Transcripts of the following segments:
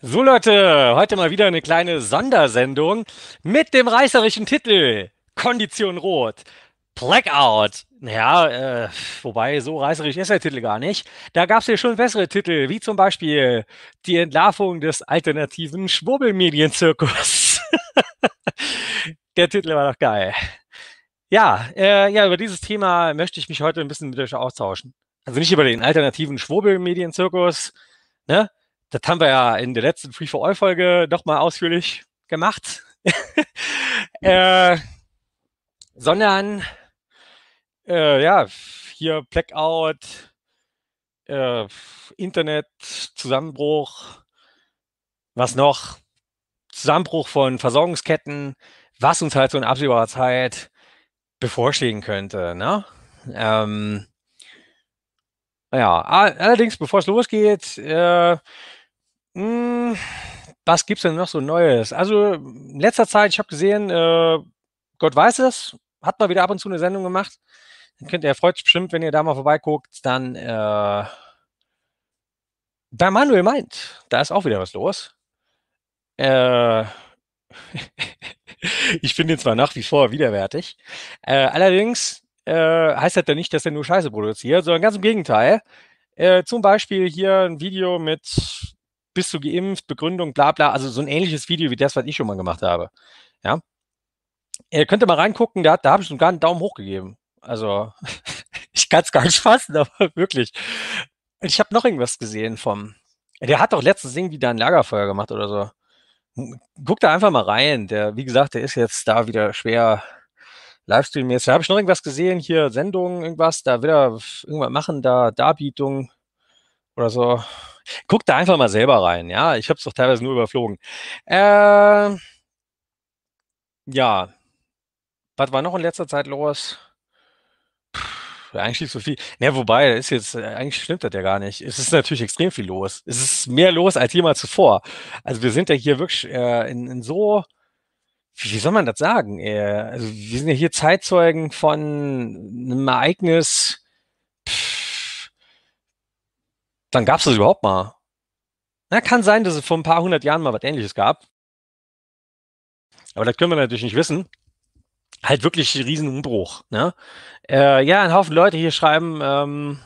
So Leute, heute mal wieder eine kleine Sondersendung mit dem reißerischen Titel Kondition Rot. Blackout. Ja, äh, wobei so reißerisch ist der Titel gar nicht. Da gab es ja schon bessere Titel, wie zum Beispiel die Entlarvung des alternativen Schwurbelmedienzirkus. der Titel war doch geil. Ja, äh, ja, über dieses Thema möchte ich mich heute ein bisschen mit euch austauschen. Also nicht über den alternativen Schwurbelmedienzirkus, ne? Das haben wir ja in der letzten Free for All Folge nochmal ausführlich gemacht. äh, sondern, äh, ja, hier Blackout, äh, Internet, Zusammenbruch, was noch? Zusammenbruch von Versorgungsketten, was uns halt so in absehbarer Zeit bevorstehen könnte. Ne? Ähm, ja, allerdings, bevor es losgeht, äh, hm, was gibt es denn noch so Neues? Also in letzter Zeit, ich habe gesehen, äh, Gott weiß es, hat mal wieder ab und zu eine Sendung gemacht. Dann könnt ihr, freut sich bestimmt, wenn ihr da mal vorbeiguckt, dann äh, bei Manuel meint, da ist auch wieder was los. Äh, ich finde ihn zwar nach wie vor widerwärtig, äh, allerdings äh, heißt das ja nicht, dass er nur Scheiße produziert, sondern ganz im Gegenteil. Äh, zum Beispiel hier ein Video mit bist du geimpft, Begründung, bla bla, also so ein ähnliches Video wie das, was ich schon mal gemacht habe. Ja. Ihr könnt mal reingucken, da, da habe ich sogar einen Daumen hoch gegeben. Also, ich kann es gar nicht fassen, aber wirklich. Ich habe noch irgendwas gesehen vom. Der hat doch letztens irgendwie da ein Lagerfeuer gemacht oder so. Guck da einfach mal rein. Der, wie gesagt, der ist jetzt da wieder schwer Livestream-mäßig. Da habe ich noch irgendwas gesehen, hier Sendungen, irgendwas, da will er irgendwas machen, da Darbietungen oder so. Guck da einfach mal selber rein, ja. Ich habe es doch teilweise nur überflogen. Äh, ja. Was war noch in letzter Zeit los? Puh, eigentlich nicht so viel. Ne, wobei, ist jetzt, äh, eigentlich stimmt das ja gar nicht. Es ist natürlich extrem viel los. Es ist mehr los als jemals zuvor. Also wir sind ja hier wirklich äh, in, in so wie soll man das sagen? Äh, also wir sind ja hier Zeitzeugen von einem Ereignis, dann gab es das überhaupt mal. Na, kann sein, dass es vor ein paar hundert Jahren mal was Ähnliches gab. Aber das können wir natürlich nicht wissen. Halt wirklich riesen Umbruch. Ne? Äh, ja, ein Haufen Leute hier schreiben, ähm,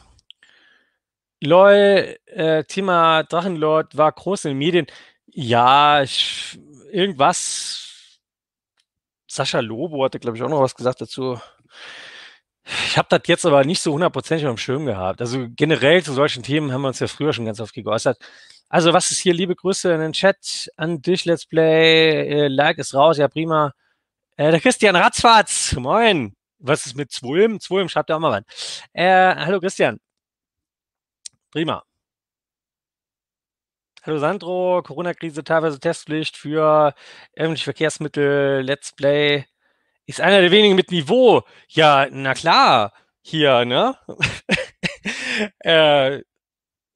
LOL, äh, Thema Drachenlord war groß in den Medien. Ja, ich, irgendwas. Sascha Lobo hatte, glaube ich, auch noch was gesagt dazu. Ich habe das jetzt aber nicht so hundertprozentig auf dem Schirm gehabt. Also generell zu solchen Themen haben wir uns ja früher schon ganz oft geäußert. Also was ist hier? Liebe Grüße in den Chat an dich, Let's Play. Äh, like ist raus, ja prima. Äh, der Christian Ratzfatz, moin. Was ist mit Zwulm? Zwulm schreibt ja auch mal rein. Äh, hallo Christian. Prima. Hallo Sandro, Corona-Krise, teilweise Testpflicht für öffentliche Verkehrsmittel, Let's Play ist einer der wenigen mit Niveau. Ja, na klar, hier, ne? äh,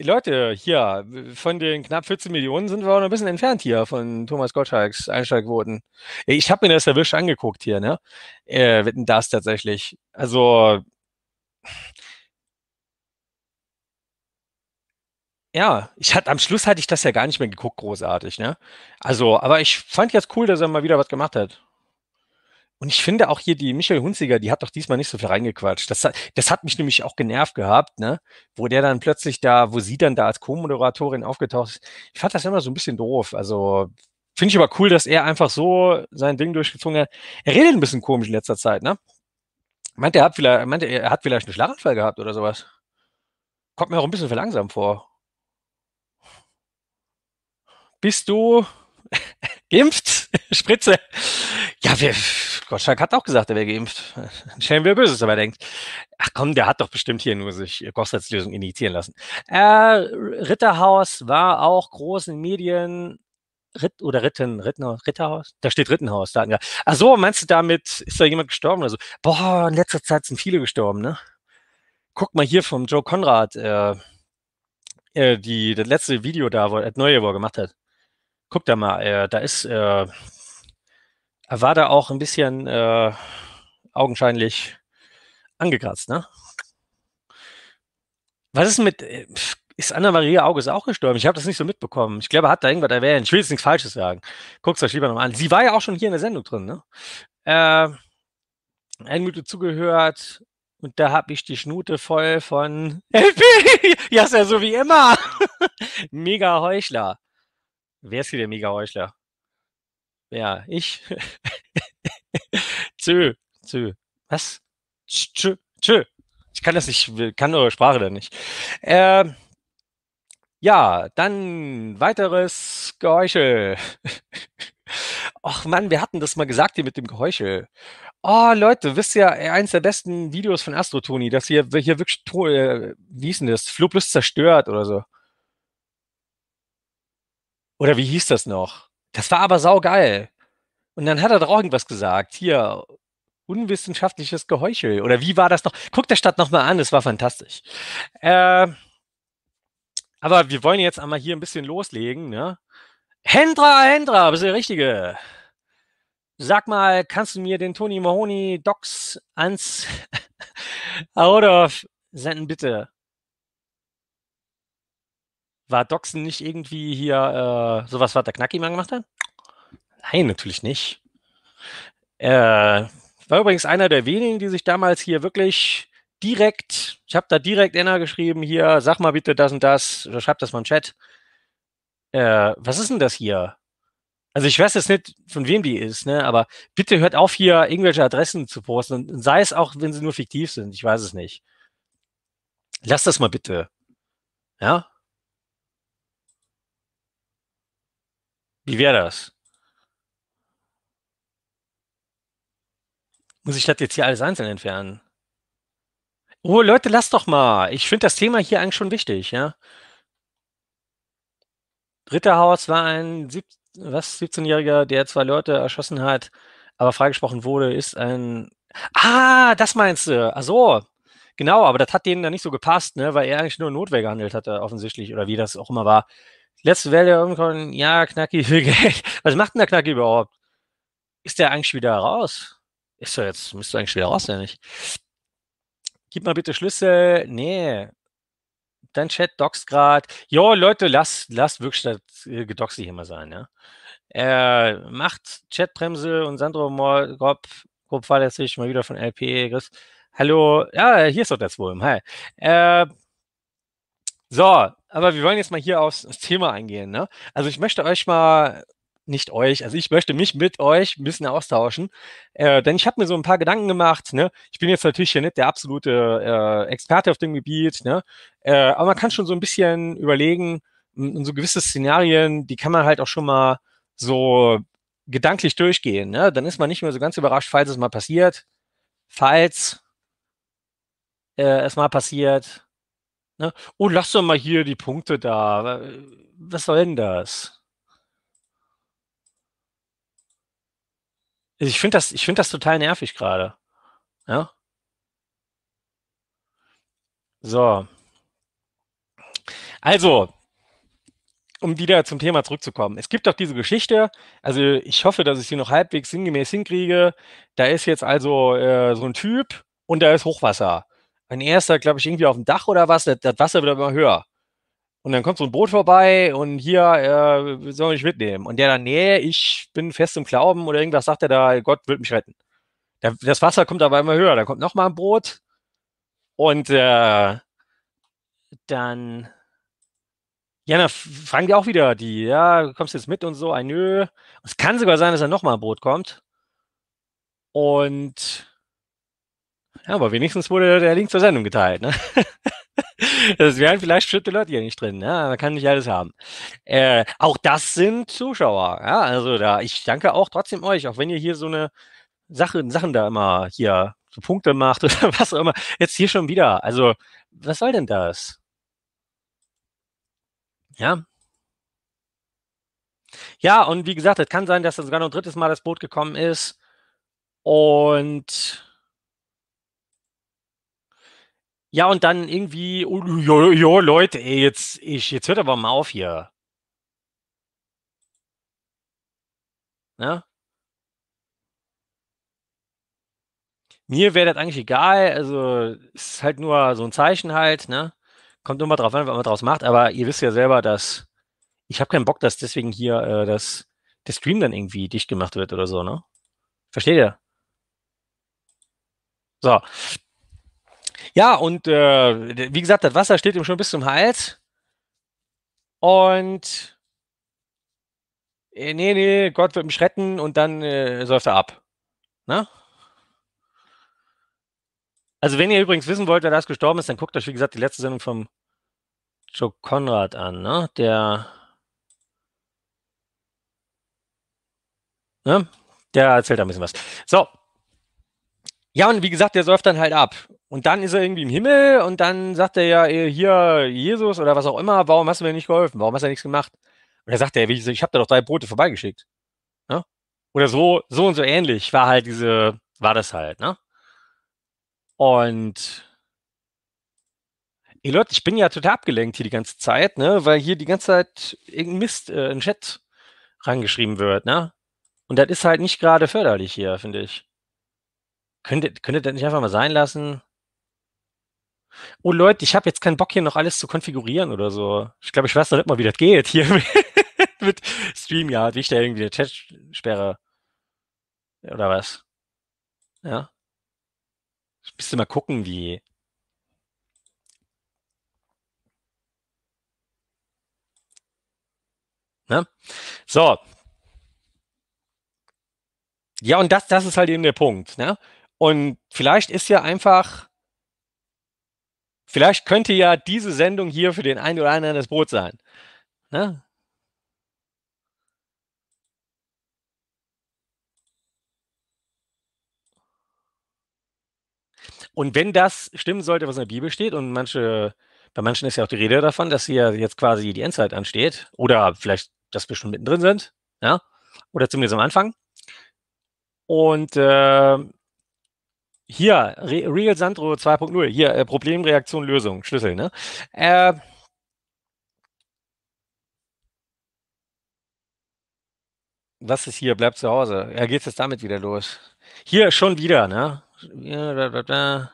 Leute, hier, von den knapp 14 Millionen sind wir auch noch ein bisschen entfernt hier von Thomas Gottschalks Einschaltquoten. Ich habe mir das erwischt angeguckt hier, ne? Äh, das tatsächlich. Also, ja, ich hatte am Schluss hatte ich das ja gar nicht mehr geguckt, großartig, ne? Also, aber ich fand jetzt cool, dass er mal wieder was gemacht hat. Und ich finde auch hier die Michael Hunziger, die hat doch diesmal nicht so viel reingequatscht. Das, das hat mich mhm. nämlich auch genervt gehabt, ne? Wo der dann plötzlich da, wo sie dann da als Co-Moderatorin aufgetaucht ist. Ich fand das immer so ein bisschen doof. Also finde ich aber cool, dass er einfach so sein Ding durchgezogen hat. Er redet ein bisschen komisch in letzter Zeit, ne? Meint er hat vielleicht, meint er, er hat vielleicht einen Schlaganfall gehabt oder sowas. Kommt mir auch ein bisschen verlangsamt vor. Bist du Geimpft? Spritze? Ja, wir, Gottschalk hat auch gesagt, er wäre geimpft. Stellen wir Böses, aber denkt, ach komm, der hat doch bestimmt hier nur sich Kochsalzlösung initiieren lassen. Äh, Ritterhaus war auch großen Medien. Ritt oder Ritten, Rittenhaus, Ritterhaus? Da steht Rittenhaus. Da, ja. Ach so, meinst du damit, ist da jemand gestorben oder so? Boah, in letzter Zeit sind viele gestorben, ne? Guck mal hier vom Joe Conrad, äh, äh, die, das letzte Video da, wo, das neue, wo er gemacht hat guck da mal, äh, da ist, äh, er war da auch ein bisschen äh, augenscheinlich angekratzt, ne? Was ist mit, äh, ist Anna-Maria Auges auch gestorben? Ich habe das nicht so mitbekommen. Ich glaube, er hat da irgendwas erwähnt. Ich will jetzt nichts Falsches sagen. Guckt es euch lieber nochmal an. Sie war ja auch schon hier in der Sendung drin, ne? Äh, eine Minute zugehört und da habe ich die Schnute voll von LP. ja, ist ja so wie immer. Mega Heuchler. Wer ist hier der Mega-Heuchler? Ja, ich. tschö, tschö. Was? Tschö, tschö. Ich kann das nicht, kann eure Sprache da nicht. Äh, ja, dann weiteres Geheuchel. Ach Mann, wir hatten das mal gesagt hier mit dem Geheuchel. Oh Leute, wisst ihr, äh, eins der besten Videos von Astro Tony, dass hier, hier wirklich, äh, wie hieß denn das, Flo zerstört oder so. Oder wie hieß das noch? Das war aber saugeil. Und dann hat er doch irgendwas gesagt. Hier, unwissenschaftliches Geheuchel. Oder wie war das noch? Guckt der Stadt nochmal an, es war fantastisch. Äh, aber wir wollen jetzt einmal hier ein bisschen loslegen. Ne? Hendra, Hendra, bist du der Richtige? Sag mal, kannst du mir den Tony Mahoney Docs ans Out senden, bitte? War Doxen nicht irgendwie hier äh, sowas, was der Knacki mal gemacht hat? Nein, natürlich nicht. Äh, war übrigens einer der wenigen, die sich damals hier wirklich direkt, ich habe da direkt Enna geschrieben, hier, sag mal bitte das und das, oder schreib das mal im Chat. Äh, was ist denn das hier? Also ich weiß jetzt nicht, von wem die ist, ne? aber bitte hört auf, hier irgendwelche Adressen zu posten und sei es auch, wenn sie nur fiktiv sind, ich weiß es nicht. Lass das mal bitte. Ja? Wie wäre das? Muss ich das jetzt hier alles einzeln entfernen? Oh, Leute, lasst doch mal. Ich finde das Thema hier eigentlich schon wichtig, ja. Ritterhaus war ein 17-Jähriger, der zwei Leute erschossen hat, aber freigesprochen wurde, ist ein. Ah, das meinst du. Ach Genau, aber das hat denen dann nicht so gepasst, ne, weil er eigentlich nur Notwehr gehandelt hatte, offensichtlich, oder wie das auch immer war letzte Welle irgendwann, ja, Knacki, viel Geld. Was macht denn der Knacki überhaupt? Ist der eigentlich wieder raus? Ist er jetzt, müsste eigentlich wieder raus, ja nicht. Gib mal bitte Schlüssel. Nee. Dein Chat doxt gerade. Jo, Leute, lass, lass wirklich das äh, hier mal sein, ja. Äh, macht Chatbremse und Sandro Morgop, grob fahrlässig, mal wieder von LP. E, Chris. Hallo, ja, hier ist doch das Wurm. Hi. Äh, so, aber wir wollen jetzt mal hier aufs, aufs Thema eingehen. Ne? Also ich möchte euch mal, nicht euch, also ich möchte mich mit euch ein bisschen austauschen, äh, denn ich habe mir so ein paar Gedanken gemacht. Ne? Ich bin jetzt natürlich hier nicht der absolute äh, Experte auf dem Gebiet, ne? äh, aber man kann schon so ein bisschen überlegen, und so gewisse Szenarien, die kann man halt auch schon mal so gedanklich durchgehen. Ne? Dann ist man nicht mehr so ganz überrascht, falls es mal passiert. Falls äh, es mal passiert, Ne? Oh, lass doch mal hier die Punkte da. Was soll denn das? Also ich finde das, ich das total nervig gerade. Ja. So. Also, um wieder zum Thema zurückzukommen. Es gibt doch diese Geschichte, also ich hoffe, dass ich sie noch halbwegs sinngemäß hinkriege. Da ist jetzt also äh, so ein Typ und da ist Hochwasser ein erster, glaube ich, irgendwie auf dem Dach oder was, das, Wasser wird immer höher. Und dann kommt so ein Boot vorbei und hier äh, soll ich mitnehmen. Und der dann, nee, ich bin fest im Glauben oder irgendwas sagt er da, Gott wird mich retten. Der, das Wasser kommt aber immer höher. Da kommt nochmal ein Boot und äh, dann, ja, dann fragen die auch wieder die, ja, kommst du jetzt mit und so, ein nö. Es kann sogar sein, dass dann nochmal ein Boot kommt. Und ja, aber wenigstens wurde der Link zur Sendung geteilt. Ne? Das wären vielleicht bestimmte Leute hier nicht drin. Ja, ne? man kann nicht alles haben. Äh, auch das sind Zuschauer. Ja, also da, ich danke auch trotzdem euch, auch wenn ihr hier so eine Sache, Sachen da immer hier so Punkte macht oder was auch immer. Jetzt hier schon wieder. Also, was soll denn das? Ja. Ja, und wie gesagt, es kann sein, dass da sogar noch ein drittes Mal das Boot gekommen ist. Und ja, und dann irgendwie, oh, jo, jo, Leute, ey, jetzt, ich, jetzt hört aber mal auf hier. Ne? Mir wäre das eigentlich egal, also ist halt nur so ein Zeichen halt, ne? Kommt immer drauf an, was man draus macht, aber ihr wisst ja selber, dass ich habe keinen Bock, dass deswegen hier äh, das, der Stream dann irgendwie dicht gemacht wird oder so, ne? Versteht ihr? So. Ja, und äh, wie gesagt, das Wasser steht ihm schon bis zum Hals. Und äh, nee, nee, Gott wird mich retten und dann äh, säuft er ab. Na? Ne? Also, wenn ihr übrigens wissen wollt, wer das gestorben ist, dann guckt euch, wie gesagt, die letzte Sendung vom Joe Conrad an, ne? Der. Ne? Der erzählt da ein bisschen was. So, ja, und wie gesagt, der säuft dann halt ab. Und dann ist er irgendwie im Himmel und dann sagt er ja, äh, hier, Jesus oder was auch immer, warum hast du mir nicht geholfen? Warum hast du nichts gemacht? Und da sagt er, ich, ich habe da doch drei Brote vorbeigeschickt. Ne? Oder so, so und so ähnlich war halt diese, war das halt, ne? Und ey Leute, ich bin ja total abgelenkt hier die ganze Zeit, ne? Weil hier die ganze Zeit irgendein Mist äh, in Chat reingeschrieben wird, ne? Und das ist halt nicht gerade förderlich hier, finde ich. Könntet, könntet das nicht einfach mal sein lassen? Oh Leute, ich habe jetzt keinen Bock hier noch alles zu konfigurieren oder so. Ich glaube, ich weiß noch nicht mal, wie das geht hier mit, mit StreamYard, wie ich da irgendwie eine Chat-Sperre oder was. Ja. Bist du mal gucken, wie, Ne? So. Ja, und das, das ist halt eben der Punkt. Ne? Und vielleicht ist ja einfach, vielleicht könnte ja diese Sendung hier für den einen oder anderen das Brot sein. Ne? Und wenn das stimmen sollte, was in der Bibel steht, und manche, bei manchen ist ja auch die Rede davon, dass hier jetzt quasi die Endzeit ansteht, oder vielleicht, dass wir schon mittendrin sind, ja, oder zumindest am Anfang. Und äh, hier, Real Sandro 2.0. Hier, äh, Problem, Reaktion, Lösung. Schlüssel, ne? Äh, was ist hier? Bleib zu Hause. Ja, geht es damit wieder los? Hier schon wieder, ne? Ja, da, da, da.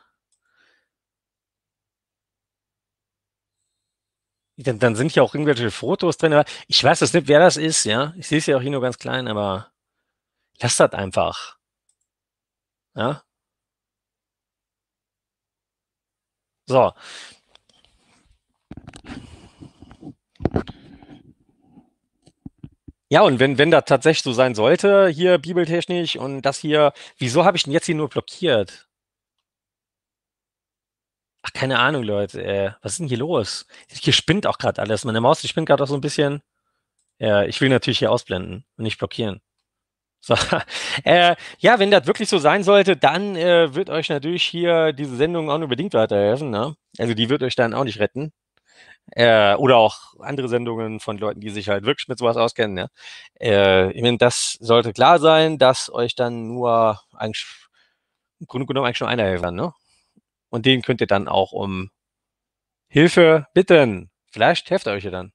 Dann, dann, sind ja auch irgendwelche Fotos drin. ich weiß es nicht, wer das ist, ja. Ich sehe es ja auch hier nur ganz klein, aber lass das einfach. Ja. So. Ja, und wenn, wenn das tatsächlich so sein sollte, hier bibeltechnisch und das hier, wieso habe ich denn jetzt hier nur blockiert? Ach, keine Ahnung, Leute. Ey. Äh, was ist denn hier los? Hier spinnt auch gerade alles. Meine Maus, die spinnt gerade auch so ein bisschen. Ja, ich will natürlich hier ausblenden und nicht blockieren. So. Äh, ja, wenn das wirklich so sein sollte, dann äh, wird euch natürlich hier diese Sendung auch nur bedingt weiterhelfen. Ne? Also die wird euch dann auch nicht retten. Äh, oder auch andere Sendungen von Leuten, die sich halt wirklich mit sowas auskennen. Ne? Äh, ich meine, das sollte klar sein, dass euch dann nur eigentlich, im Grunde genommen eigentlich nur einer helfen Ne? Und den könnt ihr dann auch um Hilfe bitten. Vielleicht helft euch ja dann.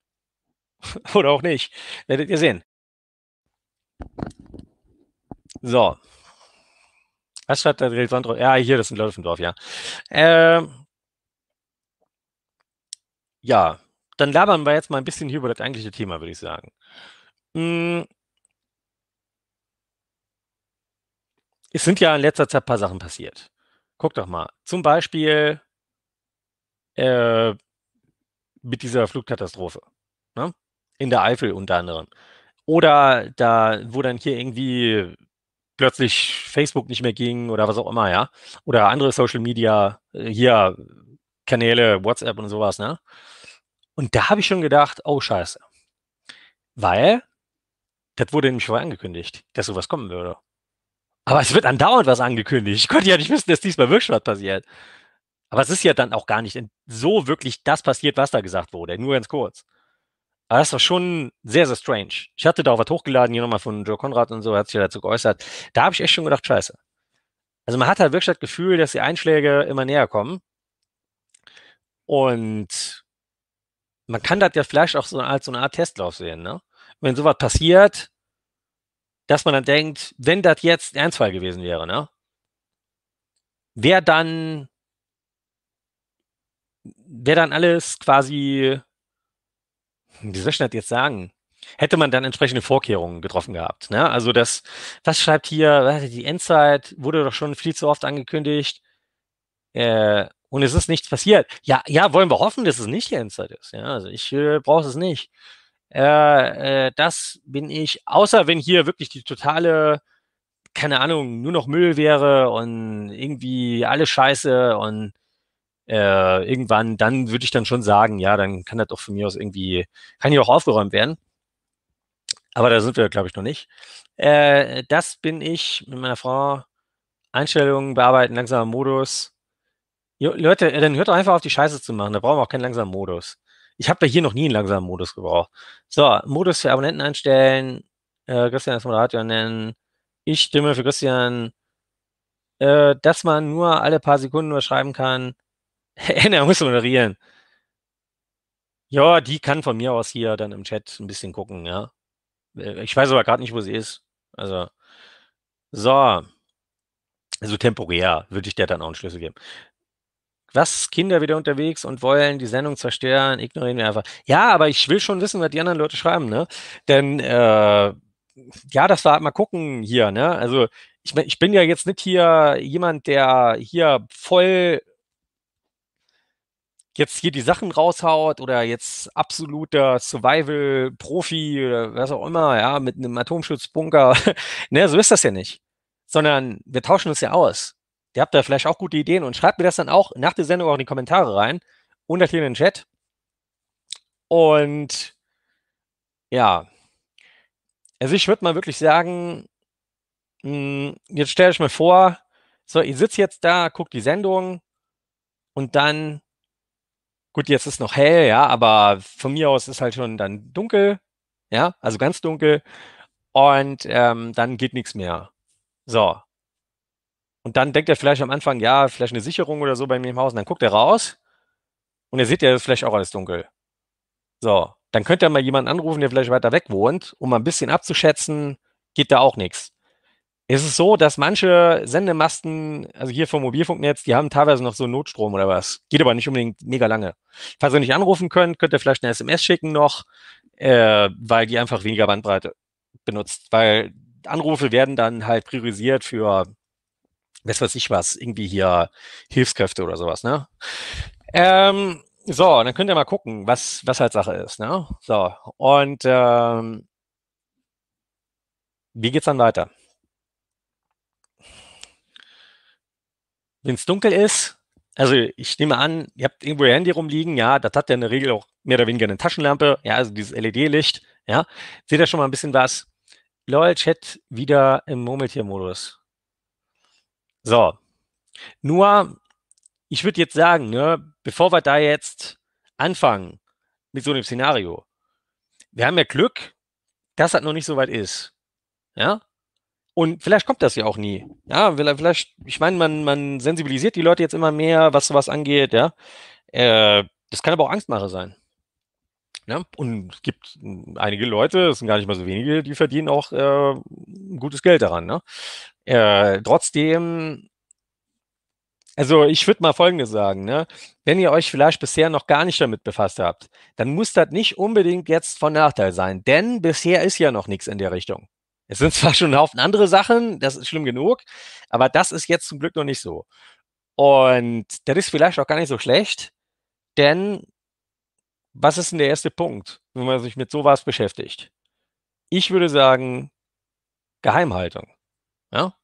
oder auch nicht. Werdet ihr sehen. So. Was hat der Sandro? Ja, hier, das sind Leute vom Dorf, ja. Äh, ja, dann labern wir jetzt mal ein bisschen hier über das eigentliche Thema, würde ich sagen. Hm. Es sind ja in letzter Zeit ein paar Sachen passiert. Guck doch mal. Zum Beispiel äh, mit dieser Flugkatastrophe. Ne? In der Eifel unter anderem. Oder da, wo dann hier irgendwie plötzlich Facebook nicht mehr ging oder was auch immer, ja. Oder andere Social Media, äh, hier Kanäle, WhatsApp und sowas, ne? Und da habe ich schon gedacht, oh scheiße. Weil das wurde nämlich vorher angekündigt, dass sowas kommen würde. Aber es wird andauernd was angekündigt. Ich konnte ja nicht wissen, dass diesmal wirklich was passiert. Aber es ist ja dann auch gar nicht so wirklich das passiert, was da gesagt wurde. Nur ganz kurz. Aber das war schon sehr, sehr strange. Ich hatte da auch was hochgeladen, hier nochmal von Joe Conrad und so, hat sich ja halt dazu geäußert. Da habe ich echt schon gedacht, scheiße. Also man hat halt wirklich das Gefühl, dass die Einschläge immer näher kommen. Und man kann das ja vielleicht auch so als so eine Art Testlauf sehen, ne? Wenn sowas passiert, dass man dann denkt, wenn das jetzt ein Ernstfall gewesen wäre, ne? Wäre dann, wäre dann alles quasi wie soll ich das jetzt sagen? Hätte man dann entsprechende Vorkehrungen getroffen gehabt. Ne? Also das, was schreibt hier, die Endzeit wurde doch schon viel zu oft angekündigt äh, und es ist nichts passiert. Ja, ja, wollen wir hoffen, dass es nicht die Endzeit ist. Ja? Also ich äh, brauche es nicht. Äh, äh, das bin ich, außer wenn hier wirklich die totale keine Ahnung, nur noch Müll wäre und irgendwie alles scheiße und äh, irgendwann, dann würde ich dann schon sagen, ja, dann kann das doch von mir aus irgendwie, kann ja auch aufgeräumt werden. Aber da sind wir, glaube ich, noch nicht. Äh, das bin ich mit meiner Frau. Einstellungen bearbeiten, langsamer Modus. Jo, Leute, äh, dann hört doch einfach auf, die Scheiße zu machen. Da brauchen wir auch keinen langsamen Modus. Ich habe ja hier noch nie einen langsamen Modus gebraucht. So, Modus für Abonnenten einstellen. Äh, Christian als Moderator nennen. Ich stimme für Christian. Äh, dass man nur alle paar Sekunden nur schreiben kann. Anna muss moderieren. Ja, die kann von mir aus hier dann im Chat ein bisschen gucken, ja. Äh, ich weiß aber gerade nicht, wo sie ist. Also, so. Also temporär würde ich der dann auch einen Schlüssel geben. Was, Kinder wieder unterwegs und wollen die Sendung zerstören, ignorieren wir einfach. Ja, aber ich will schon wissen, was die anderen Leute schreiben, ne? Denn, äh, ja, das war halt mal gucken hier, ne? Also, ich, ich bin ja jetzt nicht hier jemand, der hier voll jetzt hier die Sachen raushaut oder jetzt absoluter Survival-Profi oder was auch immer, ja, mit einem Atomschutzbunker. ne, so ist das ja nicht. Sondern wir tauschen uns ja aus. Ihr habt da vielleicht auch gute Ideen und schreibt mir das dann auch nach der Sendung auch in die Kommentare rein und hier in den Chat. Und ja, also ich würde mal wirklich sagen, hm, jetzt stelle ich mir vor, so, ihr sitzt jetzt da, guckt die Sendung und dann Gut, jetzt ist noch hell, ja, aber von mir aus ist halt schon dann dunkel, ja, also ganz dunkel. Und ähm, dann geht nichts mehr. So. Und dann denkt er vielleicht am Anfang, ja, vielleicht eine Sicherung oder so bei mir im Haus. Und dann guckt er raus und er sieht ja, ist vielleicht auch alles dunkel. So. Dann könnte er mal jemanden anrufen, der vielleicht weiter weg wohnt, um mal ein bisschen abzuschätzen, geht da auch nichts ist es so, dass manche Sendemasten, also hier vom Mobilfunknetz, die haben teilweise noch so Notstrom oder was. Geht aber nicht unbedingt mega lange. Falls ihr nicht anrufen könnt, könnt ihr vielleicht eine SMS schicken noch, äh, weil die einfach weniger Bandbreite benutzt. Weil Anrufe werden dann halt priorisiert für, was weiß ich was, irgendwie hier Hilfskräfte oder sowas, ne? Ähm, so, dann könnt ihr mal gucken, was, was halt Sache ist, ne? So, und ähm, wie geht's dann weiter? wenn es dunkel ist, also ich nehme an, ihr habt irgendwo ihr Handy rumliegen, ja, das hat ja in der Regel auch mehr oder weniger eine Taschenlampe, ja, also dieses LED-Licht, ja. Seht ihr schon mal ein bisschen was? LOL-Chat wieder im Murmeltier-Modus. So. Nur, ich würde jetzt sagen, ne, bevor wir da jetzt anfangen mit so einem Szenario, wir haben ja Glück, dass das noch nicht so weit ist. Ja? Und vielleicht kommt das ja auch nie. Ja, vielleicht, ich meine, man, man sensibilisiert die Leute jetzt immer mehr, was sowas angeht, ja. Äh, das kann aber auch Angstmache sein. Ja, und es gibt einige Leute, es sind gar nicht mal so wenige, die verdienen auch äh, gutes Geld daran. Ne? Äh, trotzdem, also ich würde mal Folgendes sagen, ne? wenn ihr euch vielleicht bisher noch gar nicht damit befasst habt, dann muss das nicht unbedingt jetzt von Nachteil sein, denn bisher ist ja noch nichts in der Richtung. Es sind zwar schon ein Haufen andere Sachen, das ist schlimm genug, aber das ist jetzt zum Glück noch nicht so. Und das ist vielleicht auch gar nicht so schlecht, denn was ist denn der erste Punkt, wenn man sich mit sowas beschäftigt? Ich würde sagen, Geheimhaltung. Ja?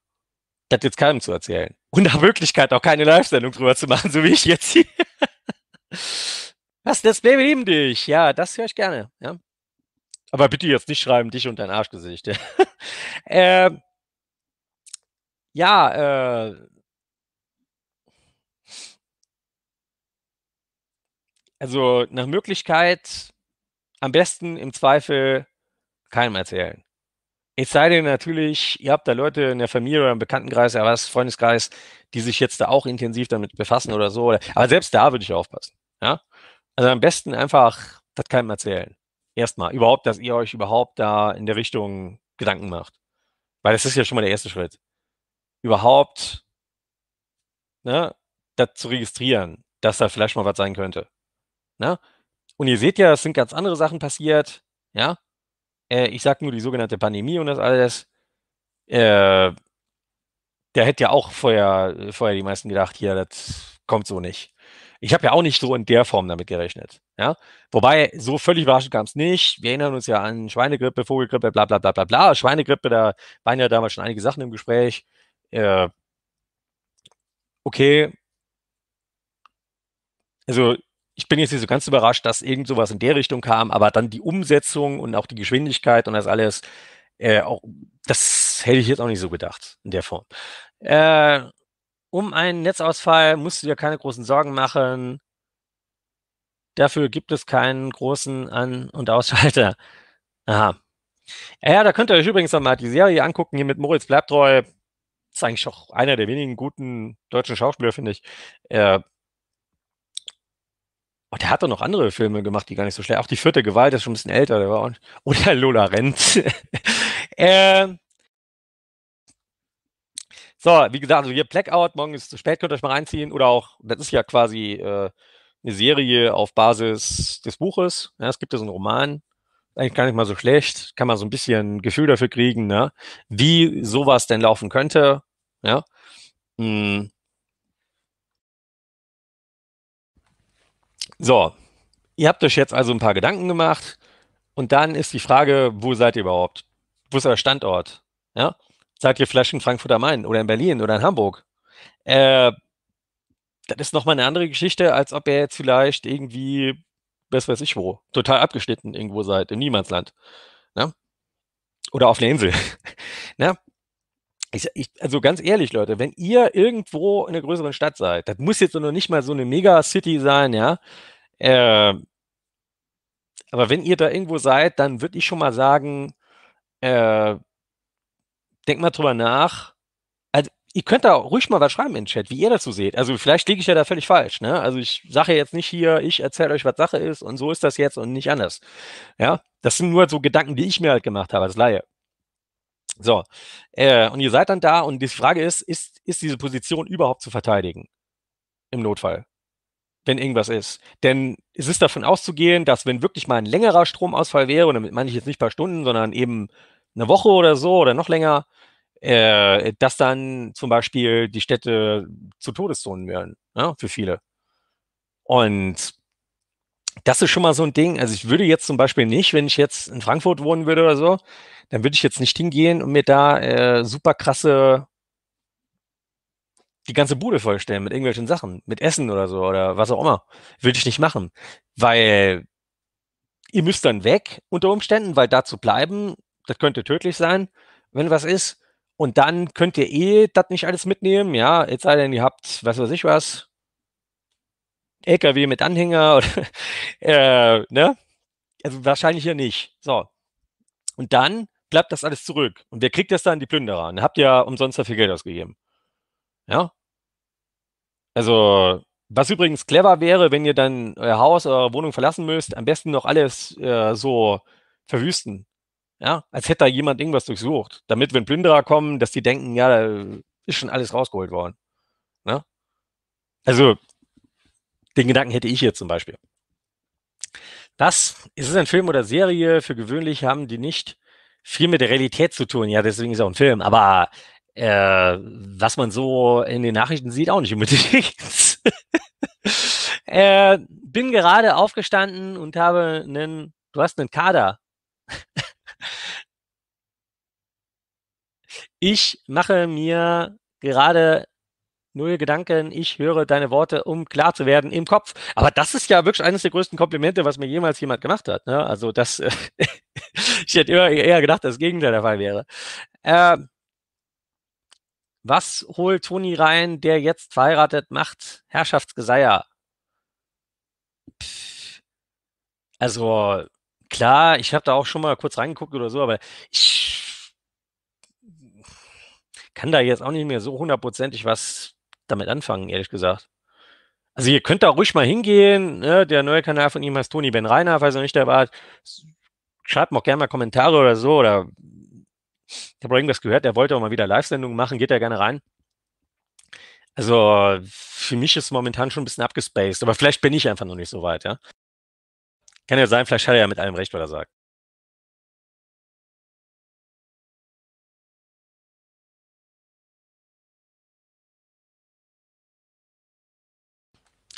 Das jetzt keinem zu erzählen. Und nach Möglichkeit auch keine Live-Sendung drüber zu machen, so wie ich jetzt hier. Was, das Baby lieben dich. Ja, das höre ich gerne. Ja? Aber bitte jetzt nicht schreiben, dich und dein Arschgesicht. äh, ja, äh, also nach Möglichkeit am besten im Zweifel keinem erzählen. Es sei denn natürlich, ihr habt da Leute in der Familie oder im Bekanntenkreis, ja was, Freundeskreis, die sich jetzt da auch intensiv damit befassen oder so. Aber selbst da würde ich aufpassen. Ja? Also am besten einfach das keinem erzählen. Erstmal, überhaupt, dass ihr euch überhaupt da in der Richtung Gedanken macht. Weil das ist ja schon mal der erste Schritt. Überhaupt, ne, das zu registrieren, dass da vielleicht mal was sein könnte. Ne? Und ihr seht ja, es sind ganz andere Sachen passiert, ja. Äh, ich sag nur die sogenannte Pandemie und das alles. Äh, der hätte ja auch vorher, vorher die meisten gedacht, hier, das kommt so nicht. Ich habe ja auch nicht so in der Form damit gerechnet. Ja? Wobei, so völlig überraschend kam es nicht. Wir erinnern uns ja an Schweinegrippe, Vogelgrippe, bla bla bla bla bla. Schweinegrippe, da waren ja damals schon einige Sachen im Gespräch. Äh, okay. Also ich bin jetzt nicht so ganz überrascht, dass irgend sowas in der Richtung kam, aber dann die Umsetzung und auch die Geschwindigkeit und das alles, äh, auch, das hätte ich jetzt auch nicht so gedacht in der Form. Äh, um einen Netzausfall musst du dir keine großen Sorgen machen. Dafür gibt es keinen großen An- und Ausschalter. Aha. Ja, da könnt ihr euch übrigens nochmal die Serie angucken, hier mit Moritz Bleibtreu. Ist eigentlich auch einer der wenigen guten deutschen Schauspieler, finde ich. Äh, oh, und der hat doch noch andere Filme gemacht, die gar nicht so schlecht. Auch die vierte Gewalt ist schon ein bisschen älter. Der war auch, oder Lola Rent. äh, so, wie gesagt, also hier Blackout, morgen ist zu spät, könnt ihr euch mal reinziehen. Oder auch, das ist ja quasi äh, eine Serie auf Basis des Buches. Ja, ne? es gibt ja so einen Roman, eigentlich gar nicht mal so schlecht, kann man so ein bisschen Gefühl dafür kriegen, ne? wie sowas denn laufen könnte. Ja. Hm. So, ihr habt euch jetzt also ein paar Gedanken gemacht und dann ist die Frage, wo seid ihr überhaupt? Wo ist euer Standort? Ja? ihr vielleicht in Frankfurt am Main oder in Berlin oder in Hamburg. Äh, das ist nochmal eine andere Geschichte, als ob ihr jetzt vielleicht irgendwie, was weiß ich wo, total abgeschnitten irgendwo seid, im Niemandsland. Ne? Oder auf einer Insel. ne? Ich, ich, also ganz ehrlich, Leute, wenn ihr irgendwo in einer größeren Stadt seid, das muss jetzt noch nicht mal so eine Mega-City sein, ja. Äh, aber wenn ihr da irgendwo seid, dann würde ich schon mal sagen, äh, denkt mal drüber nach. Also, ihr könnt da ruhig mal was schreiben in den Chat, wie ihr dazu seht. Also vielleicht liege ich ja da völlig falsch. Ne? Also ich sage jetzt nicht hier, ich erzähle euch, was Sache ist und so ist das jetzt und nicht anders. Ja, das sind nur so Gedanken, die ich mir halt gemacht habe als Laie. So, äh, und ihr seid dann da und die Frage ist, ist, ist diese Position überhaupt zu verteidigen? Im Notfall, wenn irgendwas ist. Denn es ist davon auszugehen, dass wenn wirklich mal ein längerer Stromausfall wäre, und damit meine ich jetzt nicht ein paar Stunden, sondern eben eine Woche oder so oder noch länger, äh, dass dann zum Beispiel die Städte zu Todeszonen werden, ja, ne, für viele. Und das ist schon mal so ein Ding. Also ich würde jetzt zum Beispiel nicht, wenn ich jetzt in Frankfurt wohnen würde oder so, dann würde ich jetzt nicht hingehen und mir da äh, super krasse die ganze Bude vollstellen mit irgendwelchen Sachen, mit Essen oder so oder was auch immer. Würde ich nicht machen, weil ihr müsst dann weg unter Umständen, weil da zu bleiben das könnte tödlich sein, wenn was ist. Und dann könnt ihr eh das nicht alles mitnehmen. Ja, jetzt sei denn, ihr habt, was weiß ich was, LKW mit Anhänger oder, äh, ne? Also wahrscheinlich ja nicht. So. Und dann bleibt das alles zurück. Und wer kriegt das dann? Die Plünderer. Dann habt ihr ja umsonst dafür Geld ausgegeben. Ja? Also, was übrigens clever wäre, wenn ihr dann euer Haus, eure Wohnung verlassen müsst, am besten noch alles äh, so verwüsten. Ja, als hätte da jemand irgendwas durchsucht. Damit, wenn Plünderer kommen, dass die denken, ja, da ist schon alles rausgeholt worden. Ne? Also, den Gedanken hätte ich hier zum Beispiel. Das ist es ein Film oder Serie. Für gewöhnlich haben die nicht viel mit der Realität zu tun. Ja, deswegen ist es auch ein Film. Aber äh, was man so in den Nachrichten sieht, auch nicht unbedingt. äh, bin gerade aufgestanden und habe einen, du hast einen Kader Ich mache mir gerade null Gedanken, ich höre deine Worte, um klar zu werden im Kopf. Aber das ist ja wirklich eines der größten Komplimente, was mir jemals jemand gemacht hat. Ne? Also das, ich hätte eher gedacht, dass das Gegenteil der Fall wäre. Äh, was holt Toni rein, der jetzt verheiratet, macht Herrschaftsgeseier? also klar, ich habe da auch schon mal kurz reingeguckt oder so, aber ich kann da jetzt auch nicht mehr so hundertprozentig was damit anfangen, ehrlich gesagt. Also ihr könnt da ruhig mal hingehen. Ne? Der neue Kanal von ihm heißt Toni Ben Reiner, falls er nicht dabei war. Schreibt mir auch gerne mal Kommentare oder so. Oder ich habe irgendwas gehört, der wollte auch mal wieder Live-Sendungen machen. Geht da gerne rein. Also für mich ist es momentan schon ein bisschen abgespaced, aber vielleicht bin ich einfach noch nicht so weit, ja. Kann ja sein, vielleicht hat er ja mit allem recht, was er sagt.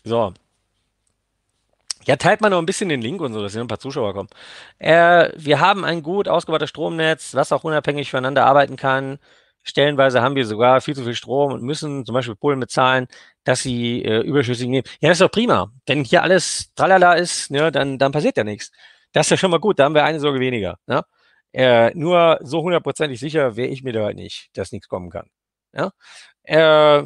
So. Ja, teilt mal noch ein bisschen den Link und so, dass hier ein paar Zuschauer kommen. Äh, wir haben ein gut ausgebautes Stromnetz, was auch unabhängig voneinander arbeiten kann. Stellenweise haben wir sogar viel zu viel Strom und müssen zum Beispiel Polen bezahlen, dass sie äh, überschüssig nehmen. Ja, das ist doch prima. Wenn hier alles tralala ist, ne, dann, dann passiert ja nichts. Das ist ja schon mal gut, da haben wir eine Sorge weniger. Ne? Äh, nur so hundertprozentig sicher wäre ich mir da halt nicht, dass nichts kommen kann. Ja? Äh,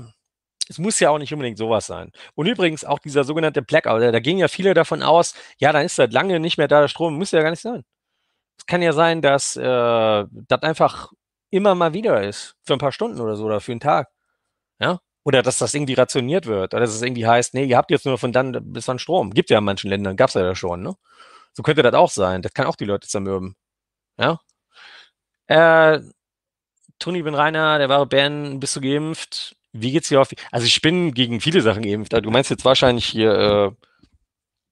es muss ja auch nicht unbedingt sowas sein. Und übrigens auch dieser sogenannte Blackout, äh, da gehen ja viele davon aus, ja, dann ist seit lange nicht mehr da der Strom, muss ja gar nicht sein. Es kann ja sein, dass äh, das einfach immer mal wieder ist, für ein paar Stunden oder so oder für einen Tag. Ja? Oder dass das irgendwie rationiert wird oder dass es irgendwie heißt, nee, ihr habt jetzt nur von dann bis dann Strom. Gibt ja in manchen Ländern, gab es ja da schon. Ne? So könnte das auch sein. Das kann auch die Leute zermürben. Ja? Äh, Toni bin Rainer, der wahre Ben, bist du geimpft? wie geht's hier auf? Also ich bin gegen viele Sachen geimpft. Also du meinst jetzt wahrscheinlich hier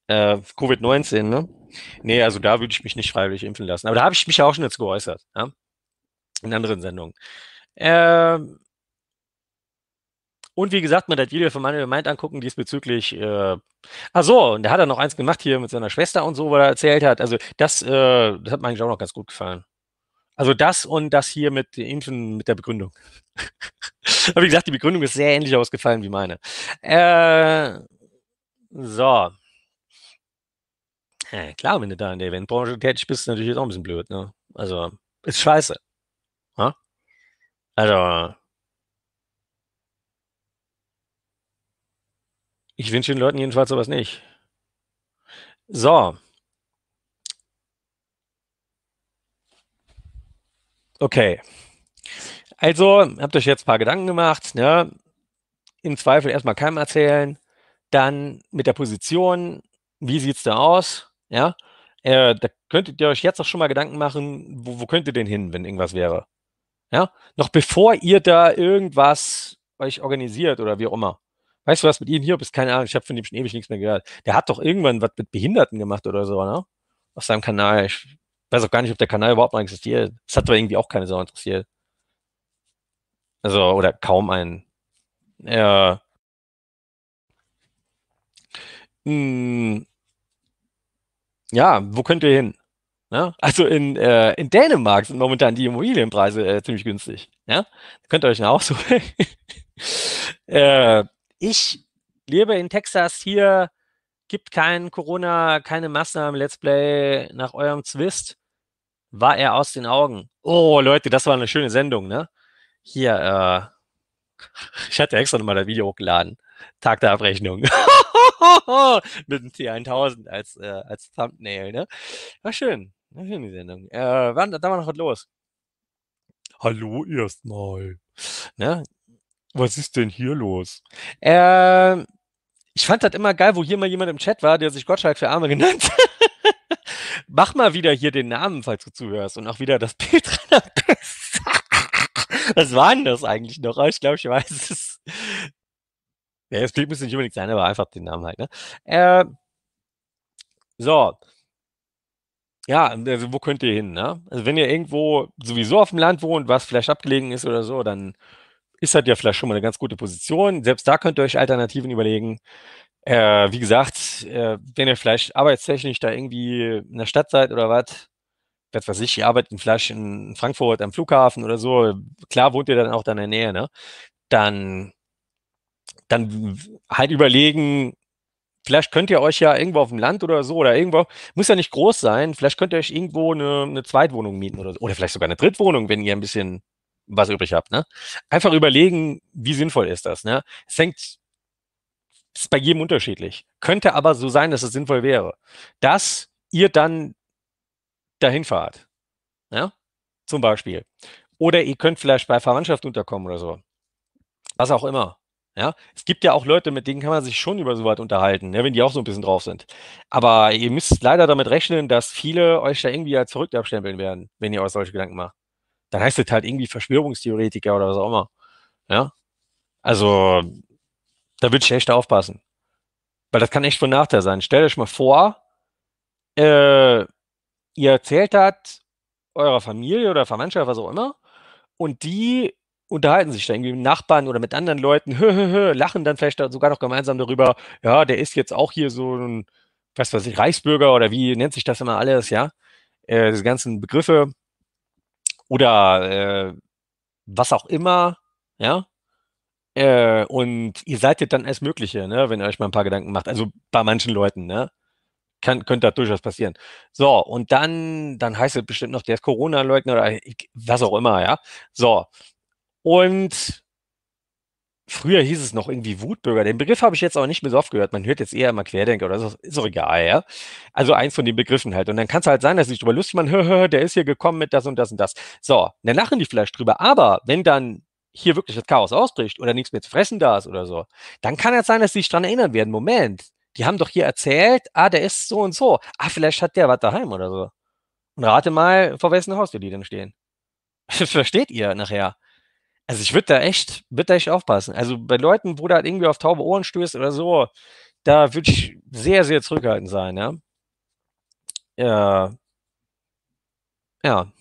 äh, äh, Covid-19, ne? Nee, also da würde ich mich nicht freiwillig impfen lassen. Aber da habe ich mich ja auch schon jetzt geäußert, ja? In anderen Sendungen. Ähm, und wie gesagt, man hat Julia von Manuel Meint angucken diesbezüglich. Äh, ach so, und da hat er noch eins gemacht hier mit seiner Schwester und so, wo er erzählt hat. Also das, äh, das hat mir eigentlich auch noch ganz gut gefallen. Also das und das hier mit Impfen mit der Begründung. Aber wie gesagt, die Begründung ist sehr ähnlich ausgefallen wie meine. Äh, so. Ja, klar, wenn du da in der Eventbranche tätig bist, ist natürlich auch ein bisschen blöd, ne? Also, ist scheiße. Ja? Also. Ich wünsche den Leuten jedenfalls sowas nicht. So. Okay. Also, habt euch jetzt ein paar Gedanken gemacht. Ne? Im Zweifel erstmal keinem erzählen. Dann mit der Position, wie sieht es da aus? Ja, äh, da könntet ihr euch jetzt auch schon mal Gedanken machen, wo, wo könnt ihr denn hin, wenn irgendwas wäre? Ja, noch bevor ihr da irgendwas euch organisiert oder wie auch immer. Weißt du was mit ihm hier? Bist keine Ahnung, ich habe von ihm schon ewig nichts mehr gehört. Der hat doch irgendwann was mit Behinderten gemacht oder so, ne? Auf seinem Kanal. Ich weiß auch gar nicht, ob der Kanal überhaupt noch existiert. Das hat aber irgendwie auch keine Sau interessiert. Also, oder kaum einen. Ja. Hm. Ja, wo könnt ihr hin? Ja? Ne? Also in, äh, in Dänemark sind momentan die Immobilienpreise äh, ziemlich günstig. Ja? Könnt ihr euch ein Haus holen. äh, ich lebe in Texas hier, gibt kein Corona, keine Maßnahmen, Let's Play nach eurem Zwist war er aus den Augen. Oh, Leute, das war eine schöne Sendung, ne? Hier, äh, ich hatte extra nochmal das Video hochgeladen. Tag der Abrechnung. Mit dem T1000 als, äh, als Thumbnail, ne? War schön. War schön, die Sendung. Äh, wann, da war noch was los. Hallo erstmal. Ne? Was ist denn hier los? Ähm, ich fand das immer geil, wo hier mal jemand im Chat war, der sich Gottschalk für Arme genannt hat. Mach mal wieder hier den Namen, falls du zuhörst und auch wieder das Bild dran bist. Was war denn das eigentlich noch? Ich glaube, ich weiß es. Ja, das Bild müsste nicht unbedingt sein, aber einfach den Namen halt. Ne? Äh, so. Ja, also wo könnt ihr hin? Ne? Also wenn ihr irgendwo sowieso auf dem Land wohnt, was vielleicht abgelegen ist oder so, dann ist das ja vielleicht schon mal eine ganz gute Position. Selbst da könnt ihr euch Alternativen überlegen. Äh, wie gesagt, äh, wenn ihr vielleicht arbeitstechnisch da irgendwie in der Stadt seid oder was, was weiß ich, ihr arbeitet vielleicht in Frankfurt am Flughafen oder so, klar wohnt ihr dann auch da in der Nähe, ne? Dann, dann halt überlegen, vielleicht könnt ihr euch ja irgendwo auf dem Land oder so oder irgendwo, muss ja nicht groß sein, vielleicht könnt ihr euch irgendwo eine, eine Zweitwohnung mieten oder so, oder vielleicht sogar eine Drittwohnung, wenn ihr ein bisschen was übrig habt, ne? Einfach überlegen, wie sinnvoll ist das, ne? Es hängt das ist bei jedem unterschiedlich. Könnte aber so sein, dass es sinnvoll wäre, dass ihr dann dahin fahrt. Ja? Zum Beispiel. Oder ihr könnt vielleicht bei Verwandtschaft unterkommen oder so. Was auch immer. Ja, es gibt ja auch Leute, mit denen kann man sich schon über so weit unterhalten, ja, ne, wenn die auch so ein bisschen drauf sind. Aber ihr müsst leider damit rechnen, dass viele euch da irgendwie ja zurück abstempeln werden, wenn ihr euch solche Gedanken macht. Dann heißt es halt irgendwie Verschwörungstheoretiker oder was auch immer. Ja, also da würde ich echt aufpassen. Weil das kann echt von Nachteil sein. Stellt euch mal vor, äh, ihr erzählt das eurer Familie oder Verwandtschaft, was auch immer, und die unterhalten sich da irgendwie mit Nachbarn oder mit anderen Leuten, hö, hö, hö, lachen dann vielleicht sogar noch gemeinsam darüber, ja, der ist jetzt auch hier so ein, was weiß ich, Reichsbürger oder wie nennt sich das immer alles, ja, äh, diese ganzen Begriffe oder äh, was auch immer, ja, äh, und ihr seid jetzt dann als Mögliche, ne, wenn ihr euch mal ein paar Gedanken macht. Also bei manchen Leuten, ne? Kann, könnte das durchaus passieren. So, und dann, dann heißt es bestimmt noch, der ist Corona-Leugner oder was auch immer, ja. So. Und früher hieß es noch irgendwie Wutbürger. Den Begriff habe ich jetzt auch nicht mehr so oft gehört. Man hört jetzt eher immer Querdenker oder so. Ist auch egal, ja. Also eins von den Begriffen halt. Und dann kann es halt sein, dass sich drüber lustig man, hör, hör, der ist hier gekommen mit das und das und das. So, dann lachen die vielleicht drüber. Aber wenn dann hier wirklich das Chaos ausbricht oder nichts mehr zu fressen da ist oder so, dann kann es sein, dass sie sich dran erinnern werden. Moment, die haben doch hier erzählt, ah, der ist so und so. Ah, vielleicht hat der was daheim oder so. Und rate mal, vor wessen Haustür die denn stehen. Versteht ihr nachher? Also ich würde da echt, würde da echt aufpassen. Also bei Leuten, wo da halt irgendwie auf taube Ohren stößt oder so, da würde ich sehr, sehr zurückhaltend sein, ja. Ja. ja.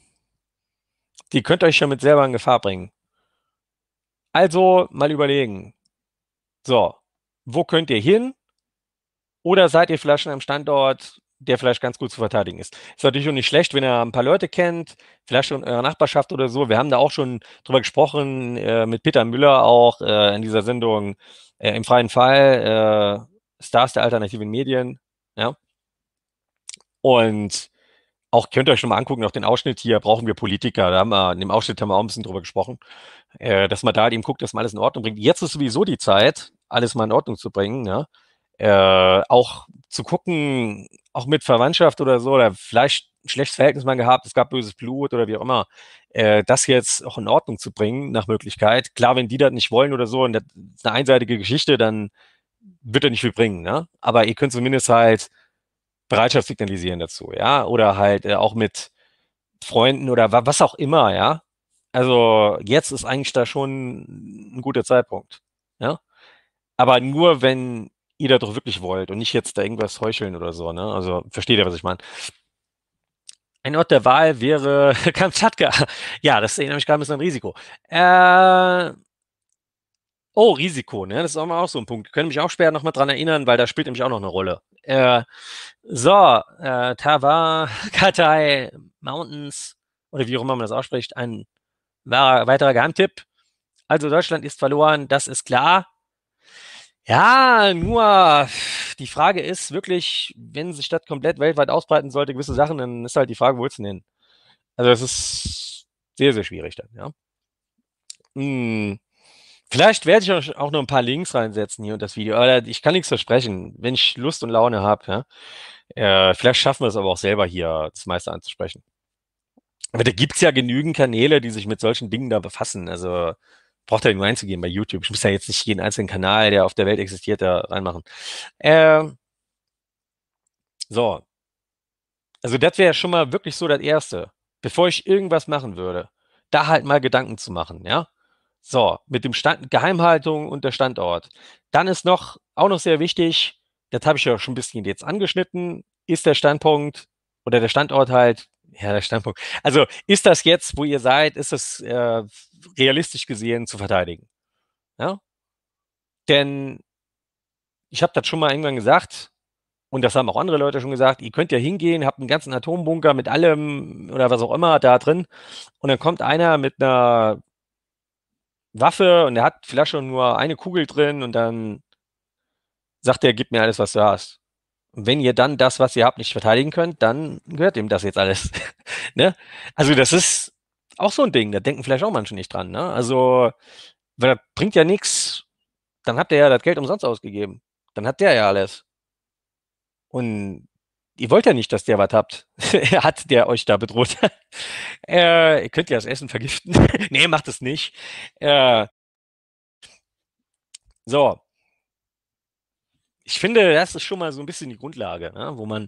Die könnt euch schon mit selber in Gefahr bringen. Also mal überlegen. So, wo könnt ihr hin? Oder seid ihr vielleicht schon am Standort, der vielleicht ganz gut zu verteidigen ist? Ist natürlich auch nicht schlecht, wenn ihr ein paar Leute kennt, vielleicht schon in eurer Nachbarschaft oder so. Wir haben da auch schon drüber gesprochen, äh, mit Peter Müller auch äh, in dieser Sendung äh, im freien Fall, äh, Stars der alternativen Medien. Ja. Und auch könnt ihr euch schon mal angucken, auch den Ausschnitt hier, brauchen wir Politiker, da haben wir, in dem Ausschnitt haben wir auch ein bisschen drüber gesprochen, äh, dass man da eben guckt, dass man alles in Ordnung bringt. Jetzt ist sowieso die Zeit, alles mal in Ordnung zu bringen, ja? Ne? äh, auch zu gucken, auch mit Verwandtschaft oder so, oder vielleicht ein schlechtes Verhältnis mal gehabt, es gab böses Blut oder wie auch immer, äh, das jetzt auch in Ordnung zu bringen, nach Möglichkeit. Klar, wenn die das nicht wollen oder so, und das ist eine einseitige Geschichte, dann wird er nicht viel bringen, ne? Aber ihr könnt zumindest halt Bereitschaft signalisieren dazu, ja, oder halt äh, auch mit Freunden oder wa was auch immer, ja. Also jetzt ist eigentlich da schon ein guter Zeitpunkt, ja. Aber nur wenn ihr da doch wirklich wollt und nicht jetzt da irgendwas heucheln oder so, ne? Also versteht ihr, was ich meine? Ein Ort der Wahl wäre Kamtschatka. Ja, das erinnert mich gerade ein bisschen an Risiko. Äh, oh, Risiko, ne? Das ist auch, mal auch so ein Punkt. Können mich auch später nochmal dran erinnern, weil da spielt nämlich auch noch eine Rolle. Äh, so, äh, Tawa Katai Mountains oder wie auch immer man das ausspricht, ein wahrer, weiterer Geheimtipp. Also Deutschland ist verloren, das ist klar. Ja, nur die Frage ist wirklich, wenn sich das komplett weltweit ausbreiten sollte, gewisse Sachen, dann ist halt die Frage, wo willst du denn hin? Also es ist sehr, sehr schwierig dann, ja. Hm. Vielleicht werde ich euch auch noch ein paar Links reinsetzen hier und das Video, aber ich kann nichts versprechen, wenn ich Lust und Laune habe. Ja? Äh, vielleicht schaffen wir es aber auch selber hier, das meiste anzusprechen. Aber da gibt es ja genügend Kanäle, die sich mit solchen Dingen da befassen. Also braucht ja nur einzugehen bei YouTube. Ich muss ja jetzt nicht jeden einzelnen Kanal, der auf der Welt existiert, da reinmachen. Äh, so. Also das wäre schon mal wirklich so das Erste. Bevor ich irgendwas machen würde, da halt mal Gedanken zu machen, ja? So, mit dem Stand, Geheimhaltung und der Standort. Dann ist noch, auch noch sehr wichtig, das habe ich ja schon ein bisschen jetzt angeschnitten, ist der Standpunkt oder der Standort halt, ja, der Standpunkt. Also ist das jetzt, wo ihr seid, ist das äh, realistisch gesehen zu verteidigen? Ja? Denn ich habe das schon mal irgendwann gesagt, und das haben auch andere Leute schon gesagt, ihr könnt ja hingehen, habt einen ganzen Atombunker mit allem oder was auch immer da drin und dann kommt einer mit einer Waffe und er hat vielleicht schon nur eine Kugel drin und dann sagt er, gib mir alles, was du hast. Und wenn ihr dann das, was ihr habt, nicht verteidigen könnt, dann gehört ihm das jetzt alles. ne? Also das ist auch so ein Ding, da denken vielleicht auch manche nicht dran. Ne? Also, weil das bringt ja nichts. Dann habt ihr ja das Geld umsonst ausgegeben. Dann hat der ja alles. Und ihr wollt ja nicht, dass der was habt. hat, der euch da bedroht. äh, ihr könnt ja das Essen vergiften. nee, macht es nicht. Äh, so. Ich finde, das ist schon mal so ein bisschen die Grundlage, ne? wo man,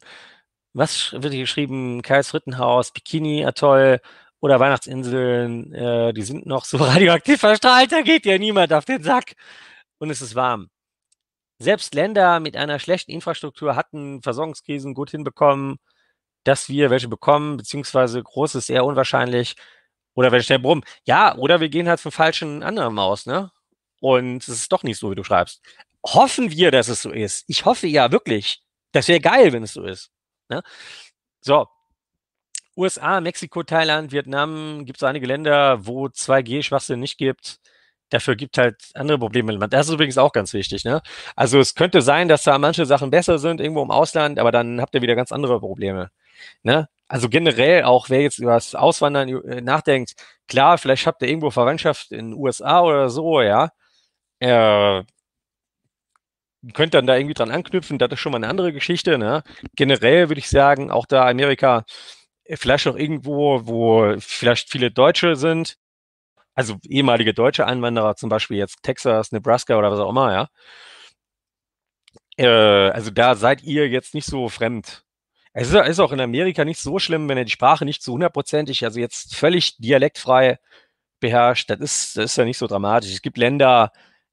was wird hier geschrieben? Karls Rittenhaus, Bikini Atoll ah, oder Weihnachtsinseln, äh, die sind noch so radioaktiv verstrahlt, da geht ja niemand auf den Sack. Und es ist warm selbst Länder mit einer schlechten Infrastruktur hatten Versorgungskrisen gut hinbekommen, dass wir welche bekommen, beziehungsweise groß ist eher unwahrscheinlich. Oder wenn schnell brumm. Ja, oder wir gehen halt von falschen anderen aus, ne? Und es ist doch nicht so, wie du schreibst. Hoffen wir, dass es so ist. Ich hoffe ja wirklich. Das wäre geil, wenn es so ist. Ne? So. USA, Mexiko, Thailand, Vietnam, gibt es einige Länder, wo 2G-Schwachsinn nicht gibt. Dafür gibt halt andere Probleme. Das ist übrigens auch ganz wichtig. Ne? Also es könnte sein, dass da manche Sachen besser sind irgendwo im Ausland, aber dann habt ihr wieder ganz andere Probleme. Ne? Also generell auch, wer jetzt über das Auswandern äh, nachdenkt, klar, vielleicht habt ihr irgendwo Verwandtschaft in den USA oder so, ja. Äh, könnt dann da irgendwie dran anknüpfen, das ist schon mal eine andere Geschichte. Ne? Generell würde ich sagen, auch da Amerika äh, vielleicht noch irgendwo, wo vielleicht viele Deutsche sind, also ehemalige deutsche Einwanderer, zum Beispiel jetzt Texas, Nebraska oder was auch immer, ja. Äh, also da seid ihr jetzt nicht so fremd. Es ist, ist auch in Amerika nicht so schlimm, wenn ihr die Sprache nicht zu hundertprozentig, also jetzt völlig dialektfrei beherrscht. Das ist, das ist ja nicht so dramatisch. Es gibt Länder,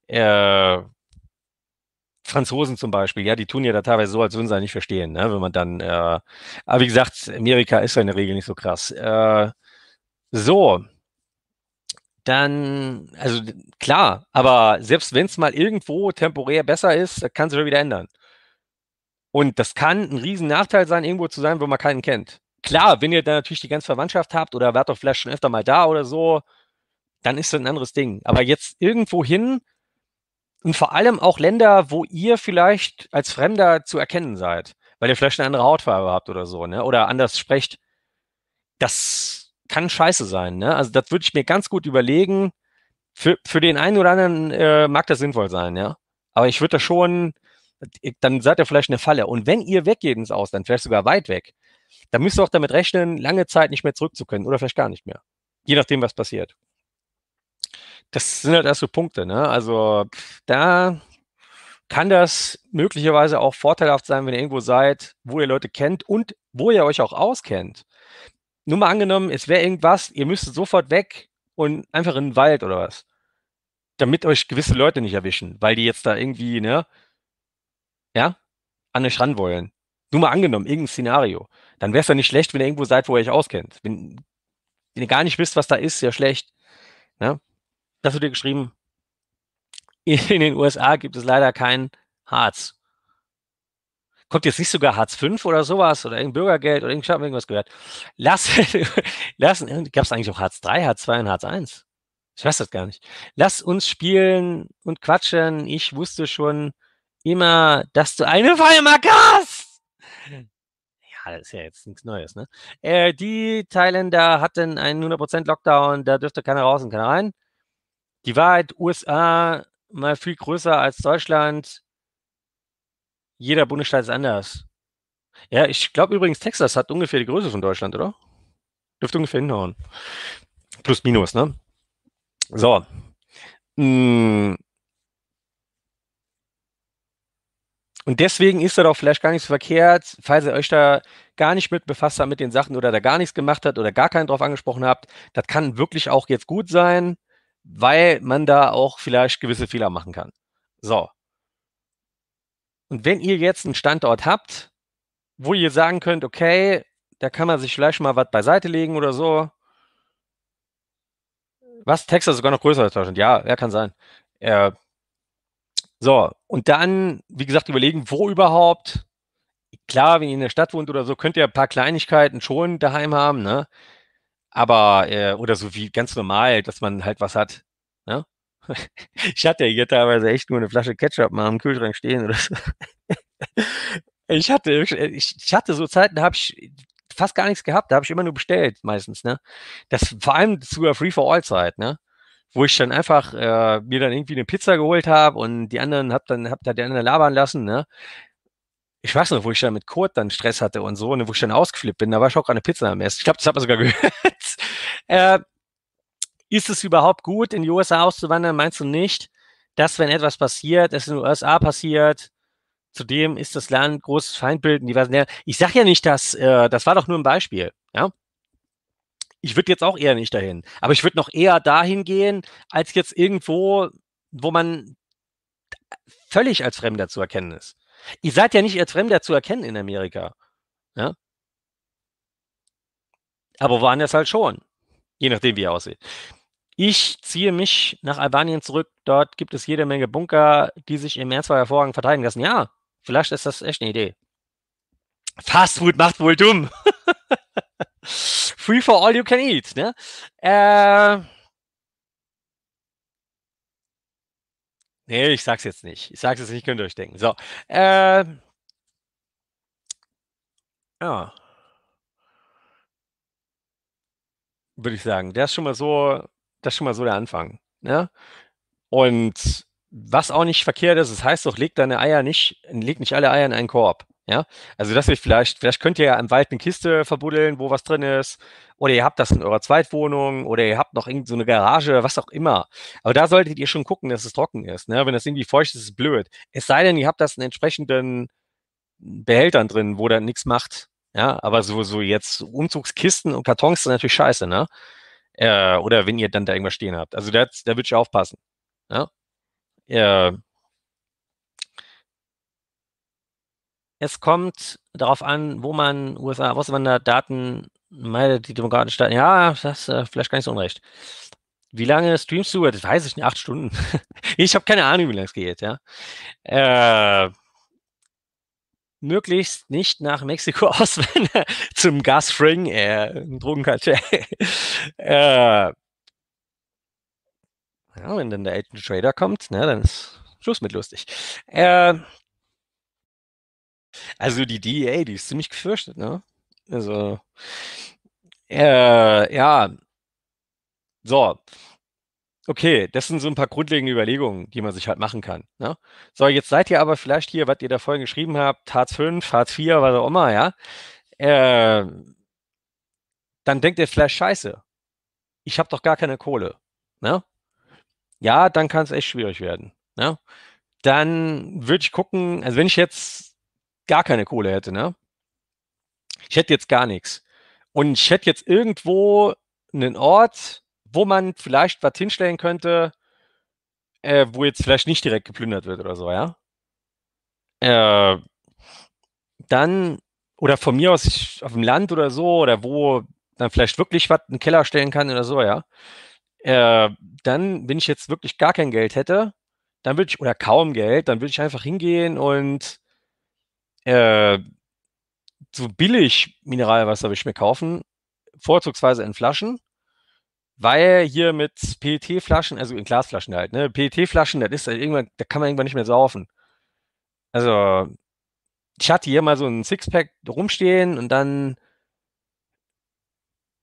äh, Franzosen zum Beispiel, ja, die tun ja da teilweise so, als würden sie ja nicht verstehen, ne, wenn man dann, äh, aber wie gesagt, Amerika ist ja in der Regel nicht so krass. Äh, so, dann, also klar, aber selbst wenn es mal irgendwo temporär besser ist, das kann sich wieder ändern. Und das kann ein riesen Nachteil sein, irgendwo zu sein, wo man keinen kennt. Klar, wenn ihr dann natürlich die ganze Verwandtschaft habt oder wart doch vielleicht schon öfter mal da oder so, dann ist das ein anderes Ding. Aber jetzt irgendwo hin und vor allem auch Länder, wo ihr vielleicht als Fremder zu erkennen seid, weil ihr vielleicht eine andere Hautfarbe habt oder so, ne? Oder anders sprecht, das kann scheiße sein. Ne? Also das würde ich mir ganz gut überlegen. Für, für den einen oder anderen äh, mag das sinnvoll sein, ja. Aber ich würde da schon, äh, dann seid ihr vielleicht eine Falle. Und wenn ihr weggeht ins Ausland, vielleicht sogar weit weg, dann müsst ihr auch damit rechnen, lange Zeit nicht mehr zurückzukönnen oder vielleicht gar nicht mehr. Je nachdem, was passiert. Das sind halt erst so Punkte, ne? Also da kann das möglicherweise auch vorteilhaft sein, wenn ihr irgendwo seid, wo ihr Leute kennt und wo ihr euch auch auskennt nur mal angenommen, es wäre irgendwas, ihr müsstet sofort weg und einfach in den Wald oder was. Damit euch gewisse Leute nicht erwischen, weil die jetzt da irgendwie, ne, ja, an euch ran wollen. Nur mal angenommen, irgendein Szenario. Dann wäre es ja nicht schlecht, wenn ihr irgendwo seid, wo ihr euch auskennt. Wenn, wenn ihr gar nicht wisst, was da ist, ja schlecht. Ne? Das wird dir geschrieben. In den USA gibt es leider kein Harz kommt jetzt nicht sogar Hartz V oder sowas oder irgendein Bürgergeld oder irgendwas, irgendwas gehört. Lass, lassen, gab es eigentlich auch Hartz III, Hartz II und Hartz I? Ich weiß das gar nicht. Lass uns spielen und quatschen. Ich wusste schon immer, dass du eine Fallmarke hast. Ja, das ist ja jetzt nichts Neues, ne? Äh, die Thailänder hatten einen 100% Lockdown, da dürfte keiner raus und keiner rein. Die Wahrheit, USA mal viel größer als Deutschland jeder Bundesstaat ist anders. Ja, ich glaube übrigens, Texas hat ungefähr die Größe von Deutschland, oder? Dürfte ungefähr hinhauen. Plus, minus, ne? So. Hm. Und deswegen ist da doch vielleicht gar nichts so verkehrt, falls ihr euch da gar nicht mit befasst habt mit den Sachen oder da gar nichts gemacht habt oder gar keinen drauf angesprochen habt. Das kann wirklich auch jetzt gut sein, weil man da auch vielleicht gewisse Fehler machen kann. So. Und wenn ihr jetzt einen Standort habt, wo ihr sagen könnt, okay, da kann man sich vielleicht mal was beiseite legen oder so. Was? Texas ist sogar noch größer als Deutschland? Ja, ja, kann sein. Äh, so, und dann, wie gesagt, überlegen, wo überhaupt. Klar, wenn ihr in der Stadt wohnt oder so, könnt ihr ein paar Kleinigkeiten schon daheim haben, ne? Aber, äh, oder so wie ganz normal, dass man halt was hat. Ne? Ich hatte ja hier teilweise echt nur eine Flasche Ketchup mal im Kühlschrank stehen oder so. Ich hatte, äh, ich, ich hatte so Zeiten, da habe ich fast gar nichts gehabt. Da habe ich immer nur bestellt, meistens, ne? Das vor allem zu der Free-for-All-Zeit, ne? Wo ich dann einfach äh, mir dann irgendwie eine Pizza geholt habe und die anderen hab dann hab da die anderen labern lassen, ne? Ich weiß noch, wo ich dann mit Kurt dann Stress hatte und so, ne, wo ich dann ausgeflippt bin, da war ich auch gerade eine Pizza am Essen. Ich glaube, das hat man sogar gehört. äh, ist es überhaupt gut, in die USA auszuwandern? Meinst du nicht, dass wenn etwas passiert, es in den USA passiert, zudem ist das Land großes Feindbild und die Ich sage ja nicht, dass äh, das war doch nur ein Beispiel. Ja? Ich würde jetzt auch eher nicht dahin, aber ich würde noch eher dahin gehen, als jetzt irgendwo, wo man völlig als Fremder zu erkennen ist. Ihr seid ja nicht als Fremder zu erkennen in Amerika. Ja? Aber woanders halt schon. Je nachdem, wie ihr aussieht. Ich ziehe mich nach Albanien zurück. Dort gibt es jede Menge Bunker, die sich im Ernstfall hervorragend verteidigen lassen. Ja, vielleicht ist das echt eine Idee. Fastfood macht wohl dumm. Free for all you can eat. Ne? Äh, nee, ich sag's jetzt nicht. Ich sag's jetzt nicht, könnt ihr euch denken. So. Äh, ja. Würde ich sagen. Der ist schon mal so das ist schon mal so der Anfang. Ne? Und was auch nicht verkehrt ist, es das heißt doch, leg deine Eier nicht, leg nicht alle Eier in einen Korb. Ja, also dass ihr vielleicht, vielleicht könnt ihr ja im Wald eine Kiste verbuddeln, wo was drin ist, oder ihr habt das in eurer Zweitwohnung, oder ihr habt noch irgend so eine Garage, was auch immer. Aber da solltet ihr schon gucken, dass es trocken ist. Ne? Wenn das irgendwie feucht ist, ist es blöd. Es sei denn, ihr habt das in entsprechenden Behältern drin, wo dann nichts macht. Ja, aber so, so jetzt Umzugskisten und Kartons sind natürlich scheiße, ne? Äh, oder wenn ihr dann da irgendwas stehen habt. Also das, da würde ich aufpassen. Ja? Ne? Äh, es kommt darauf an, wo man USA auswandert, meidet die demokratischen Staaten. Ja, das äh, vielleicht gar nicht so unrecht. Wie lange streamst du? Das weiß ich nicht, acht Stunden. ich habe keine Ahnung, wie lange es geht, ja. Äh, möglichst nicht nach Mexiko auswandern zum Gasfring, äh, Drogenkartell. äh, ja, wenn dann der Agent Trader kommt, ne, dann ist Schluss mit lustig. Äh, also die DEA, die ist ziemlich gefürchtet, ne? Also, äh, ja. So, Okay, das sind so ein paar grundlegende Überlegungen, die man sich halt machen kann. Ne? So, jetzt seid ihr aber vielleicht hier, was ihr da vorhin geschrieben habt, Hartz 5, Hartz 4, was auch immer, ja. Äh, dann denkt ihr vielleicht, scheiße, ich habe doch gar keine Kohle. Ne? Ja, dann kann es echt schwierig werden. Ne? Dann würde ich gucken, also wenn ich jetzt gar keine Kohle hätte, ne? Ich hätte jetzt gar nichts. Und ich hätte jetzt irgendwo einen Ort, wo man vielleicht was hinstellen könnte, äh, wo jetzt vielleicht nicht direkt geplündert wird oder so, ja. Äh, dann, oder von mir aus ich, auf dem Land oder so, oder wo dann vielleicht wirklich was in den Keller stellen kann oder so, ja. Äh, dann, wenn ich jetzt wirklich gar kein Geld hätte, dann würde ich, oder kaum Geld, dann würde ich einfach hingehen und äh, so billig Mineralwasser würde ich mir kaufen, vorzugsweise in Flaschen weil hier mit PET-Flaschen, also in Glasflaschen halt, ne, PET-Flaschen, das ist halt irgendwann, da kann man irgendwann nicht mehr saufen. Also, ich hatte hier mal so ein Sixpack rumstehen und dann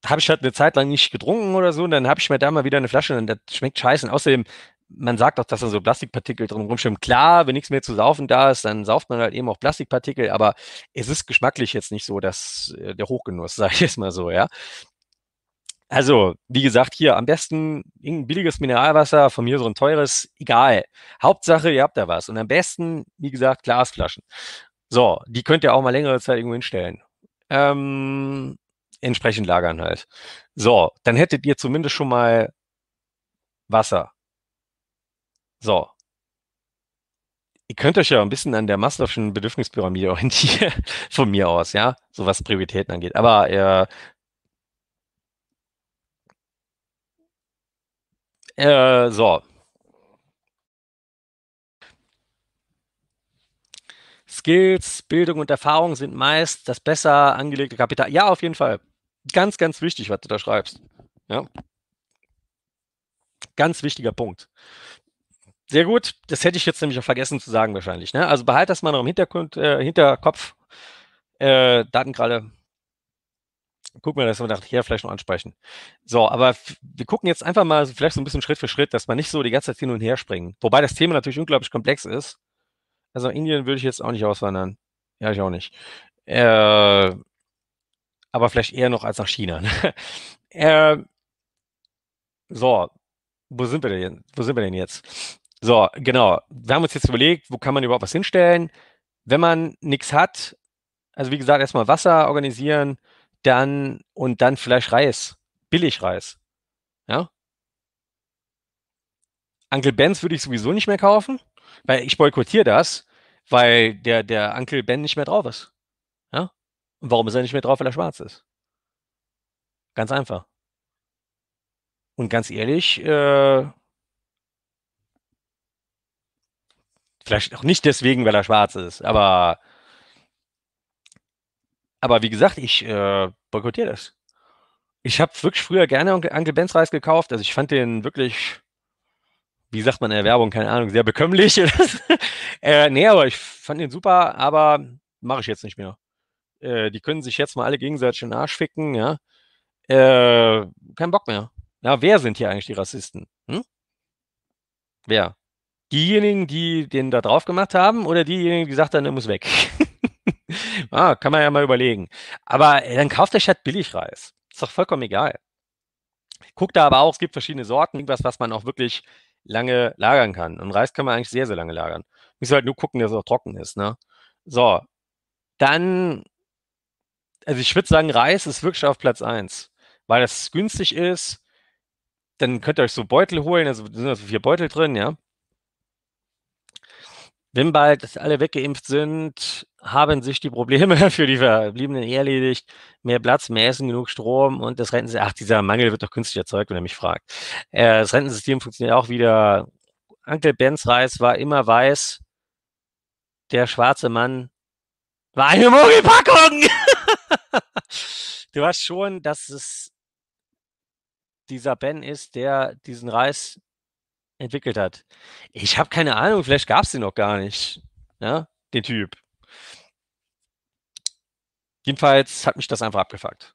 habe ich halt eine Zeit lang nicht getrunken oder so und dann habe ich mir da mal wieder eine Flasche und das schmeckt scheiße. Und außerdem, man sagt auch, dass da so Plastikpartikel drin rumschwimmen. Klar, wenn nichts mehr zu saufen da ist, dann sauft man halt eben auch Plastikpartikel, aber es ist geschmacklich jetzt nicht so, dass äh, der Hochgenuss, sage ich jetzt mal so, ja. Also, wie gesagt, hier am besten ein billiges Mineralwasser, von mir so ein teures, egal. Hauptsache, ihr habt da was. Und am besten, wie gesagt, Glasflaschen. So, die könnt ihr auch mal längere Zeit irgendwo hinstellen. Ähm, entsprechend lagern halt. So, dann hättet ihr zumindest schon mal Wasser. So. Ihr könnt euch ja ein bisschen an der Maslow'schen Bedürfnispyramide orientieren, von mir aus, ja, so was Prioritäten angeht. Aber äh, Äh, so. Skills, Bildung und Erfahrung sind meist das besser angelegte Kapital. Ja, auf jeden Fall. Ganz, ganz wichtig, was du da schreibst. Ja. Ganz wichtiger Punkt. Sehr gut. Das hätte ich jetzt nämlich auch vergessen zu sagen, wahrscheinlich. Ne? Also behalte das mal noch im Hintergrund, äh, Hinterkopf. Äh, Datenkralle gucken wir das und dachte, vielleicht noch ansprechen. So, aber wir gucken jetzt einfach mal vielleicht so ein bisschen Schritt für Schritt, dass man nicht so die ganze Zeit hin und her springen. Wobei das Thema natürlich unglaublich komplex ist. Also Indien würde ich jetzt auch nicht auswandern. Ja, ich auch nicht. Äh, aber vielleicht eher noch als nach China. Ne? äh, so, wo sind wir denn? Jetzt? Wo sind wir denn jetzt? So, genau. Wir haben uns jetzt überlegt, wo kann man überhaupt was hinstellen? Wenn man nichts hat, also wie gesagt, erstmal Wasser organisieren, dann und dann vielleicht Reis, billig Reis. Ja? Uncle Ben's würde ich sowieso nicht mehr kaufen, weil ich boykottiere das, weil der, der Uncle Ben nicht mehr drauf ist. Ja? Und warum ist er nicht mehr drauf, weil er schwarz ist? Ganz einfach. Und ganz ehrlich, äh, vielleicht auch nicht deswegen, weil er schwarz ist, aber aber wie gesagt, ich äh, boykottiere das. Ich habe wirklich früher gerne Onkel Benz Reis gekauft. Also ich fand den wirklich, wie sagt man in der Werbung, keine Ahnung, sehr bekömmlich. äh, nee, aber ich fand den super, aber mache ich jetzt nicht mehr. Äh, die können sich jetzt mal alle gegenseitig in den Arsch ficken, ja. Äh, kein Bock mehr. Ja, wer sind hier eigentlich die Rassisten? Hm? Wer? Diejenigen, die den da drauf gemacht haben oder diejenigen, die gesagt haben, der muss weg? ah, kann man ja mal überlegen. Aber ey, äh, dann kauft euch halt Billigreis. Ist doch vollkommen egal. Guckt da aber auch, es gibt verschiedene Sorten, irgendwas, was man auch wirklich lange lagern kann. Und Reis kann man eigentlich sehr, sehr lange lagern. Muss halt nur gucken, dass es auch trocken ist. Ne? So, dann, also ich würde sagen, Reis ist wirklich auf Platz 1, weil das günstig ist. Dann könnt ihr euch so Beutel holen, also sind da so vier Beutel drin, ja wenn bald alle weggeimpft sind, haben sich die Probleme für die Verbliebenen erledigt. Mehr Platz, mehr Essen, genug Strom und das Rentensystem. Ach, dieser Mangel wird doch künstlich erzeugt, wenn er mich fragt. Äh, das Rentensystem funktioniert auch wieder. Uncle Bens Reis war immer weiß. Der schwarze Mann war eine Mogelpackung. du weißt schon, dass es dieser Ben ist, der diesen Reis entwickelt hat. Ich habe keine Ahnung, vielleicht gab es den noch gar nicht, ja, ne, den Typ. Jedenfalls hat mich das einfach abgefuckt.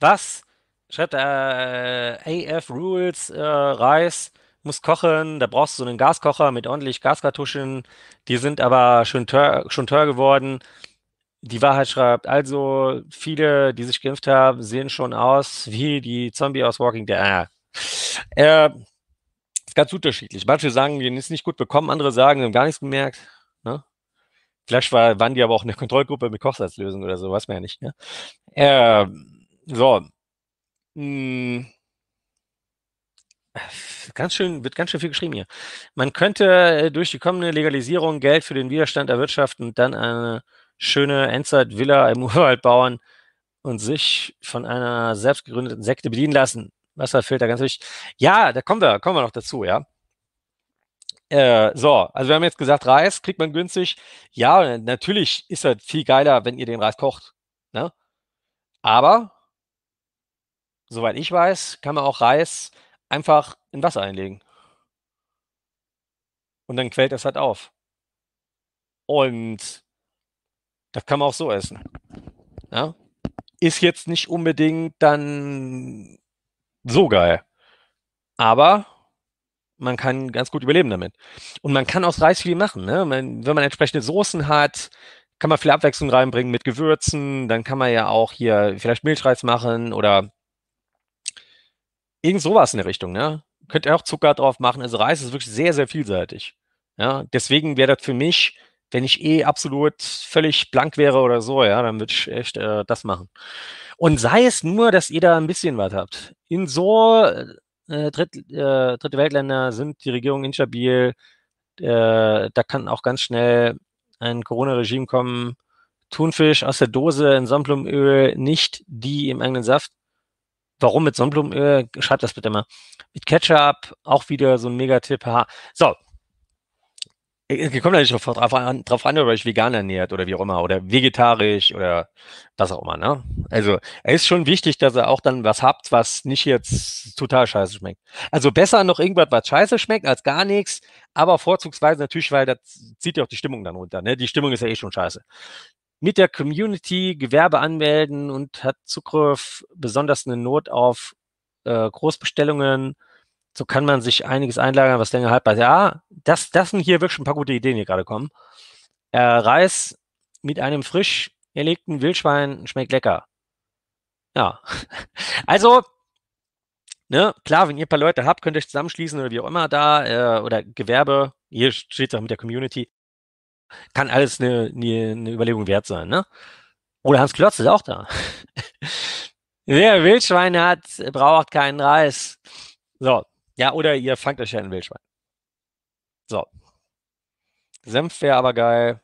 Was schreibt äh, AF Rules äh, Reis? musst kochen, da brauchst du so einen Gaskocher mit ordentlich Gaskartuschen. Die sind aber schon teuer, schon teuer geworden. Die Wahrheit schreibt, also viele, die sich geimpft haben, sehen schon aus wie die Zombie aus Walking Dead. Äh, ist ganz unterschiedlich. Manche sagen, denen ist nicht gut bekommen, andere sagen, haben gar nichts gemerkt. Ne? Vielleicht war, waren die aber auch eine Kontrollgruppe mit Kochsatzlösung oder so, weiß man ja nicht. Ne? Äh, so. Mh. Hm. Ganz schön, wird ganz schön viel geschrieben hier. Man könnte äh, durch die kommende Legalisierung Geld für den Widerstand erwirtschaften und dann eine schöne Endzeit-Villa im Urwald bauen und sich von einer selbstgegründeten Sekte bedienen lassen. Wasserfilter, ganz wichtig. Ja, da kommen wir, kommen wir noch dazu, ja. Äh, so, also wir haben jetzt gesagt, Reis kriegt man günstig. Ja, natürlich ist das viel geiler, wenn ihr den Reis kocht. Ne? Aber, soweit ich weiß, kann man auch Reis einfach in Wasser einlegen. Und dann quält das halt auf. Und das kann man auch so essen. Ja? Ne? Ist jetzt nicht unbedingt dann so geil. Aber man kann ganz gut überleben damit. Und man kann aus Reis viel machen. Ne? Man, wenn man entsprechende Soßen hat, kann man viel Abwechslung reinbringen mit Gewürzen. Dann kann man ja auch hier vielleicht Milchreis machen oder Irgend sowas in der Richtung, ne? Könnt ihr auch Zucker drauf machen. Also Reis ist wirklich sehr, sehr vielseitig. Ja, deswegen wäre das für mich, wenn ich eh absolut völlig blank wäre oder so, ja, dann würde ich echt äh, das machen. Und sei es nur, dass ihr da ein bisschen was habt. In so äh, äh Dritt, äh, Dritte Weltländer sind die Regierungen instabil. Äh, da kann auch ganz schnell ein Corona-Regime kommen. Thunfisch aus der Dose in Sonnenblumenöl, nicht die im eigenen Saft. Warum mit Sonnenblumenöl? Schreibt das bitte mal. Mit Ketchup auch wieder so ein Megatipp. So. Ihr äh, äh, kommt da nicht drauf an, drauf an, ob ihr euch vegan ernährt oder wie auch immer oder vegetarisch oder was auch immer. Ne? Also es ist schon wichtig, dass ihr auch dann was habt, was nicht jetzt total scheiße schmeckt. Also besser noch irgendwas, was scheiße schmeckt, als gar nichts, aber vorzugsweise natürlich, weil das zieht ja auch die Stimmung dann runter. Ne? Die Stimmung ist ja eh schon scheiße mit der Community Gewerbe anmelden und hat Zugriff besonders eine Not auf äh, Großbestellungen. So kann man sich einiges einlagern, was länger haltbar ist. Ja, das, das sind hier wirklich ein paar gute Ideen, die gerade kommen. Äh, Reis mit einem frisch erlegten Wildschwein schmeckt lecker. Ja, also, ne, klar, wenn ihr ein paar Leute habt, könnt ihr euch zusammenschließen oder wie auch immer da, äh, oder Gewerbe, hier steht es auch mit der Community, kann alles eine, eine, eine Überlegung wert sein, ne? Oder Hans Klotz ist auch da. Wer Wildschweine hat, braucht keinen Reis. So, ja, oder ihr fangt euch ja ein Wildschwein. So. Senf wäre aber geil.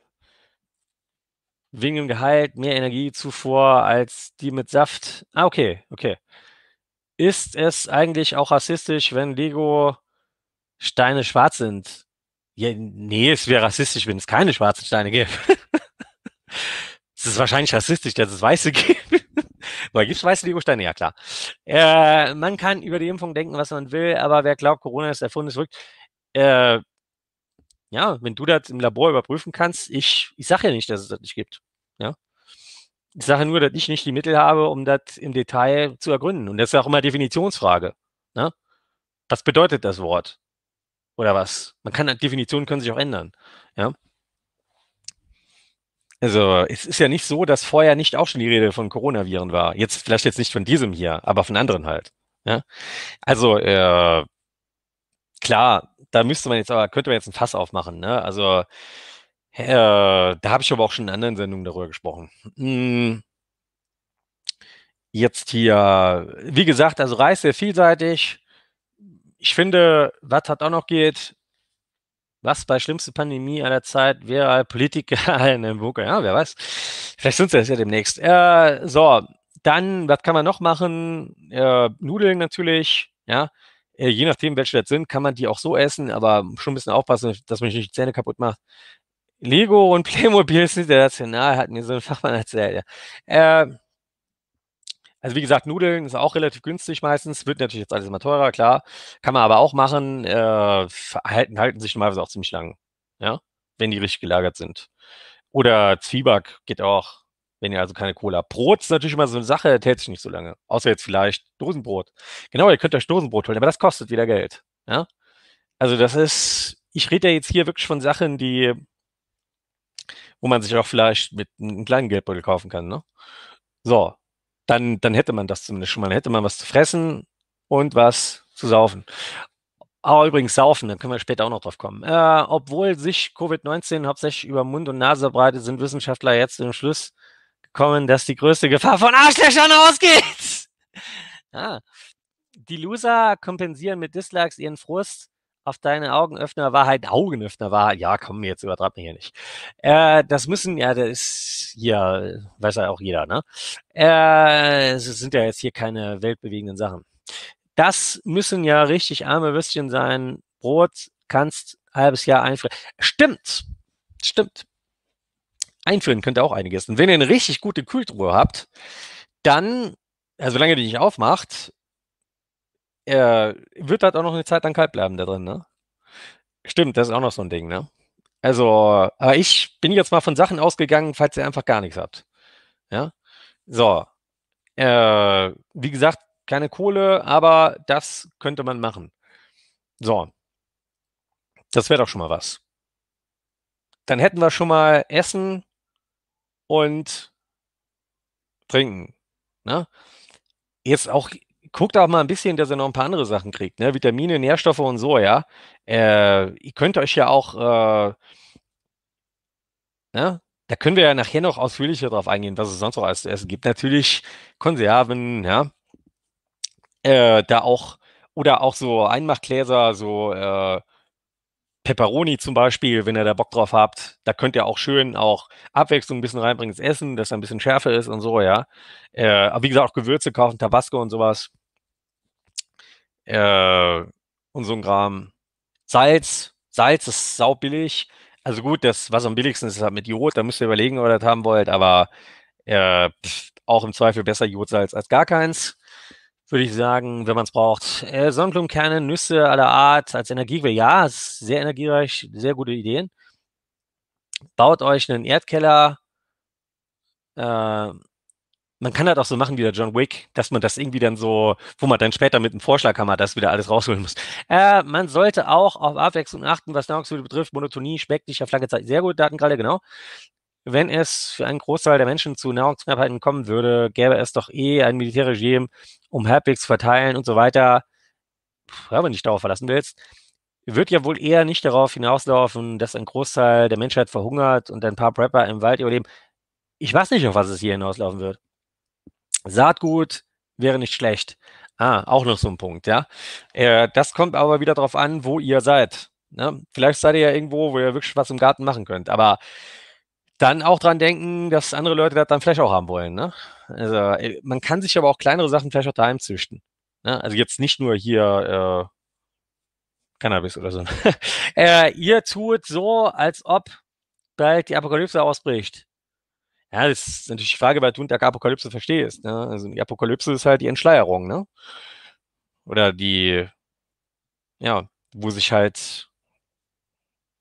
Wegen dem Gehalt mehr Energiezufuhr als die mit Saft. Ah, okay, okay. Ist es eigentlich auch rassistisch, wenn Lego Steine schwarz sind? Ja, nee, es wäre rassistisch, wenn es keine schwarzen Steine gäbe. es ist wahrscheinlich rassistisch, dass es weiße gibt. Weil gibt es weiße Lego-Steine? Ja, klar. Äh, man kann über die Impfung denken, was man will, aber wer glaubt, Corona ist erfunden, ist rückt. Äh, ja, wenn du das im Labor überprüfen kannst, ich, ich sage ja nicht, dass es das nicht gibt. Ja? Ich sage nur, dass ich nicht die Mittel habe, um das im Detail zu ergründen. Und das ist auch immer Definitionsfrage. Ne? Was bedeutet das Wort? Oder was? Man kann, Definitionen können sich auch ändern. Ja. Also es ist ja nicht so, dass vorher nicht auch schon die Rede von Coronaviren war. Jetzt vielleicht jetzt nicht von diesem hier, aber von anderen halt. Ja? Also äh, klar, da müsste man jetzt aber könnte man jetzt ein Fass aufmachen. Ne? Also äh, da habe ich aber auch schon in anderen Sendungen darüber gesprochen. Hm. Jetzt hier, wie gesagt, also Reis sehr vielseitig ich finde, was hat auch noch geht, was bei schlimmste Pandemie aller Zeit wäre Politiker in einem Bunker. Ja, wer weiß. Vielleicht sind sie das ja demnächst. Äh, so, dann, was kann man noch machen? Äh, Nudeln natürlich, ja. Äh, je nachdem, welche das sind, kann man die auch so essen, aber schon ein bisschen aufpassen, dass man nicht die Zähne kaputt macht. Lego und Playmobil sind international, hat mir so ein Fachmann erzählt. Ja. Äh, also wie gesagt, Nudeln ist auch relativ günstig meistens, wird natürlich jetzt alles immer teurer, klar. Kann man aber auch machen, äh, halten, halten sich normalerweise auch ziemlich lang, ja, wenn die richtig gelagert sind. Oder Zwieback geht auch, wenn ihr also keine Cola. Brot ist natürlich immer so eine Sache, hält sich nicht so lange. Außer jetzt vielleicht Dosenbrot. Genau, ihr könnt euch Dosenbrot holen, aber das kostet wieder Geld, ja. Also das ist, ich rede ja jetzt hier wirklich von Sachen, die, wo man sich auch vielleicht mit einem kleinen Geldbeutel kaufen kann, ne? So, dann, dann hätte man das zumindest schon mal. Dann hätte man was zu fressen und was zu saufen. Aber ah, übrigens saufen, dann können wir später auch noch drauf kommen. Äh, obwohl sich Covid-19 hauptsächlich über Mund und Nase verbreitet, sind Wissenschaftler jetzt zum Schluss gekommen, dass die größte Gefahr von Arschlöchern ausgeht. ah. Die Loser kompensieren mit Dislikes ihren Frust auf deine Augenöffner war halt, Augenöffner war, ja, komm, jetzt übertreib mir hier nicht. Äh, das müssen, ja, das ist ja, weiß ja auch jeder, ne? Äh, es sind ja jetzt hier keine weltbewegenden Sachen. Das müssen ja richtig arme Würstchen sein. Brot kannst halbes Jahr einfrieren. Stimmt. Stimmt. Einführen könnt ihr auch einiges. Und wenn ihr eine richtig gute Kühltruhe habt, dann, also solange die nicht aufmacht, er wird halt auch noch eine Zeit lang kalt bleiben da drin, ne? Stimmt, das ist auch noch so ein Ding, ne? Also, aber ich bin jetzt mal von Sachen ausgegangen, falls ihr einfach gar nichts habt. Ja? So. Äh, wie gesagt, keine Kohle, aber das könnte man machen. So. Das wäre doch schon mal was. Dann hätten wir schon mal Essen und Trinken. Ne? Jetzt auch guckt auch mal ein bisschen, dass ihr noch ein paar andere Sachen kriegt, ne? Vitamine, Nährstoffe und so, ja. Äh, ihr könnt euch ja auch, äh, ne? Da können wir ja nachher noch ausführlicher drauf eingehen, was es sonst noch alles zu essen gibt. Natürlich Konserven, ja. Äh, da auch, oder auch so Einmachgläser, so äh, Pepperoni zum Beispiel, wenn ihr da Bock drauf habt. Da könnt ihr auch schön auch Abwechslung ein bisschen reinbringen ins Essen, dass da ein bisschen Schärfe ist und so, ja. Äh, aber wie gesagt, auch Gewürze kaufen, Tabasco und sowas äh, und so ein Gramm. Salz, Salz ist saubillig. Also gut, das, was am billigsten ist, ist halt mit Jod, da müsst ihr überlegen, ob ihr das haben wollt, aber äh, auch im Zweifel besser Jodsalz als gar keins, würde ich sagen, wenn man es braucht. Äh, Sonnenblumenkerne, Nüsse aller Art als Energiequelle, ja, ist sehr energiereich, sehr gute Ideen. Baut euch einen Erdkeller, äh, man kann halt auch so machen wie der John Wick, dass man das irgendwie dann so, wo man dann später mit einem Vorschlaghammer das wieder alles rausholen muss. Äh, man sollte auch auf Abwechslung achten, was Nahrungsmittel betrifft. Monotonie, specklicher Flagge zeigt sehr gut Daten genau. Wenn es für einen Großteil der Menschen zu Nahrungsknappheiten kommen würde, gäbe es doch eh ein Militärregime, um halbwegs zu verteilen und so weiter. Puh, wenn du dich darauf verlassen willst, wird ja wohl eher nicht darauf hinauslaufen, dass ein Großteil der Menschheit verhungert und ein paar Prepper im Wald überleben. Ich weiß nicht, auf was es hier hinauslaufen wird. Saatgut wäre nicht schlecht. Ah, auch noch so ein Punkt, ja. Äh, das kommt aber wieder darauf an, wo ihr seid. Ne? Vielleicht seid ihr ja irgendwo, wo ihr wirklich was im Garten machen könnt. Aber dann auch dran denken, dass andere Leute das dann vielleicht auch haben wollen. Ne? Also, äh, man kann sich aber auch kleinere Sachen vielleicht auch daheim züchten. Ne? Also jetzt nicht nur hier äh, Cannabis oder so. Ne? äh, ihr tut so, als ob bald die Apokalypse ausbricht. Ja, das ist natürlich die Frage, weil du unter Apokalypse verstehst. Ne? Also die Apokalypse ist halt die Entschleierung, ne? Oder die, ja, wo sich halt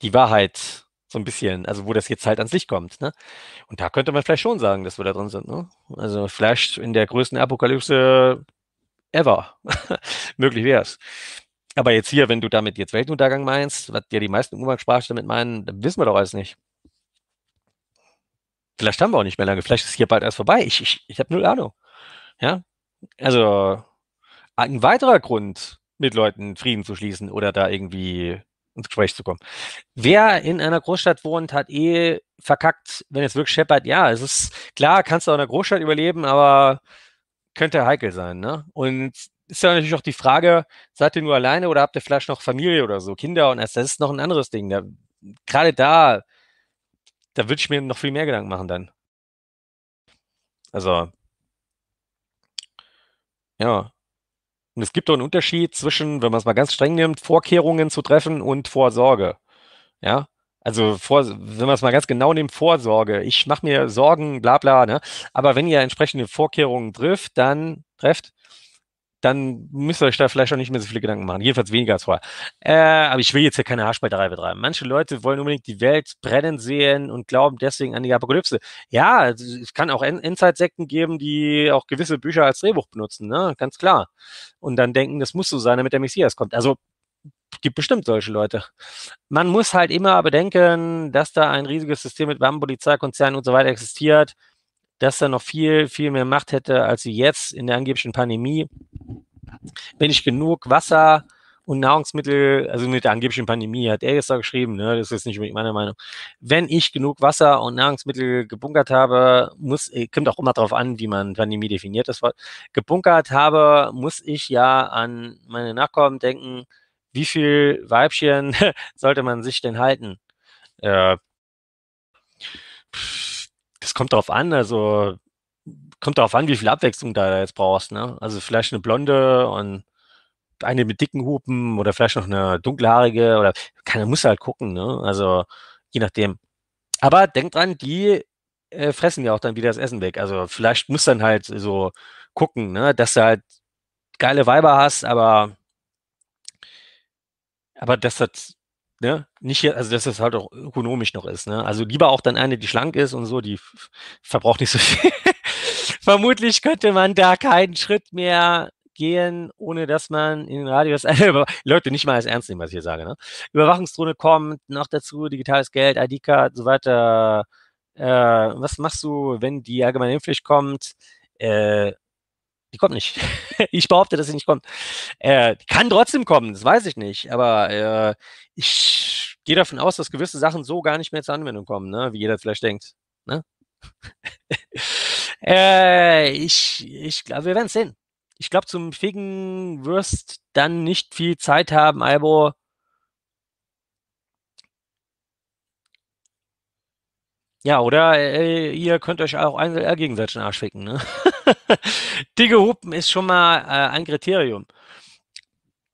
die Wahrheit so ein bisschen, also wo das jetzt halt ans Licht kommt, ne? Und da könnte man vielleicht schon sagen, dass wir da drin sind, ne? Also vielleicht in der größten Apokalypse ever. Möglich wäre es. Aber jetzt hier, wenn du damit jetzt Weltuntergang meinst, was dir die meisten Umgangssprache damit meinen, dann wissen wir doch alles nicht. Vielleicht haben wir auch nicht mehr lange. Vielleicht ist hier bald erst vorbei. Ich, ich, ich habe null Ahnung. Ja, also ein weiterer Grund, mit Leuten Frieden zu schließen oder da irgendwie ins Gespräch zu kommen. Wer in einer Großstadt wohnt, hat eh verkackt, wenn es wirklich scheppert. Ja, es ist klar, kannst du auch in einer Großstadt überleben, aber könnte heikel sein. Ne? Und ist ja natürlich auch die Frage, seid ihr nur alleine oder habt ihr vielleicht noch Familie oder so, Kinder? Und das ist noch ein anderes Ding. Da, gerade da da würde ich mir noch viel mehr Gedanken machen dann. Also, ja. Und es gibt doch einen Unterschied zwischen, wenn man es mal ganz streng nimmt, Vorkehrungen zu treffen und Vorsorge. Ja, also vor, wenn man es mal ganz genau nimmt, Vorsorge. Ich mache mir Sorgen, bla bla. Ne? Aber wenn ihr entsprechende Vorkehrungen trifft, dann trefft, dann müsst ihr euch da vielleicht auch nicht mehr so viele Gedanken machen. Jedenfalls weniger als vorher. Äh, aber ich will jetzt hier keine Haarspalterei betreiben. Manche Leute wollen unbedingt die Welt brennen sehen und glauben deswegen an die Apokalypse. Ja, also es kann auch Inside-Sekten geben, die auch gewisse Bücher als Drehbuch benutzen, ne? ganz klar. Und dann denken, das muss so sein, damit der Messias kommt. Also gibt bestimmt solche Leute. Man muss halt immer bedenken, dass da ein riesiges System mit Waffen, Polizeikonzernen und so weiter existiert, dass da noch viel, viel mehr Macht hätte, als sie jetzt in der angeblichen Pandemie wenn ich genug Wasser und Nahrungsmittel, also mit der angeblichen Pandemie, hat er jetzt da geschrieben, ne? das ist nicht unbedingt meine Meinung. Wenn ich genug Wasser und Nahrungsmittel gebunkert habe, muss, äh, kommt auch immer darauf an, wie man Pandemie definiert, das Wort, gebunkert habe, muss ich ja an meine Nachkommen denken, wie viel Weibchen sollte man sich denn halten? Äh, das kommt darauf an, also kommt darauf an, wie viel Abwechslung da jetzt brauchst. Ne? Also vielleicht eine blonde und eine mit dicken Hupen oder vielleicht noch eine dunkelhaarige oder keiner muss halt gucken. Ne? Also je nachdem. Aber denk dran, die äh, fressen ja auch dann wieder das Essen weg. Also vielleicht muss dann halt so gucken, ne? dass du halt geile Weiber hast, aber aber dass das ne, nicht also dass das halt auch ökonomisch noch ist. Ne? Also lieber auch dann eine, die schlank ist und so, die verbraucht nicht so viel vermutlich könnte man da keinen Schritt mehr gehen, ohne dass man in den Radius, Leute nicht mal als ernst nehmen, was ich hier sage, ne? Überwachungsdrohne kommt, noch dazu digitales Geld, ID-Card, so weiter. Äh, was machst du, wenn die allgemeine Impfpflicht kommt? Äh, die kommt nicht. ich behaupte, dass sie nicht kommt. Äh, kann trotzdem kommen, das weiß ich nicht. Aber äh, ich gehe davon aus, dass gewisse Sachen so gar nicht mehr zur Anwendung kommen, ne? wie jeder vielleicht denkt. Ne? Äh, ich, ich glaube, wir werden es sehen. Ich glaube, zum Ficken wirst dann nicht viel Zeit haben, Albo. Ja, oder äh, ihr könnt euch auch ein, äh, gegenseitig einen Arsch ficken. Ne? Dicke Hupen ist schon mal äh, ein Kriterium.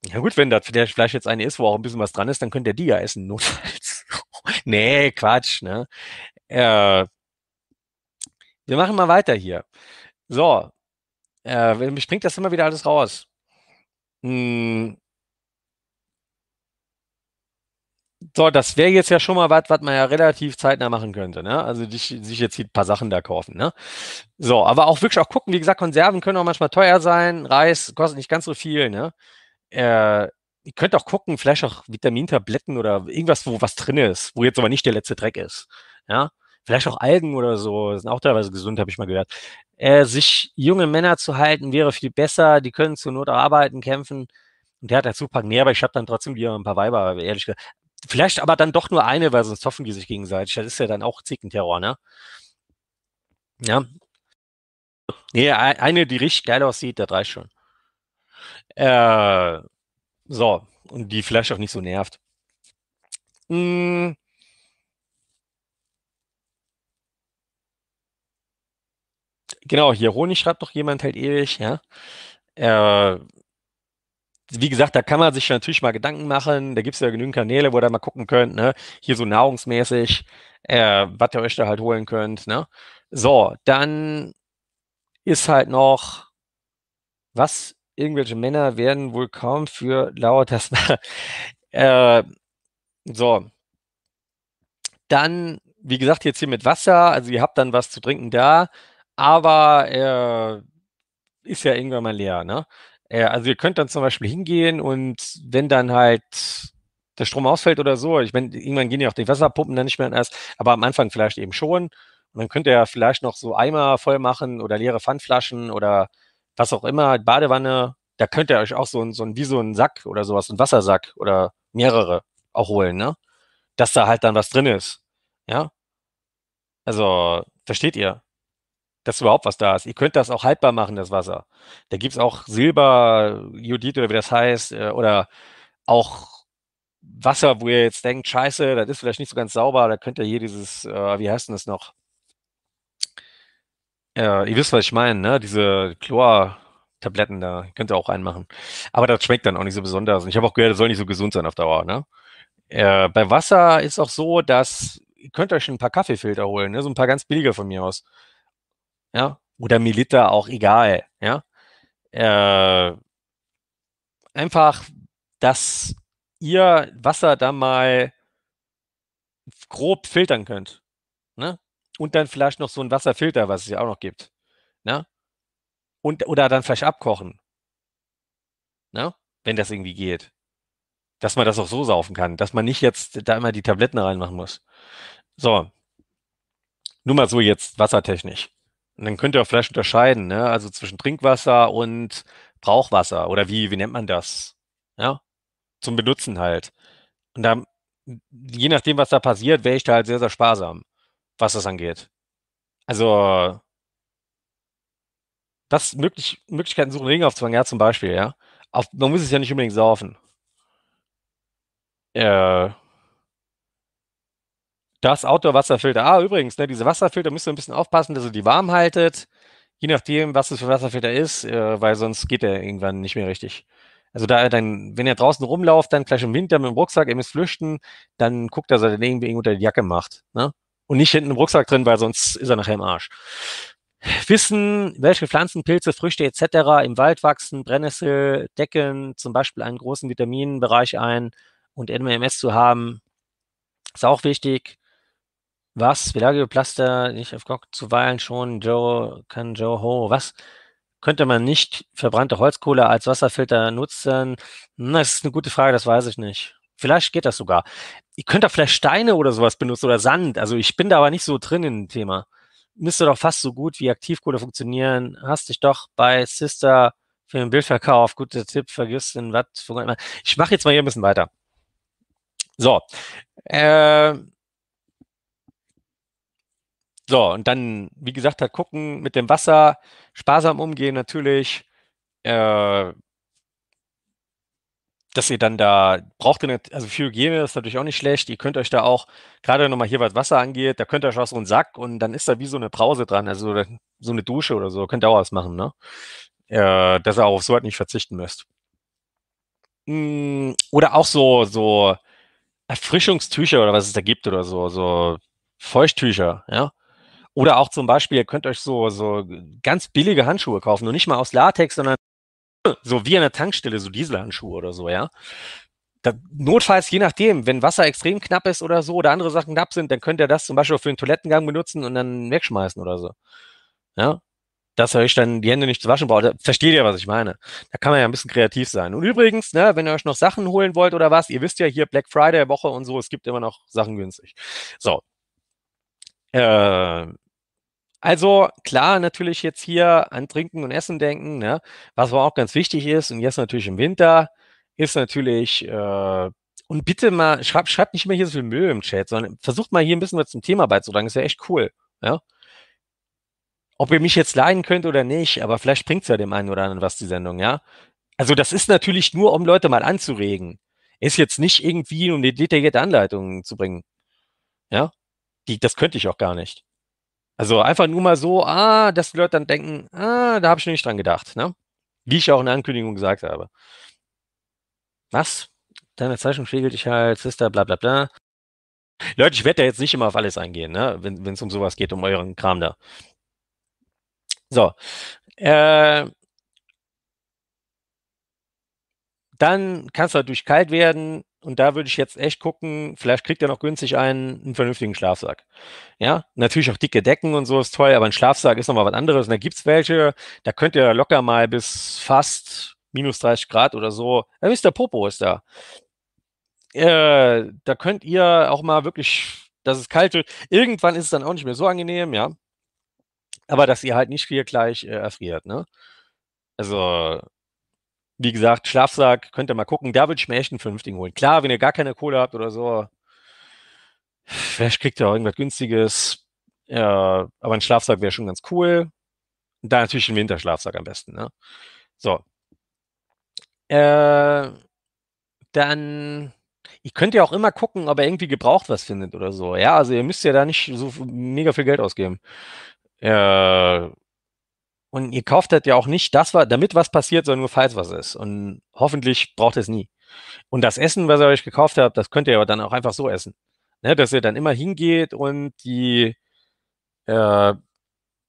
Ja gut, wenn da vielleicht jetzt eine ist, wo auch ein bisschen was dran ist, dann könnt ihr die ja essen, notfalls. nee, Quatsch, ne? Äh, wir machen mal weiter hier. So, äh, springt das immer wieder alles raus. Hm. So, das wäre jetzt ja schon mal was, was man ja relativ zeitnah machen könnte. Ne? Also sich, sich jetzt ein paar Sachen da kaufen. Ne? So, aber auch wirklich auch gucken, wie gesagt, Konserven können auch manchmal teuer sein. Reis kostet nicht ganz so viel. Ne? Äh, ihr könnt auch gucken, vielleicht auch Vitamintabletten oder irgendwas, wo was drin ist, wo jetzt aber nicht der letzte Dreck ist. Ja, vielleicht auch Algen oder so, sind auch teilweise gesund, habe ich mal gehört. Äh, sich junge Männer zu halten wäre viel besser, die können zur Not arbeiten, kämpfen. Und der hat dazu Zupack, nee, aber ich habe dann trotzdem wieder ein paar Weiber, ehrlich gesagt. Vielleicht aber dann doch nur eine, weil sonst hoffen die sich gegenseitig. Das ist ja dann auch Zickenterror, ne? Ja. Nee, eine, die richtig geil aussieht, da drei schon. Äh, so, und die vielleicht auch nicht so nervt. Hm, Genau, hier Honig schreibt doch jemand halt ewig, ja. Äh, wie gesagt, da kann man sich natürlich mal Gedanken machen. Da gibt es ja genügend Kanäle, wo ihr mal gucken könnt, ne? Hier so nahrungsmäßig, äh, was ihr euch da halt holen könnt, ne? So, dann ist halt noch, was irgendwelche Männer werden wohl kaum für lauter äh, So. Dann, wie gesagt, jetzt hier mit Wasser, also ihr habt dann was zu trinken da aber er äh, ist ja irgendwann mal leer. Ne? Äh, also ihr könnt dann zum Beispiel hingehen und wenn dann halt der Strom ausfällt oder so, ich meine, irgendwann gehen ja auch die Wasserpumpen dann nicht mehr erst, aber am Anfang vielleicht eben schon. Und dann könnt ihr ja vielleicht noch so Eimer voll machen oder leere Pfandflaschen oder was auch immer, Badewanne. Da könnt ihr euch auch so ein, so ein wie so ein Sack oder sowas, ein Wassersack oder mehrere auch holen, ne? Dass da halt dann was drin ist. Ja? Also, versteht ihr? dass überhaupt was da ist. Ihr könnt das auch haltbar machen, das Wasser. Da gibt es auch Silber, Judith oder wie das heißt, äh, oder auch Wasser, wo ihr jetzt denkt, scheiße, das ist vielleicht nicht so ganz sauber, da könnt ihr hier dieses, äh, wie heißt denn das noch? Äh, ihr wisst, was ich meine, ne? Diese Chlor-Tabletten da, könnt ihr auch reinmachen. Aber das schmeckt dann auch nicht so besonders. Und ich habe auch gehört, das soll nicht so gesund sein auf Dauer, ne? Äh, bei Wasser ist auch so, dass ihr könnt euch ein paar Kaffeefilter holen, ne? so ein paar ganz billige von mir aus ja, oder Milita, auch egal, ja. Äh, einfach, dass ihr Wasser da mal grob filtern könnt, ne? Und dann vielleicht noch so ein Wasserfilter, was es ja auch noch gibt, ne? Und, oder dann vielleicht abkochen, ne? Wenn das irgendwie geht dass man das auch so saufen kann, dass man nicht jetzt da immer die Tabletten reinmachen muss. So. Nur mal so jetzt wassertechnisch. Und dann könnt ihr auch vielleicht unterscheiden, ne? also zwischen Trinkwasser und Brauchwasser oder wie, wie nennt man das? Ja, zum Benutzen halt. Und dann, je nachdem, was da passiert, wäre ich da halt sehr, sehr sparsam, was das angeht. Also, das möglich, Möglichkeiten suchen, Ring aufzufangen, ja, zum Beispiel, ja. Auf, man muss es ja nicht unbedingt saufen. Äh, das Outdoor-Wasserfilter. Ah, übrigens, ne, diese Wasserfilter müsst ihr ein bisschen aufpassen, dass ihr die warm haltet. Je nachdem, was es für Wasserfilter ist, äh, weil sonst geht der irgendwann nicht mehr richtig. Also da dann, wenn ihr draußen rumlauft, dann gleich im Winter mit dem Rucksack, ihr müsst flüchten, dann guckt, er, dass er den irgendwie unter die Jacke macht. Ne? Und nicht hinten im Rucksack drin, weil sonst ist er nachher im Arsch. Wissen, welche Pflanzen, Pilze, Früchte etc. im Wald wachsen, Brennnessel, decken zum Beispiel einen großen Vitaminbereich ein und NMS zu haben, ist auch wichtig. Was? Pelagio Plaster, nicht auf Gock, zuweilen schon Joe, kann Joe Ho. Was? Könnte man nicht verbrannte Holzkohle als Wasserfilter nutzen? Na, hm, das ist eine gute Frage, das weiß ich nicht. Vielleicht geht das sogar. Ihr könnt da vielleicht Steine oder sowas benutzen oder Sand. Also ich bin da aber nicht so drin in dem Thema. Müsste doch fast so gut wie Aktivkohle funktionieren. Hast dich doch bei Sister für den Bildverkauf. Guter Tipp, vergiss den Watt. Ich mache jetzt mal hier ein bisschen weiter. So. Äh, so, und dann, wie gesagt, halt gucken mit dem Wasser, sparsam umgehen natürlich. Äh, dass ihr dann da braucht, ihr nicht, also für Hygiene ist natürlich auch nicht schlecht. Ihr könnt euch da auch, gerade nochmal hier, was Wasser angeht, da könnt ihr euch auch so einen Sack und dann ist da wie so eine Brause dran, also so eine Dusche oder so, könnt ihr auch was machen, ne? Äh, dass ihr auch auf so halt nicht verzichten müsst. Mm, oder auch so, so Erfrischungstücher oder was es da gibt oder so, so Feuchttücher, ja. Oder auch zum Beispiel, ihr könnt euch so, so ganz billige Handschuhe kaufen und nicht mal aus Latex, sondern so wie an der Tankstelle, so Dieselhandschuhe oder so, ja. Da, notfalls, je nachdem, wenn Wasser extrem knapp ist oder so oder andere Sachen knapp sind, dann könnt ihr das zum Beispiel für den Toilettengang benutzen und dann wegschmeißen oder so. Ja, dass ihr euch dann die Hände nicht zu waschen braucht. Versteht ihr, was ich meine? Da kann man ja ein bisschen kreativ sein. Und übrigens, ne, wenn ihr euch noch Sachen holen wollt oder was, ihr wisst ja hier Black Friday Woche und so, es gibt immer noch Sachen günstig. So. Äh, also klar, natürlich jetzt hier an Trinken und Essen denken, ne? was aber auch ganz wichtig ist, und jetzt natürlich im Winter, ist natürlich, äh, und bitte mal, schreibt schreib nicht mehr hier so viel Müll im Chat, sondern versucht mal hier ein bisschen was zum Thema beizutragen, ist ja echt cool. Ja? Ob ihr mich jetzt leiden könnt oder nicht, aber vielleicht bringt es ja dem einen oder anderen was, die Sendung, ja. Also das ist natürlich nur, um Leute mal anzuregen. Ist jetzt nicht irgendwie, um eine detaillierte Anleitung zu bringen. Ja, die, das könnte ich auch gar nicht. Also einfach nur mal so, ah, dass die Leute dann denken, ah, da habe ich noch nicht dran gedacht, ne? Wie ich auch in der Ankündigung gesagt habe. Was? Deine Zeichnung spiegelt dich halt, Sister, bla bla bla. Leute, ich werde da jetzt nicht immer auf alles eingehen, ne? wenn es um sowas geht, um euren Kram da. So. Äh, dann kannst du halt kalt werden, und da würde ich jetzt echt gucken, vielleicht kriegt er noch günstig einen, einen vernünftigen Schlafsack. Ja, natürlich auch dicke Decken und so ist toll, aber ein Schlafsack ist nochmal was anderes. Und da es welche, da könnt ihr locker mal bis fast minus 30 Grad oder so. Ja, äh, Mr. Popo ist da. Äh, da könnt ihr auch mal wirklich, dass es kalt wird. Irgendwann ist es dann auch nicht mehr so angenehm, ja. Aber dass ihr halt nicht hier gleich äh, erfriert, ne? Also, wie gesagt, Schlafsack, könnt ihr mal gucken. Da würde ich mir echt einen vernünftigen holen. Klar, wenn ihr gar keine Kohle habt oder so, vielleicht kriegt ihr auch irgendwas Günstiges. Ja, aber ein Schlafsack wäre schon ganz cool. da natürlich ein Winterschlafsack am besten. Ne? So. Äh, dann, ihr könnt ja auch immer gucken, ob er irgendwie gebraucht was findet oder so. Ja, also ihr müsst ja da nicht so mega viel Geld ausgeben. Äh, und ihr kauft halt ja auch nicht, das damit was passiert, sondern nur falls was ist. Und hoffentlich braucht ihr es nie. Und das Essen, was ihr euch gekauft habt, das könnt ihr aber dann auch einfach so essen. Ne? Dass ihr dann immer hingeht und die äh,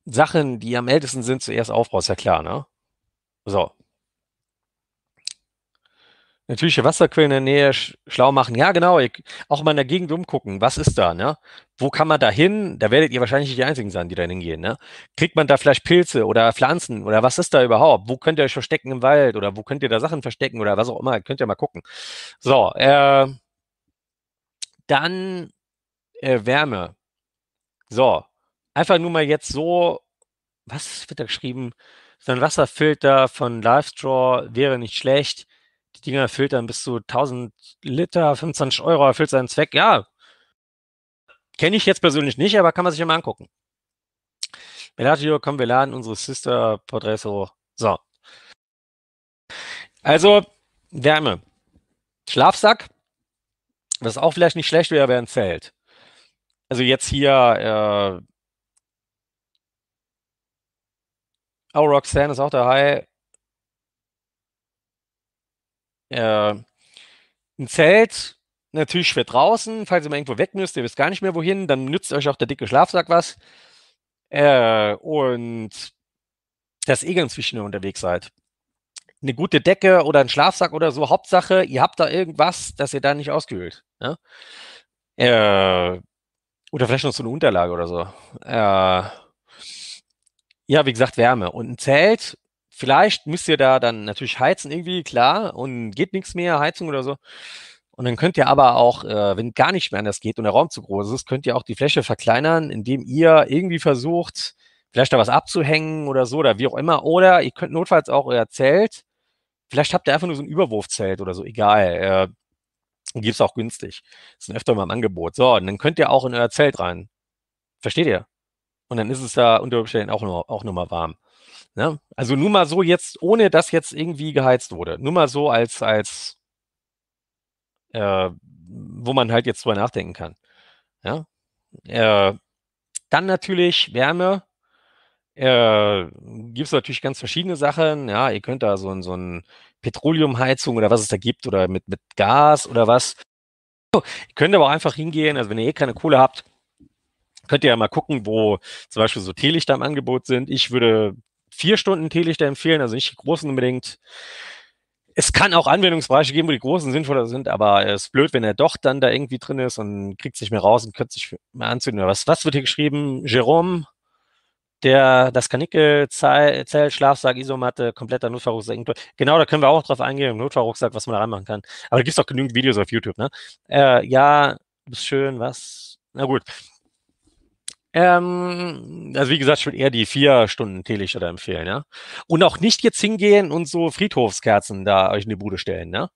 Sachen, die am ältesten sind, zuerst aufbraucht, ist ja klar, ne? So, natürliche Wasserquellen in der Nähe schlau machen. Ja, genau. Ich, auch mal in der Gegend umgucken. Was ist da? Ne? Wo kann man da hin? Da werdet ihr wahrscheinlich nicht die Einzigen sein, die da hingehen. Ne? Kriegt man da vielleicht Pilze oder Pflanzen oder was ist da überhaupt? Wo könnt ihr euch verstecken im Wald oder wo könnt ihr da Sachen verstecken oder was auch immer? Könnt ihr mal gucken. So, äh, dann äh, Wärme. So, einfach nur mal jetzt so, was wird da geschrieben? So ein Wasserfilter von Livestraw wäre nicht schlecht die Dinger filtern bis zu 1000 Liter, 25 Euro, erfüllt seinen Zweck. Ja, kenne ich jetzt persönlich nicht, aber kann man sich immer angucken. Melatio, komm, wir laden unsere Sister Porträts So. Also, Wärme. Schlafsack, was auch vielleicht nicht schlecht wäre, wäre ein Zelt. Also jetzt hier, äh, Oh, Roxanne ist auch dabei äh, ein Zelt, natürlich ne für draußen, falls ihr mal irgendwo weg müsst, ihr wisst gar nicht mehr wohin, dann nützt euch auch der dicke Schlafsack was. Äh, und dass ihr ganz ihr unterwegs seid. Eine gute Decke oder ein Schlafsack oder so, Hauptsache, ihr habt da irgendwas, dass ihr da nicht ausgehöhlt. Ne? Äh, oder vielleicht noch so eine Unterlage oder so. Äh, ja, wie gesagt, Wärme. Und ein Zelt Vielleicht müsst ihr da dann natürlich heizen irgendwie, klar, und geht nichts mehr, Heizung oder so. Und dann könnt ihr aber auch, äh, wenn gar nicht mehr anders geht und der Raum zu groß ist, könnt ihr auch die Fläche verkleinern, indem ihr irgendwie versucht, vielleicht da was abzuhängen oder so oder wie auch immer. Oder ihr könnt notfalls auch euer Zelt, vielleicht habt ihr einfach nur so ein Überwurfzelt oder so, egal. Äh, Gibt es auch günstig. Das sind öfter mal im Angebot. So, und dann könnt ihr auch in euer Zelt rein. Versteht ihr? Und dann ist es da unter Umständen auch, noch, auch nochmal warm. Ne? Also nur mal so jetzt, ohne dass jetzt irgendwie geheizt wurde. Nur mal so als, als äh, wo man halt jetzt drüber nachdenken kann. Ja? Äh, dann natürlich Wärme. Äh, gibt es natürlich ganz verschiedene Sachen. Ja, ihr könnt da so, ein, so ein Petroleumheizung oder was es da gibt oder mit, mit Gas oder was. Oh, ihr könnt aber auch einfach hingehen, also wenn ihr eh keine Kohle habt, könnt ihr ja mal gucken, wo zum Beispiel so Teelichter im Angebot sind. Ich würde vier Stunden Teelichter empfehlen, also nicht die großen unbedingt. Es kann auch Anwendungsbereiche geben, wo die großen sinnvoller sind, aber es ist blöd, wenn er doch dann da irgendwie drin ist und kriegt sich mehr raus und könnte sich mehr anzünden. Was, was wird hier geschrieben? Jerome, der, das Kanickel, Zell, Schlafsack, Isomatte, kompletter Notfallrucksack. Genau, da können wir auch drauf eingehen, Notfallrucksack, was man da reinmachen kann. Aber da gibt es doch genügend Videos auf YouTube, ne? Äh, ja, ist schön, was? Na gut. Ähm, also wie gesagt, ich würde eher die vier Stunden Teelichter da empfehlen, ja. Und auch nicht jetzt hingehen und so Friedhofskerzen da euch in die Bude stellen, ne?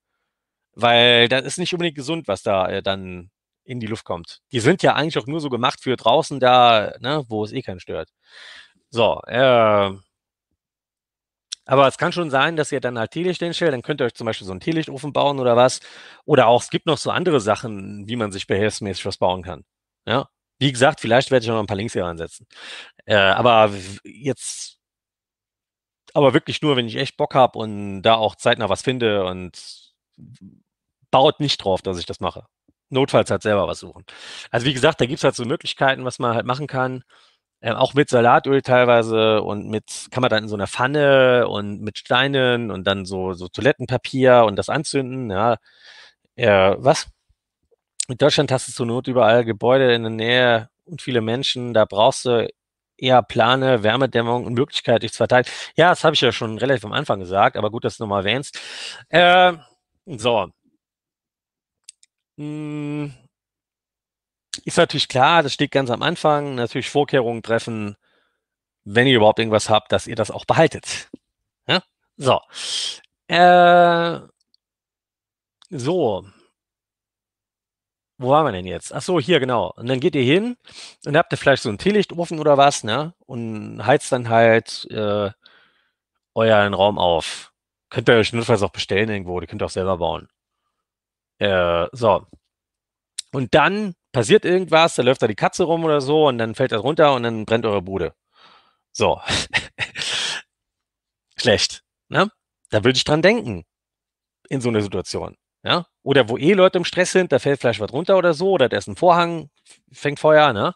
Weil das ist nicht unbedingt gesund, was da äh, dann in die Luft kommt. Die sind ja eigentlich auch nur so gemacht für draußen da, ne, wo es eh keinen stört. So, äh, aber es kann schon sein, dass ihr dann halt Teelicht hinstellt. Dann könnt ihr euch zum Beispiel so einen Teelichtofen bauen oder was. Oder auch, es gibt noch so andere Sachen, wie man sich behelfsmäßig was bauen kann. Ja, wie gesagt, vielleicht werde ich auch noch ein paar Links hier reinsetzen. Äh, aber jetzt, aber wirklich nur, wenn ich echt Bock habe und da auch zeitnah was finde und baut nicht drauf, dass ich das mache. Notfalls halt selber was suchen. Also wie gesagt, da gibt es halt so Möglichkeiten, was man halt machen kann. Ähm, auch mit Salatöl teilweise und mit, kann man dann in so einer Pfanne und mit Steinen und dann so, so Toilettenpapier und das anzünden, ja. Äh, was? in Deutschland hast du zur Not überall Gebäude in der Nähe und viele Menschen. Da brauchst du eher Plane, Wärmedämmung und Möglichkeit, dich zu verteilen. Ja, das habe ich ja schon relativ am Anfang gesagt, aber gut, dass du nochmal erwähnst. Äh, so. Hm. Ist natürlich klar, das steht ganz am Anfang. Natürlich Vorkehrungen treffen, wenn ihr überhaupt irgendwas habt, dass ihr das auch behaltet. Ja? So. Äh, so, wo waren wir denn jetzt? Ach so, hier, genau. Und dann geht ihr hin und habt ihr vielleicht so einen Teelichtofen oder was, ne? Und heizt dann halt äh, euren Raum auf. Könnt ihr euch notfalls auch bestellen irgendwo, die könnt ihr auch selber bauen. Äh, so. Und dann passiert irgendwas, da läuft da die Katze rum oder so und dann fällt das runter und dann brennt eure Bude. So. Schlecht. Ne? Da würde ich dran denken. In so einer Situation. Ja? Oder wo eh Leute im Stress sind, da fällt vielleicht was runter oder so, oder da ist ein Vorhang, fängt Feuer, ne?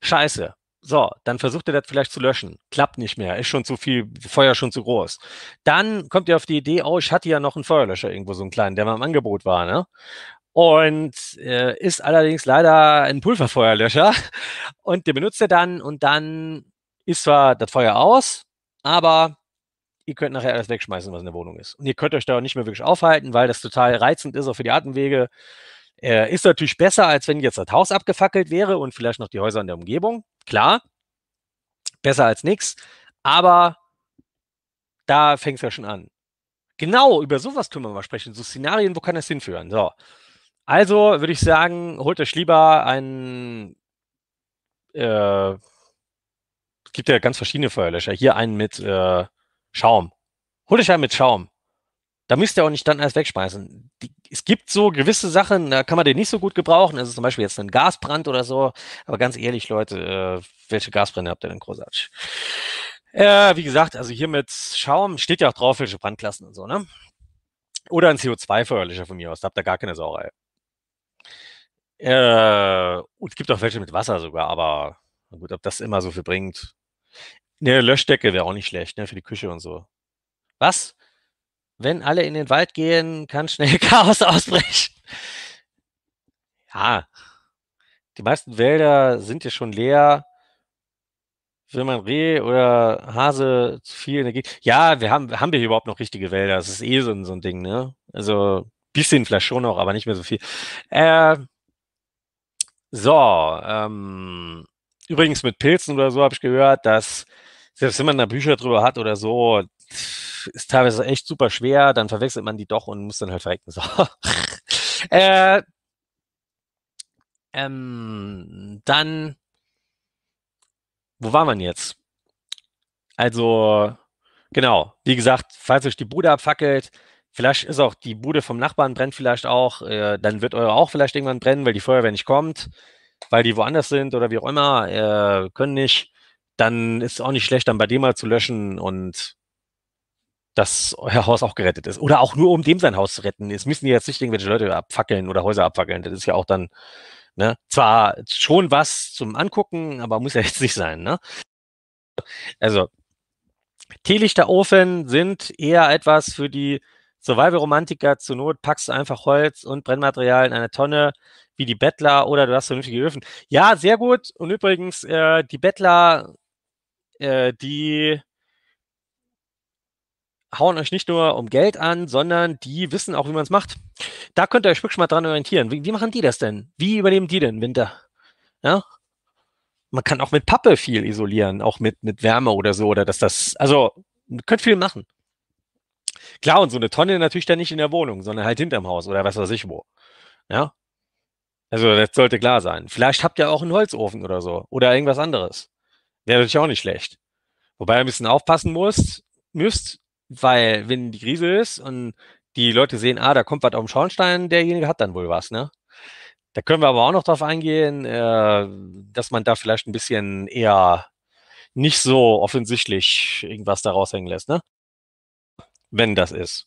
Scheiße. So, dann versucht ihr das vielleicht zu löschen. Klappt nicht mehr, ist schon zu viel, Feuer schon zu groß. Dann kommt ihr auf die Idee, oh, ich hatte ja noch einen Feuerlöscher irgendwo, so einen kleinen, der mal im Angebot war, ne? Und äh, ist allerdings leider ein Pulverfeuerlöscher. Und den benutzt er dann und dann ist zwar das Feuer aus, aber ihr könnt nachher alles wegschmeißen, was in der Wohnung ist. Und ihr könnt euch da auch nicht mehr wirklich aufhalten, weil das total reizend ist, auch für die Atemwege. Äh, ist natürlich besser, als wenn jetzt das Haus abgefackelt wäre und vielleicht noch die Häuser in der Umgebung. Klar, besser als nichts. Aber da fängt es ja schon an. Genau, über sowas können wir mal sprechen. So Szenarien, wo kann das hinführen? So. Also würde ich sagen, holt euch lieber einen. Äh, es gibt ja ganz verschiedene Feuerlöscher. Hier einen mit äh, Schaum. Hundescheiben mit Schaum. Da müsst ihr auch nicht dann alles wegschmeißen. Die, es gibt so gewisse Sachen, da kann man den nicht so gut gebrauchen. Also zum Beispiel jetzt ein Gasbrand oder so. Aber ganz ehrlich, Leute, äh, welche Gasbrände habt ihr denn großartig? Äh, wie gesagt, also hier mit Schaum steht ja auch drauf, welche Brandklassen und so, ne? Oder ein co 2 feuerlicher von mir aus, da habt ihr gar keine Sauerei. Äh, und es gibt auch welche mit Wasser sogar, aber gut, ob das immer so viel bringt. Eine Löschdecke wäre auch nicht schlecht, ne, für die Küche und so. Was? Wenn alle in den Wald gehen, kann schnell Chaos ausbrechen. Ja. Die meisten Wälder sind ja schon leer. Will man Reh oder Hase zu viel Energie. Ja, wir haben, haben wir hier überhaupt noch richtige Wälder? Das ist eh so, ein, so ein Ding, ne? Also, bisschen vielleicht schon noch, aber nicht mehr so viel. Äh, so, ähm, übrigens mit Pilzen oder so habe ich gehört, dass selbst wenn man da Bücher drüber hat oder so, ist teilweise echt super schwer, dann verwechselt man die doch und muss dann halt verrecken. So. äh, ähm, dann, wo war man jetzt? Also, genau, wie gesagt, falls euch die Bude abfackelt, vielleicht ist auch die Bude vom Nachbarn brennt vielleicht auch, äh, dann wird eure auch vielleicht irgendwann brennen, weil die Feuerwehr nicht kommt, weil die woanders sind oder wie auch immer, äh, können nicht dann ist es auch nicht schlecht, dann bei dem mal zu löschen und dass euer Haus auch gerettet ist. Oder auch nur, um dem sein Haus zu retten. Es müssen jetzt nicht irgendwelche Leute abfackeln oder Häuser abfackeln. Das ist ja auch dann, ne, zwar schon was zum Angucken, aber muss ja jetzt nicht sein, ne? Also, Teelichterofen sind eher etwas für die Survival-Romantiker. Zur Not packst du einfach Holz und Brennmaterial in eine Tonne, wie die Bettler, oder du hast vernünftige Öfen. Ja, sehr gut. Und übrigens, äh, die Bettler äh, die hauen euch nicht nur um Geld an, sondern die wissen auch, wie man es macht. Da könnt ihr euch wirklich mal dran orientieren. Wie, wie, machen die das denn? Wie übernehmen die denn Winter? Ja? Man kann auch mit Pappe viel isolieren, auch mit, mit Wärme oder so, oder dass das, also, man könnt viel machen. Klar, und so eine Tonne natürlich dann nicht in der Wohnung, sondern halt hinterm Haus oder was weiß ich wo. Ja? Also, das sollte klar sein. Vielleicht habt ihr auch einen Holzofen oder so, oder irgendwas anderes. Ja, natürlich auch nicht schlecht. Wobei ihr ein bisschen aufpassen muss, müsst, weil wenn die Krise ist und die Leute sehen, ah, da kommt was auf dem Schornstein, derjenige hat dann wohl was, ne? Da können wir aber auch noch drauf eingehen, äh, dass man da vielleicht ein bisschen eher nicht so offensichtlich irgendwas da raushängen lässt, ne? Wenn das ist.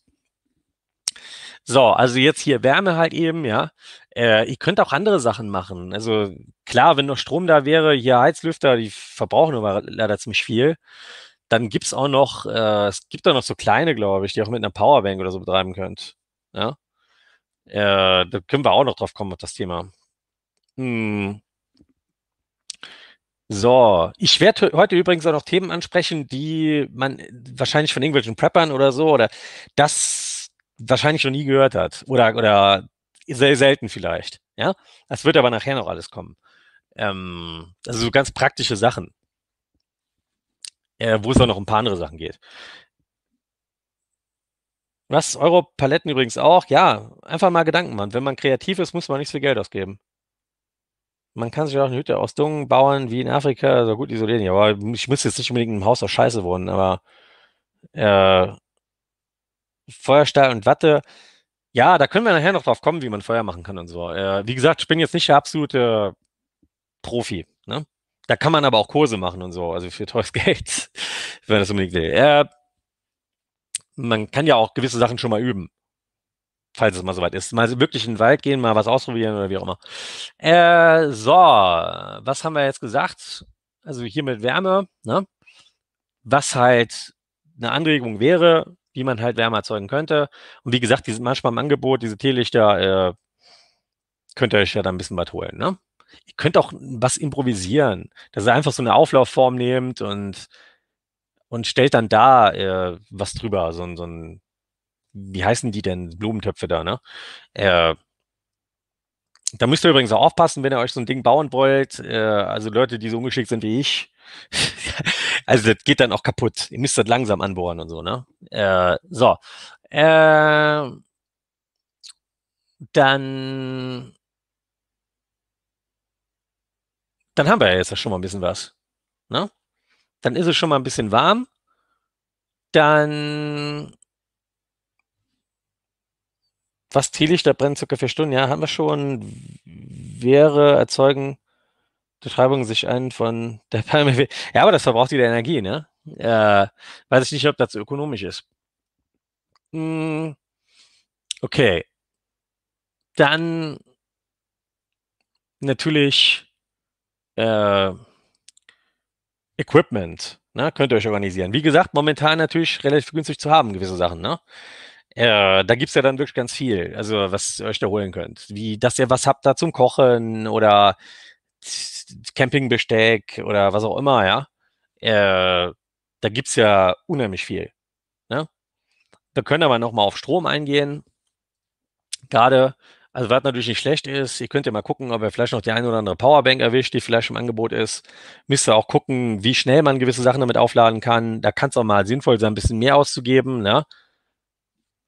So, also jetzt hier Wärme halt eben, ja. Äh, ihr könnt auch andere Sachen machen. Also klar, wenn noch Strom da wäre, hier Heizlüfter, die verbrauchen aber leider ziemlich viel. Dann gibt es auch noch, äh, es gibt auch noch so kleine, glaube ich, die auch mit einer Powerbank oder so betreiben könnt. Ja? Äh, da können wir auch noch drauf kommen auf das Thema. Hm. So, ich werde heute übrigens auch noch Themen ansprechen, die man wahrscheinlich von irgendwelchen Preppern oder so oder das wahrscheinlich noch nie gehört hat oder, oder sehr selten vielleicht. Ja, das wird aber nachher noch alles kommen. Ähm, also so ganz praktische Sachen, äh, wo es auch noch ein paar andere Sachen geht. Was Europaletten übrigens auch, ja, einfach mal Gedanken machen. Wenn man kreativ ist, muss man nicht so viel Geld ausgeben. Man kann sich auch eine Hütte aus Dungen bauen, wie in Afrika, so gut isolieren. Ja, aber ich müsste jetzt nicht unbedingt im Haus aus Scheiße wohnen, aber äh, Feuerstahl und Watte, ja, da können wir nachher noch drauf kommen, wie man Feuer machen kann und so. Äh, wie gesagt, ich bin jetzt nicht der absolute Profi. Ne? Da kann man aber auch Kurse machen und so, also für teures Geld, wenn das unbedingt will. Äh, man kann ja auch gewisse Sachen schon mal üben, falls es mal soweit ist. Mal wirklich in den Wald gehen, mal was ausprobieren oder wie auch immer. Äh, so, was haben wir jetzt gesagt? Also hier mit Wärme, ne? was halt eine Anregung wäre, wie man halt Wärme erzeugen könnte. Und wie gesagt, die sind manchmal im Angebot, diese Teelichter, äh, könnt ihr euch ja da ein bisschen was holen. Ne? Ihr könnt auch was improvisieren, dass ihr einfach so eine Auflaufform nehmt und, und stellt dann da äh, was drüber, so, so ein, wie heißen die denn, Blumentöpfe da, ne? Äh, da müsst ihr übrigens auch aufpassen, wenn ihr euch so ein Ding bauen wollt. Äh, also Leute, die so ungeschickt sind wie ich, also das geht dann auch kaputt. Ihr müsst das langsam anbohren und so, ne? Äh, so. Äh, dann. Dann haben wir ja jetzt schon mal ein bisschen was. Ne? Dann ist es schon mal ein bisschen warm. Dann. Was Teelichter, circa vier Stunden, ja, haben wir schon. Wäre erzeugen Beschreibung sich an von der Palme. Ja, aber das verbraucht wieder Energie, ne? Äh, weiß ich nicht, ob das ökonomisch ist. Hm, okay. Dann natürlich äh, Equipment. Ne? Könnt ihr euch organisieren. Wie gesagt, momentan natürlich relativ günstig zu haben, gewisse Sachen. Ne? Äh, da gibt es ja dann wirklich ganz viel, also was ihr euch da holen könnt. Wie, dass ihr was habt da zum Kochen oder Campingbesteck oder was auch immer, ja. Äh, da gibt es ja unheimlich viel. Ne? Wir können aber nochmal auf Strom eingehen. Gerade, also was natürlich nicht schlecht ist, ihr könnt ja mal gucken, ob ihr vielleicht noch die eine oder andere Powerbank erwischt, die vielleicht im Angebot ist. Müsst ihr auch gucken, wie schnell man gewisse Sachen damit aufladen kann. Da kann es auch mal sinnvoll sein, ein bisschen mehr auszugeben. Ne?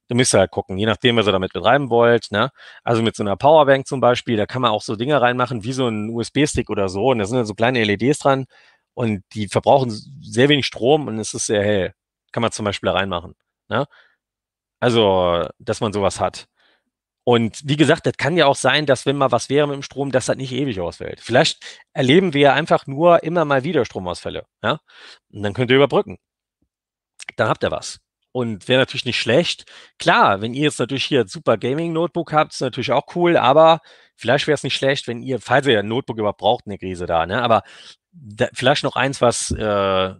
du müsst ja halt gucken, je nachdem, was ihr damit betreiben wollt. Ne? Also mit so einer Powerbank zum Beispiel, da kann man auch so Dinge reinmachen, wie so ein USB-Stick oder so. Und da sind dann so kleine LEDs dran und die verbrauchen sehr wenig Strom und es ist sehr hell. Kann man zum Beispiel reinmachen. Ne? Also, dass man sowas hat. Und wie gesagt, das kann ja auch sein, dass wenn mal was wäre mit dem Strom, dass das nicht ewig ausfällt. Vielleicht erleben wir ja einfach nur immer mal wieder Stromausfälle. Ja? Ne? Und dann könnt ihr überbrücken. Dann habt ihr was. Und wäre natürlich nicht schlecht. Klar, wenn ihr jetzt natürlich hier ein super Gaming-Notebook habt, ist natürlich auch cool, aber vielleicht wäre es nicht schlecht, wenn ihr, falls ihr ein Notebook überhaupt braucht, eine Krise da, ne? Aber da, vielleicht noch eins, was äh,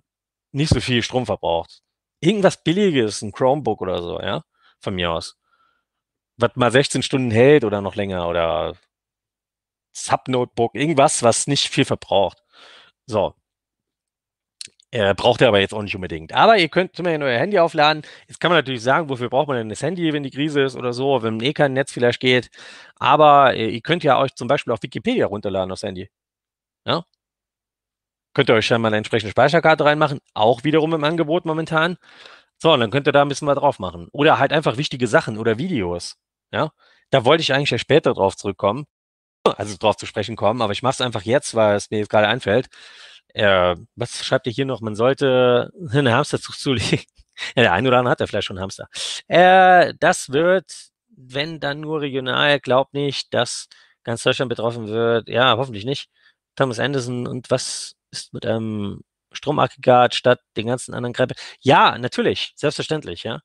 nicht so viel Strom verbraucht. Irgendwas Billiges, ein Chromebook oder so, ja, von mir aus. Was mal 16 Stunden hält oder noch länger oder Sub-Notebook, irgendwas, was nicht viel verbraucht. So, äh, braucht ihr aber jetzt auch nicht unbedingt. Aber ihr könnt zum Beispiel euer Handy aufladen. Jetzt kann man natürlich sagen, wofür braucht man denn das Handy, wenn die Krise ist oder so, wenn eh kein Netz vielleicht geht. Aber äh, ihr könnt ja euch zum Beispiel auf Wikipedia runterladen aufs Handy. Ja? Könnt ihr euch dann mal eine entsprechende Speicherkarte reinmachen. Auch wiederum im Angebot momentan. So, und dann könnt ihr da ein bisschen was drauf machen. Oder halt einfach wichtige Sachen oder Videos. Ja? Da wollte ich eigentlich ja später drauf zurückkommen. Also drauf zu sprechen kommen, aber ich mache es einfach jetzt, weil es mir jetzt gerade einfällt. Äh, was schreibt ihr hier noch? Man sollte eine Hamsterzucht zulegen. ja, der eine oder andere hat ja vielleicht schon Hamster. Äh, das wird, wenn dann nur regional, glaubt nicht, dass ganz Deutschland betroffen wird. Ja, hoffentlich nicht. Thomas Anderson und was ist mit einem ähm, Stromaggregat statt den ganzen anderen Kreppe? Ja, natürlich, selbstverständlich, ja.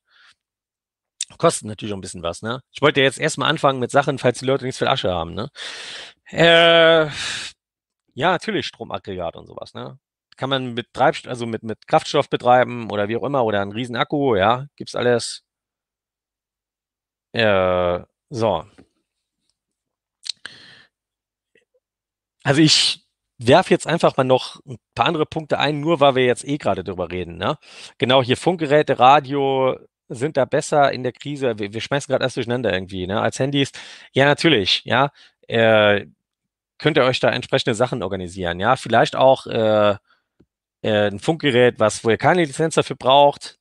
Kostet natürlich auch ein bisschen was, ne? Ich wollte jetzt erstmal anfangen mit Sachen, falls die Leute nichts für Asche haben, ne? Äh, ja, natürlich Stromaggregat und sowas, ne? Kann man mit Treibstoff, also mit, mit Kraftstoff betreiben oder wie auch immer oder einen riesen Akku, ja, gibt's alles. Äh, so. Also ich werfe jetzt einfach mal noch ein paar andere Punkte ein, nur weil wir jetzt eh gerade drüber reden. Ne? Genau, hier Funkgeräte, Radio sind da besser in der Krise. Wir, wir schmeißen gerade erst durcheinander irgendwie, ne? Als Handys. Ja, natürlich, ja. Äh, könnt ihr euch da entsprechende Sachen organisieren. Ja, vielleicht auch äh, äh, ein Funkgerät, was, wo ihr keine Lizenz dafür braucht.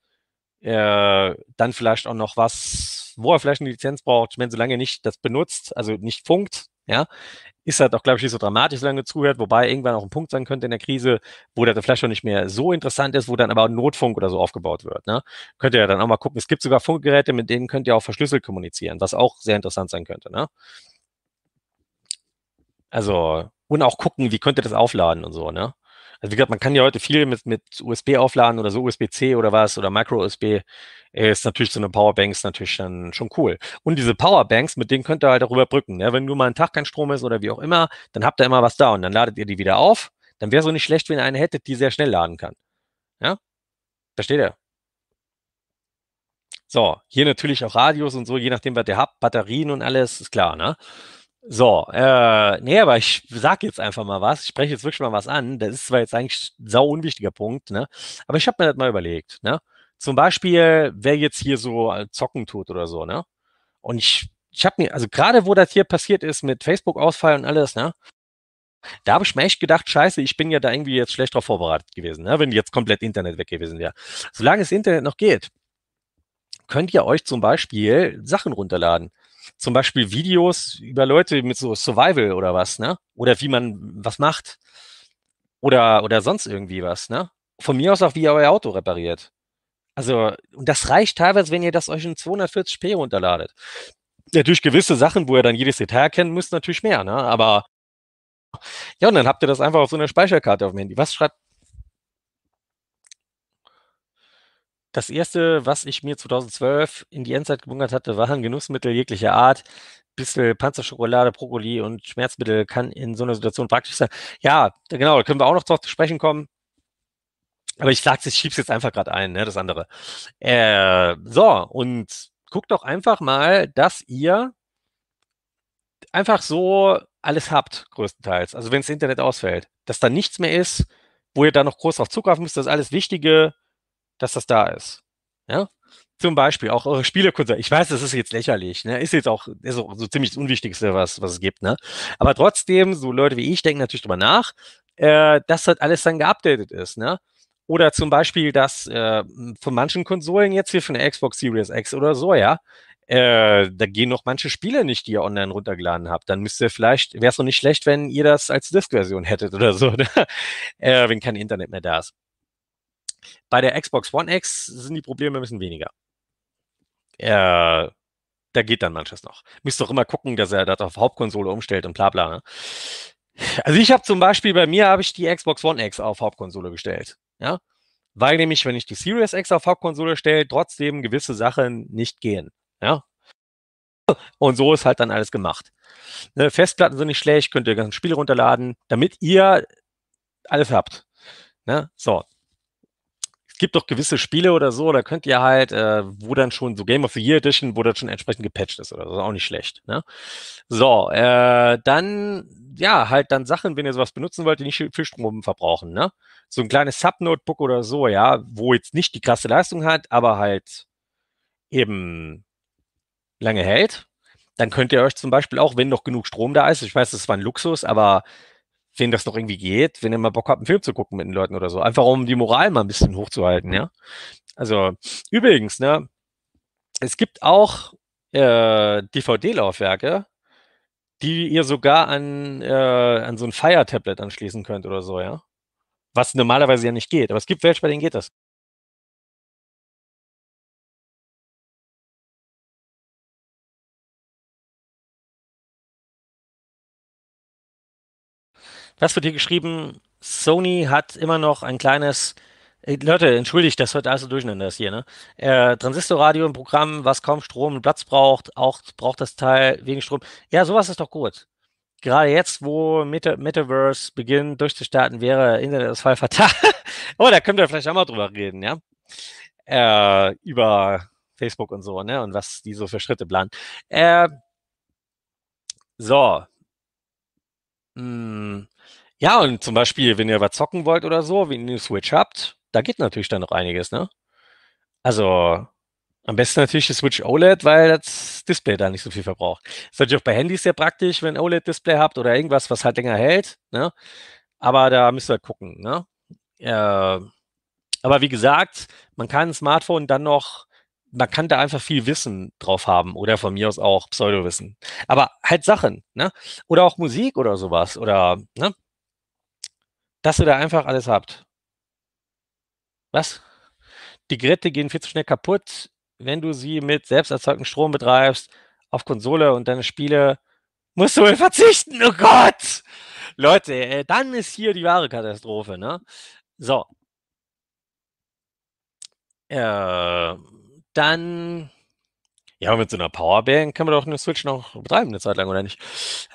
Äh, dann vielleicht auch noch was, wo ihr vielleicht eine Lizenz braucht. Ich meine, solange ihr nicht das benutzt, also nicht funkt, ja, ist halt auch, glaube ich, nicht so dramatisch, solange ihr zuhört, wobei irgendwann auch ein Punkt sein könnte in der Krise, wo das vielleicht schon nicht mehr so interessant ist, wo dann aber Notfunk oder so aufgebaut wird. Ne? Könnt ihr ja dann auch mal gucken. Es gibt sogar Funkgeräte, mit denen könnt ihr auch verschlüsselt kommunizieren, was auch sehr interessant sein könnte. Ne? Also, und auch gucken, wie könnte das aufladen und so, ne? Also wie gesagt, man kann ja heute viel mit, mit USB aufladen oder so USB-C oder was oder Micro-USB. Äh, ist natürlich so eine Powerbank ist natürlich dann schon cool. Und diese Powerbanks, mit denen könnt ihr halt darüber brücken. Ne? Wenn nur mal ein Tag kein Strom ist oder wie auch immer, dann habt ihr immer was da und dann ladet ihr die wieder auf. Dann wäre es so nicht schlecht, wenn ihr eine hättet, die sehr schnell laden kann. Ja? Versteht ihr? So, hier natürlich auch Radios und so, je nachdem, was ihr habt, Batterien und alles, ist klar, ne? So, äh, nee, aber ich sag jetzt einfach mal was. Ich spreche jetzt wirklich mal was an. Das ist zwar jetzt eigentlich ein sau unwichtiger Punkt, ne? Aber ich habe mir das mal überlegt, ne? Zum Beispiel, wer jetzt hier so äh, zocken tut oder so, ne? Und ich, ich habe mir, also gerade wo das hier passiert ist mit Facebook-Ausfall und alles, ne? Da habe ich mir echt gedacht, scheiße, ich bin ja da irgendwie jetzt schlecht drauf vorbereitet gewesen, ne? wenn jetzt komplett Internet weg gewesen wäre. Solange das Internet noch geht, könnt ihr euch zum Beispiel Sachen runterladen zum Beispiel Videos über Leute mit so Survival oder was, ne? Oder wie man was macht. Oder, oder sonst irgendwie was, ne? Von mir aus auch, wie ihr euer Auto repariert. Also, und das reicht teilweise, wenn ihr das euch in 240p runterladet. Natürlich gewisse Sachen, wo ihr dann jedes Detail erkennen müsst, natürlich mehr, ne? Aber ja, und dann habt ihr das einfach auf so einer Speicherkarte auf dem Handy. Was schreibt Das erste, was ich mir 2012 in die Endzeit gebungert hatte, waren Genussmittel jeglicher Art. Bissel Panzerschokolade, Brokkoli und Schmerzmittel kann in so einer Situation praktisch sein. Ja, genau, da können wir auch noch drauf zu sprechen kommen. Aber ich sag's, ich schieb's jetzt einfach gerade ein, ne, das andere. Äh, so, und guckt doch einfach mal, dass ihr einfach so alles habt, größtenteils. Also wenn das Internet ausfällt, dass da nichts mehr ist, wo ihr da noch groß drauf zugreifen müsst, das ist alles Wichtige dass das da ist. Ja? Zum Beispiel auch eure Spielekunst. Ich weiß, das ist jetzt lächerlich. Ne? Ist jetzt auch, ist auch so ziemlich das Unwichtigste, was, was es gibt. Ne? Aber trotzdem, so Leute wie ich denken natürlich drüber nach, äh, dass das alles dann geupdatet ist. Ne? Oder zum Beispiel, dass äh, von manchen Konsolen jetzt hier von der Xbox Series X oder so, ja, äh, da gehen noch manche Spiele nicht, die ihr online runtergeladen habt. Dann müsst ihr vielleicht, wäre es doch nicht schlecht, wenn ihr das als Disk-Version hättet oder so, ne? äh, wenn kein Internet mehr da ist. Bei der Xbox One X sind die Probleme ein bisschen weniger. Äh, da geht dann manches noch. Müsst doch immer gucken, dass er das auf Hauptkonsole umstellt und bla bla. Ne? Also ich habe zum Beispiel bei mir habe ich die Xbox One X auf Hauptkonsole gestellt. Ja? Weil nämlich, wenn ich die Series X auf Hauptkonsole stelle, trotzdem gewisse Sachen nicht gehen. Ja? Und so ist halt dann alles gemacht. Ne, Festplatten sind nicht schlecht, könnt ihr ganzen Spiel runterladen, damit ihr alles habt. Ne? So, gibt doch gewisse Spiele oder so, da könnt ihr halt, äh, wo dann schon so Game of the Year Edition, wo das schon entsprechend gepatcht ist oder so, ist auch nicht schlecht. Ne? So, äh, dann, ja, halt dann Sachen, wenn ihr sowas benutzen wollt, die nicht viel Strom verbrauchen. Ne? So ein kleines Sub-Notebook oder so, ja, wo jetzt nicht die krasse Leistung hat, aber halt eben lange hält, dann könnt ihr euch zum Beispiel auch, wenn noch genug Strom da ist, ich weiß, das war ein Luxus, aber denen das noch irgendwie geht, wenn ihr mal Bock habt, einen Film zu gucken mit den Leuten oder so. Einfach um die Moral mal ein bisschen hochzuhalten, ja. Also, übrigens, ne, es gibt auch äh, DVD-Laufwerke, die ihr sogar an, äh, an so ein Fire-Tablet anschließen könnt oder so, ja. Was normalerweise ja nicht geht. Aber es gibt welche, bei denen geht das. Das wird hier geschrieben, Sony hat immer noch ein kleines äh, Leute, entschuldigt, das wird alles so durcheinander ist hier, ne? Äh, Transistorradio im Programm, was kaum Strom und Platz braucht, auch braucht das Teil wegen Strom. Ja, sowas ist doch gut. Gerade jetzt, wo Meta Metaverse beginnt durchzustarten, wäre Internet Internetausfall fatal. oh, da können wir vielleicht auch mal drüber reden, ja? Äh, über Facebook und so, ne? Und was die so für Schritte planen. Äh, so. Hm. Ja, und zum Beispiel, wenn ihr was zocken wollt oder so, wenn ihr eine Switch habt, da geht natürlich dann noch einiges, ne? Also, am besten natürlich die Switch OLED, weil das Display da nicht so viel verbraucht. ist natürlich auch bei Handys sehr praktisch, wenn ihr OLED-Display habt oder irgendwas, was halt länger hält, ne? Aber da müsst ihr halt gucken, ne? Äh, aber wie gesagt, man kann ein Smartphone dann noch, man kann da einfach viel Wissen drauf haben oder von mir aus auch Pseudowissen. Aber halt Sachen, ne? Oder auch Musik oder sowas oder, ne? dass ihr da einfach alles habt. Was? Die Geräte gehen viel zu schnell kaputt, wenn du sie mit selbst erzeugtem Strom betreibst, auf Konsole und deine Spiele musst du wohl verzichten. Oh Gott! Leute, ey, äh, dann ist hier die wahre Katastrophe, ne? So. Äh, dann ja, aber mit so einer Powerbank kann man doch eine Switch noch betreiben, eine Zeit lang, oder nicht?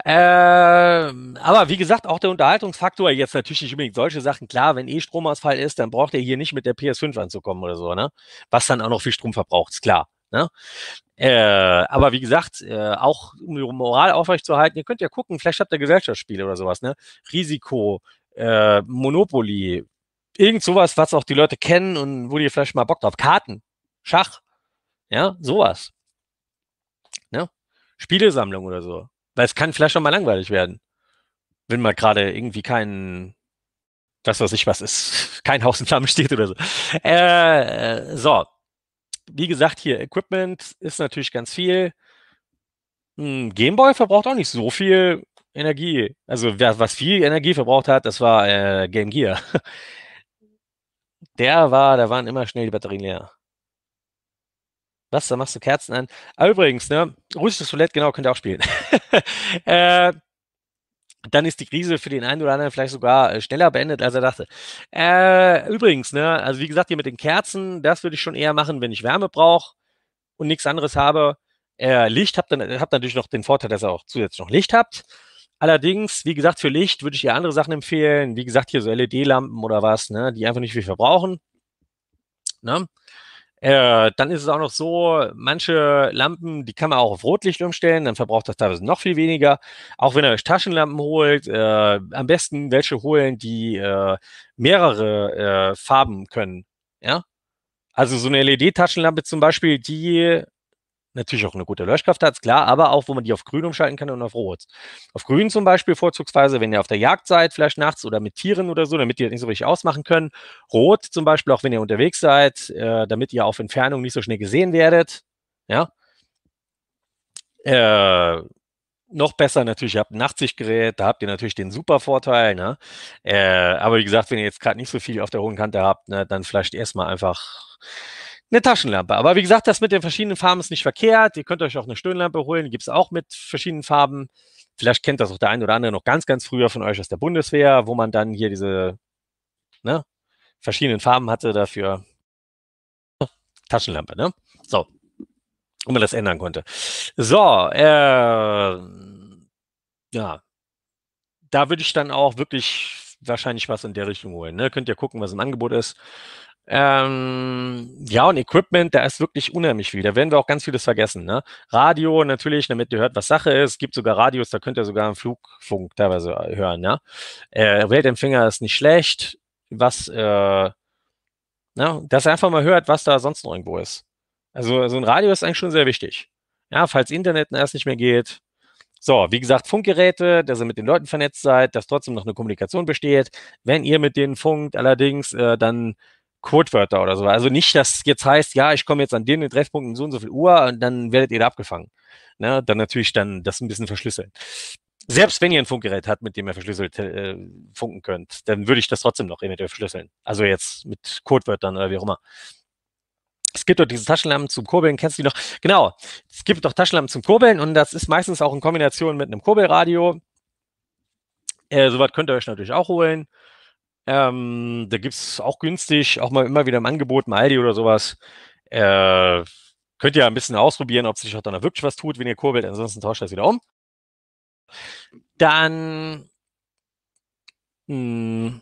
Ähm, aber wie gesagt, auch der Unterhaltungsfaktor, jetzt natürlich nicht unbedingt solche Sachen. Klar, wenn eh Stromausfall ist, dann braucht er hier nicht mit der PS5 anzukommen oder so, ne? Was dann auch noch viel Strom verbraucht, ist klar. Ne? Äh, aber wie gesagt, äh, auch um die Moral aufrechtzuerhalten, ihr könnt ja gucken, vielleicht habt ihr Gesellschaftsspiele oder sowas, ne? Risiko, äh, Monopoly, irgend sowas, was auch die Leute kennen und wo die vielleicht mal Bock drauf. Karten, Schach, ja, sowas. Spielesammlung oder so. Weil es kann vielleicht schon mal langweilig werden. Wenn man gerade irgendwie kein, das was ich was ist, kein Haus in Flammen steht oder so. Äh, äh, so. Wie gesagt, hier Equipment ist natürlich ganz viel. Hm, Gameboy verbraucht auch nicht so viel Energie. Also wer, was viel Energie verbraucht hat, das war äh, Game Gear. Der war, da waren immer schnell die Batterien leer was, da machst du Kerzen an. Aber übrigens, ne, russisches Roulette, genau, könnt ihr auch spielen. äh, dann ist die Krise für den einen oder anderen vielleicht sogar äh, schneller beendet, als er dachte. Äh, übrigens, ne, also wie gesagt, hier mit den Kerzen, das würde ich schon eher machen, wenn ich Wärme brauche und nichts anderes habe. Äh, Licht habt, dann habt natürlich noch den Vorteil, dass ihr auch zusätzlich noch Licht habt. Allerdings, wie gesagt, für Licht würde ich ihr andere Sachen empfehlen. Wie gesagt, hier so LED-Lampen oder was, ne, die einfach nicht viel verbrauchen. Ne? Äh, dann ist es auch noch so, manche Lampen, die kann man auch auf Rotlicht umstellen, dann verbraucht das teilweise noch viel weniger. Auch wenn ihr euch Taschenlampen holt, äh, am besten welche holen, die äh, mehrere äh, Farben können. Ja? Also so eine LED-Taschenlampe zum Beispiel, die natürlich auch eine gute Löschkraft hat, ist klar, aber auch, wo man die auf grün umschalten kann und auf rot. Auf grün zum Beispiel vorzugsweise, wenn ihr auf der Jagd seid, vielleicht nachts oder mit Tieren oder so, damit die nicht so richtig ausmachen können. Rot zum Beispiel, auch wenn ihr unterwegs seid, äh, damit ihr auf Entfernung nicht so schnell gesehen werdet. Ja. Äh, noch besser natürlich, ihr habt ein Nachtsichtgerät, da habt ihr natürlich den super Vorteil. Ne? Äh, aber wie gesagt, wenn ihr jetzt gerade nicht so viel auf der hohen Kante habt, ne, dann vielleicht erstmal einfach eine Taschenlampe. Aber wie gesagt, das mit den verschiedenen Farben ist nicht verkehrt. Ihr könnt euch auch eine Stöhnlampe holen, die gibt es auch mit verschiedenen Farben. Vielleicht kennt das auch der eine oder andere noch ganz, ganz früher von euch aus der Bundeswehr, wo man dann hier diese ne, verschiedenen Farben hatte dafür. Taschenlampe, ne? So. Und man das ändern konnte. So, äh, ja. Da würde ich dann auch wirklich wahrscheinlich was in der Richtung holen. Ne? Könnt ihr gucken, was im Angebot ist. Ähm, ja, und Equipment, da ist wirklich unheimlich viel. Da werden wir auch ganz vieles vergessen. Ne? Radio natürlich, damit ihr hört, was Sache ist. Es gibt sogar Radios, da könnt ihr sogar einen Flugfunk teilweise äh, hören. Ne? Äh, Weltempfänger ist nicht schlecht. Was, äh, na, ne? dass ihr einfach mal hört, was da sonst noch irgendwo ist. Also so ein Radio ist eigentlich schon sehr wichtig. Ja, falls Internet erst nicht mehr geht. So, wie gesagt, Funkgeräte, dass ihr mit den Leuten vernetzt seid, dass trotzdem noch eine Kommunikation besteht. Wenn ihr mit denen funkt, allerdings, äh, dann Codewörter oder so. Also nicht, dass jetzt heißt, ja, ich komme jetzt an den Treffpunkt um so und so viel Uhr und dann werdet ihr da abgefangen. Ne? Dann natürlich dann das ein bisschen verschlüsseln. Selbst wenn ihr ein Funkgerät habt, mit dem ihr verschlüsselt äh, funken könnt, dann würde ich das trotzdem noch eventuell verschlüsseln. Also jetzt mit Codewörtern oder wie auch immer. Es gibt doch diese Taschenlampen zum Kurbeln, kennst du die noch? Genau, es gibt doch Taschenlampen zum Kurbeln und das ist meistens auch in Kombination mit einem Kurbelradio. Äh, Soweit könnt ihr euch natürlich auch holen. Ähm, da gibt es auch günstig, auch mal immer wieder im Angebot, Maldi oder sowas. Äh, könnt ihr ein bisschen ausprobieren, ob sich auch dann wirklich was tut, wenn ihr kurbelt. Ansonsten tauscht das wieder um. Dann. Mh, hm,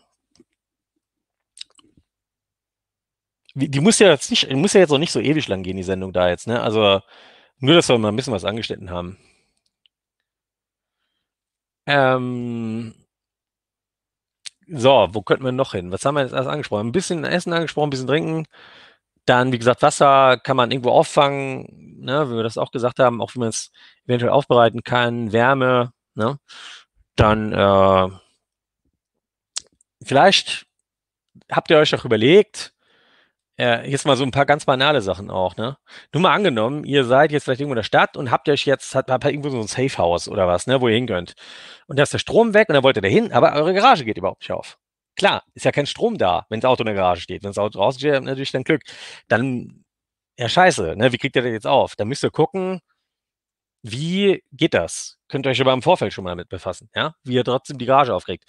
die muss ja jetzt nicht, muss ja jetzt auch nicht so ewig lang gehen, die Sendung da jetzt, ne? Also nur, dass wir mal ein bisschen was angeschnitten haben. Ähm, so, wo könnten wir noch hin? Was haben wir jetzt alles angesprochen? Ein bisschen Essen angesprochen, ein bisschen Trinken. Dann, wie gesagt, Wasser kann man irgendwo auffangen, ne, wie wir das auch gesagt haben, auch wie man es eventuell aufbereiten kann, Wärme, ne? Dann äh, vielleicht habt ihr euch auch überlegt, äh, jetzt mal so ein paar ganz banale Sachen auch, ne? Nur mal angenommen, ihr seid jetzt vielleicht irgendwo in der Stadt und habt euch jetzt, habt, habt irgendwo so ein Safe House oder was, ne, wo ihr hingönnt. Und da ist der Strom weg und dann wollt ihr da hin, aber eure Garage geht überhaupt nicht auf. Klar, ist ja kein Strom da, wenn das Auto in der Garage steht. Wenn das Auto draußen steht, habt natürlich dann Glück. Dann, ja scheiße, ne, wie kriegt ihr das jetzt auf? Dann müsst ihr gucken, wie geht das? Könnt ihr euch aber im Vorfeld schon mal damit befassen, ja? Wie ihr trotzdem die Garage aufregt.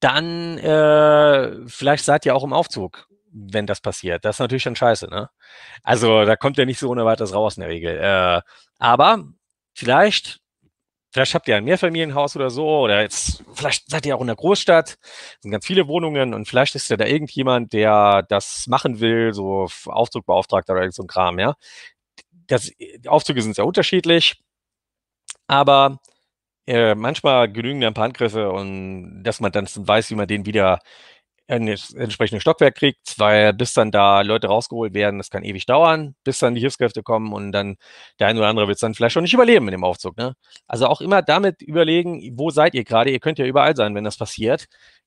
Dann, äh, vielleicht seid ihr auch im Aufzug wenn das passiert. Das ist natürlich dann scheiße, ne? Also da kommt ja nicht so ohne weiteres raus in der Regel. Äh, aber vielleicht, vielleicht habt ihr ein Mehrfamilienhaus oder so, oder jetzt, vielleicht seid ihr auch in der Großstadt, sind ganz viele Wohnungen und vielleicht ist ja da irgendjemand, der das machen will, so Aufzugbeauftragter oder so ein Kram, ja. Das, Aufzüge sind sehr unterschiedlich, aber äh, manchmal genügen da ein paar Angriffe und dass man dann weiß, wie man den wieder ein entsprechende Stockwerk kriegt, weil bis dann da Leute rausgeholt werden, das kann ewig dauern, bis dann die Hilfskräfte kommen und dann der eine oder andere wird es dann vielleicht schon nicht überleben in dem Aufzug. Ne? Also auch immer damit überlegen, wo seid ihr gerade? Ihr könnt ja überall sein, wenn das passiert.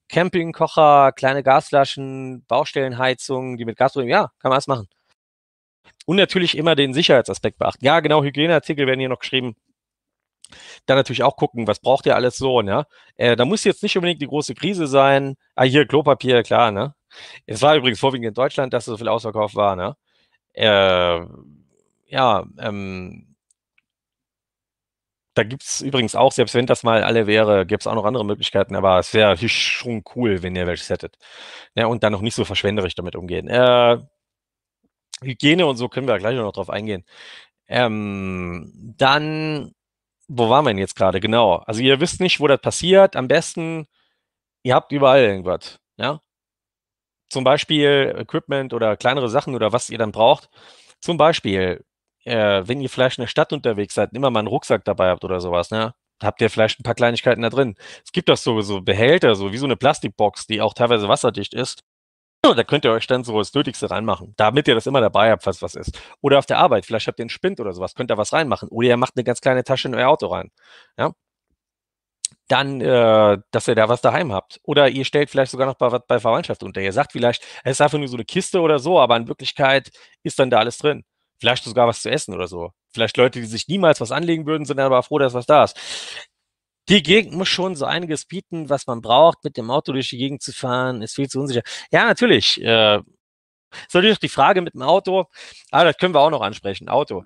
Campingkocher, kleine Gasflaschen, Baustellenheizung, die mit Gas ja, kann man alles machen. Und natürlich immer den Sicherheitsaspekt beachten. Ja, genau, Hygieneartikel werden hier noch geschrieben, dann natürlich auch gucken, was braucht ihr alles so, ne? Äh, da muss jetzt nicht unbedingt die große Krise sein. Ah, hier Klopapier, klar, ne? Es war übrigens vorwiegend in Deutschland, dass so viel ausverkauft war, ne? Äh, ja, ähm, da gibt es übrigens auch, selbst wenn das mal alle wäre, gäbe es auch noch andere Möglichkeiten, aber es wäre schon cool, wenn ihr welches hättet. Ja, ne? und dann noch nicht so verschwenderisch damit umgehen. Äh, Hygiene und so können wir gleich noch drauf eingehen. Ähm, dann wo waren wir denn jetzt gerade? Genau. Also ihr wisst nicht, wo das passiert. Am besten, ihr habt überall irgendwas. Ja? Zum Beispiel Equipment oder kleinere Sachen oder was ihr dann braucht. Zum Beispiel, äh, wenn ihr vielleicht in der Stadt unterwegs seid, immer mal einen Rucksack dabei habt oder sowas, ne? Habt ihr vielleicht ein paar Kleinigkeiten da drin? Es gibt doch so, so Behälter, so wie so eine Plastikbox, die auch teilweise wasserdicht ist, so, da könnt ihr euch dann so das Nötigste reinmachen, damit ihr das immer dabei habt, was was ist. Oder auf der Arbeit, vielleicht habt ihr einen Spind oder sowas, könnt ihr was reinmachen. Oder ihr macht eine ganz kleine Tasche in euer Auto rein. Ja? Dann, äh, dass ihr da was daheim habt. Oder ihr stellt vielleicht sogar noch bei, bei Verwandtschaft unter. Ihr sagt vielleicht, es ist einfach nur so eine Kiste oder so, aber in Wirklichkeit ist dann da alles drin. Vielleicht sogar was zu essen oder so. Vielleicht Leute, die sich niemals was anlegen würden, sind aber froh, dass was da ist die Gegend muss schon so einiges bieten, was man braucht, mit dem Auto durch die Gegend zu fahren, ist viel zu unsicher. Ja, natürlich. Äh, ist natürlich die Frage mit dem Auto, aber ah, das können wir auch noch ansprechen, Auto.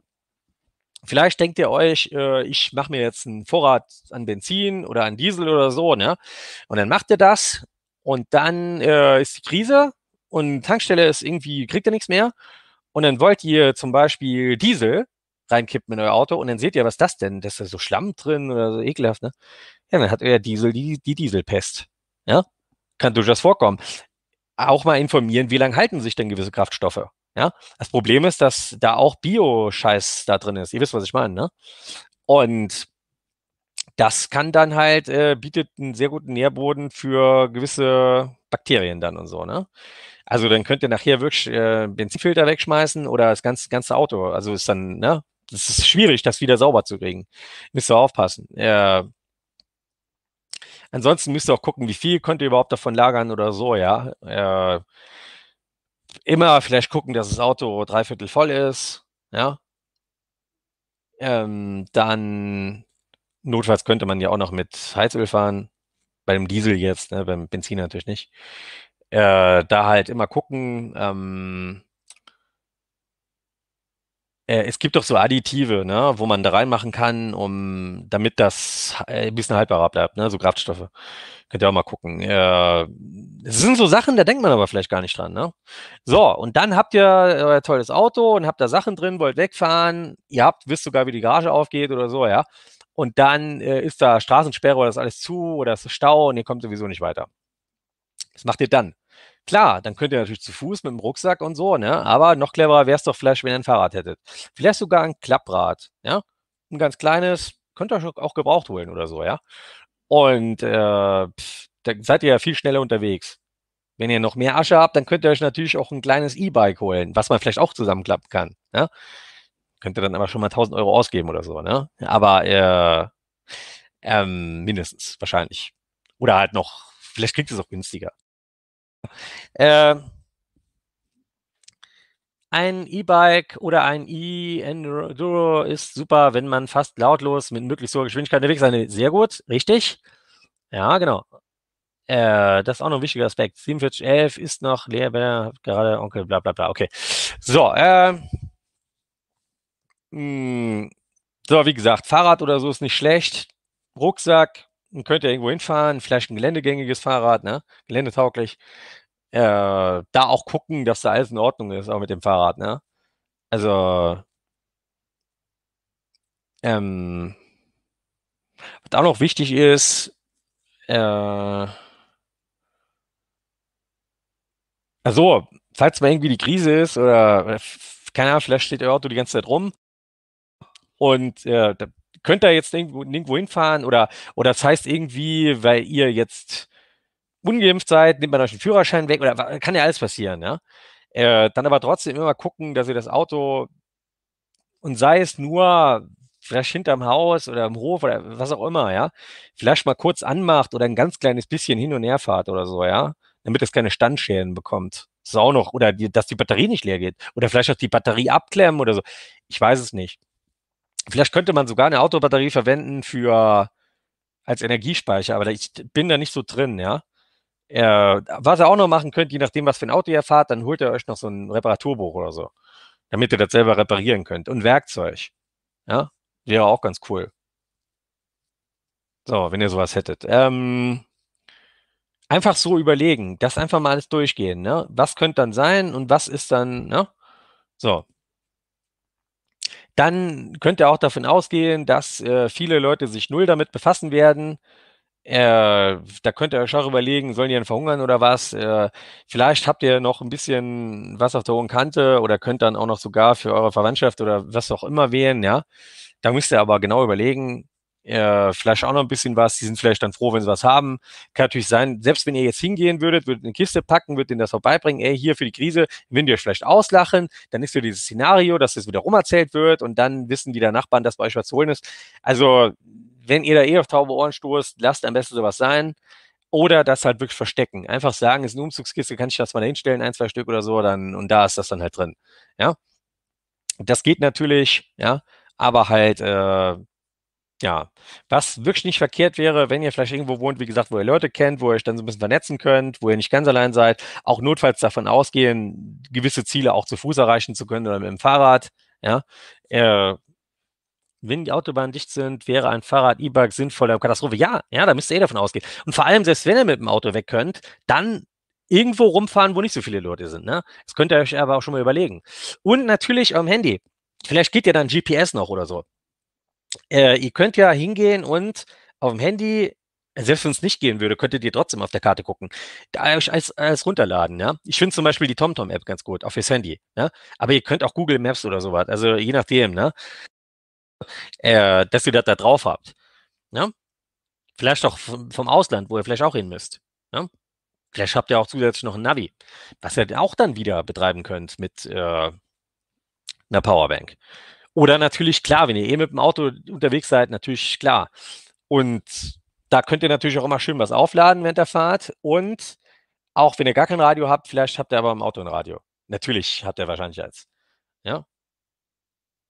Vielleicht denkt ihr euch, äh, ich mache mir jetzt einen Vorrat an Benzin oder an Diesel oder so, ne? Und dann macht ihr das und dann äh, ist die Krise und Tankstelle ist irgendwie, kriegt ihr nichts mehr. Und dann wollt ihr zum Beispiel Diesel reinkippen in euer Auto und dann seht ihr, was das denn? Das ist so Schlamm drin oder so ekelhaft, ne? Ja, dann hat euer Diesel die, die Dieselpest. Ja? Kann durchaus vorkommen. Auch mal informieren, wie lange halten sich denn gewisse Kraftstoffe? Ja? Das Problem ist, dass da auch Bio-Scheiß da drin ist. Ihr wisst, was ich meine, ne? Und das kann dann halt, äh, bietet einen sehr guten Nährboden für gewisse Bakterien dann und so, ne? Also dann könnt ihr nachher wirklich äh, Benzinfilter wegschmeißen oder das ganze, ganze Auto. Also ist dann, ne? Es ist schwierig, das wieder sauber zu kriegen. Müsst ihr aufpassen. Äh, ansonsten müsst ihr auch gucken, wie viel könnt ihr überhaupt davon lagern oder so, ja. Äh, immer vielleicht gucken, dass das Auto dreiviertel voll ist, ja. Ähm, dann notfalls könnte man ja auch noch mit Heizöl fahren. Bei dem Diesel jetzt, ne, beim Benzin natürlich nicht. Äh, da halt immer gucken, ähm, äh, es gibt doch so Additive, ne, wo man da reinmachen kann, um damit das äh, ein bisschen haltbarer bleibt, ne, so Kraftstoffe. Könnt ihr auch mal gucken. Äh, es sind so Sachen, da denkt man aber vielleicht gar nicht dran, ne? So, und dann habt ihr äh, euer tolles Auto und habt da Sachen drin, wollt wegfahren, ihr habt, wisst sogar, wie die Garage aufgeht oder so, ja. Und dann äh, ist da Straßensperre oder ist alles zu oder ist Stau und ihr kommt sowieso nicht weiter. Was macht ihr dann? Klar, dann könnt ihr natürlich zu Fuß mit dem Rucksack und so, ne? aber noch cleverer wäre es doch vielleicht, wenn ihr ein Fahrrad hättet. Vielleicht sogar ein Klapprad, ja? ein ganz kleines, könnt ihr euch auch gebraucht holen oder so, ja. Und äh, pff, da seid ihr ja viel schneller unterwegs. Wenn ihr noch mehr Asche habt, dann könnt ihr euch natürlich auch ein kleines E-Bike holen, was man vielleicht auch zusammenklappen kann. Ne? Könnt ihr dann aber schon mal 1000 Euro ausgeben oder so. Ne? Aber äh, ähm, mindestens, wahrscheinlich. Oder halt noch, vielleicht kriegt ihr es auch günstiger. Äh, ein E-Bike oder ein E-Enduro ist super, wenn man fast lautlos mit möglichst hoher Geschwindigkeit unterwegs sein will. Sehr gut, richtig. Ja, genau. Äh, das ist auch noch ein wichtiger Aspekt. 4711 ist noch leer, wenn er gerade Onkel, bla bla bla. Okay. So, äh, mh, hm, so, wie gesagt, Fahrrad oder so ist nicht schlecht. Rucksack, und könnt ihr irgendwo hinfahren, vielleicht ein geländegängiges Fahrrad, ne? geländetauglich, äh, da auch gucken, dass da alles in Ordnung ist, auch mit dem Fahrrad. Ne? Also, ähm, was auch noch wichtig ist, äh, also, falls mal irgendwie die Krise ist oder, äh, keine Ahnung, vielleicht steht euer Auto die ganze Zeit rum und äh, da könnt ihr jetzt irgendwo, nirgendwo hinfahren oder, oder das heißt irgendwie, weil ihr jetzt ungeimpft seid, nimmt man euch einen Führerschein weg oder kann ja alles passieren, ja. Äh, dann aber trotzdem immer gucken, dass ihr das Auto und sei es nur vielleicht hinterm Haus oder im Hof oder was auch immer, ja, vielleicht mal kurz anmacht oder ein ganz kleines bisschen hin und her fahrt oder so, ja, damit es keine Standschäden bekommt. Das ist auch noch, oder die, dass die Batterie nicht leer geht oder vielleicht auch die Batterie abklemmen oder so. Ich weiß es nicht. Vielleicht könnte man sogar eine Autobatterie verwenden für als Energiespeicher, aber ich bin da nicht so drin, ja. Äh, was ihr auch noch machen könnt, je nachdem, was für ein Auto ihr fahrt, dann holt ihr euch noch so ein Reparaturbuch oder so, damit ihr das selber reparieren könnt. Und Werkzeug, ja, wäre auch ganz cool. So, wenn ihr sowas hättet. Ähm, einfach so überlegen, das einfach mal alles durchgehen, ne? Was könnte dann sein und was ist dann, ne? So dann könnt ihr auch davon ausgehen, dass äh, viele Leute sich null damit befassen werden. Äh, da könnt ihr euch auch überlegen, sollen die denn verhungern oder was? Äh, vielleicht habt ihr noch ein bisschen was auf der hohen Kante oder könnt dann auch noch sogar für eure Verwandtschaft oder was auch immer wählen, ja. Da müsst ihr aber genau überlegen, äh, vielleicht auch noch ein bisschen was. Die sind vielleicht dann froh, wenn sie was haben. Kann natürlich sein, selbst wenn ihr jetzt hingehen würdet, würdet eine Kiste packen, würdet denen das vorbeibringen, ey, hier für die Krise, wenn die euch vielleicht auslachen, dann ist wieder dieses Szenario, dass es wieder rumerzählt wird und dann wissen die der Nachbarn, dass bei euch was zu holen ist. Also, wenn ihr da eh auf taube Ohren stoßt, lasst am besten sowas sein. Oder das halt wirklich verstecken. Einfach sagen, ist eine Umzugskiste, kann ich das mal da hinstellen, ein, zwei Stück oder so, dann, und da ist das dann halt drin. Ja. Das geht natürlich, ja, aber halt, äh, ja, was wirklich nicht verkehrt wäre, wenn ihr vielleicht irgendwo wohnt, wie gesagt, wo ihr Leute kennt, wo ihr euch dann so ein bisschen vernetzen könnt, wo ihr nicht ganz allein seid, auch notfalls davon ausgehen, gewisse Ziele auch zu Fuß erreichen zu können oder mit dem Fahrrad. Ja, äh, wenn die Autobahnen dicht sind, wäre ein Fahrrad, E-Bike sinnvoller Katastrophe. Ja, ja, da müsst ihr eh davon ausgehen. Und vor allem, selbst wenn ihr mit dem Auto weg könnt, dann irgendwo rumfahren, wo nicht so viele Leute sind. Ne? Das könnt ihr euch aber auch schon mal überlegen. Und natürlich am Handy. Vielleicht geht ja dann GPS noch oder so äh, ihr könnt ja hingehen und auf dem Handy, selbst wenn es nicht gehen würde, könntet ihr trotzdem auf der Karte gucken. Da euch alles, alles runterladen, ja. Ne? Ich finde zum Beispiel die TomTom-App ganz gut, auf fürs Handy, ne? Aber ihr könnt auch Google Maps oder sowas, also je nachdem, ne? Äh, dass ihr das da drauf habt. Ne? Vielleicht auch vom Ausland, wo ihr vielleicht auch hin müsst. Ne? Vielleicht habt ihr auch zusätzlich noch ein Navi, was ihr auch dann wieder betreiben könnt mit äh, einer Powerbank. Oder natürlich, klar, wenn ihr eh mit dem Auto unterwegs seid, natürlich klar. Und da könnt ihr natürlich auch immer schön was aufladen während der Fahrt. Und auch wenn ihr gar kein Radio habt, vielleicht habt ihr aber im Auto ein Radio. Natürlich habt ihr wahrscheinlich eins. Ja.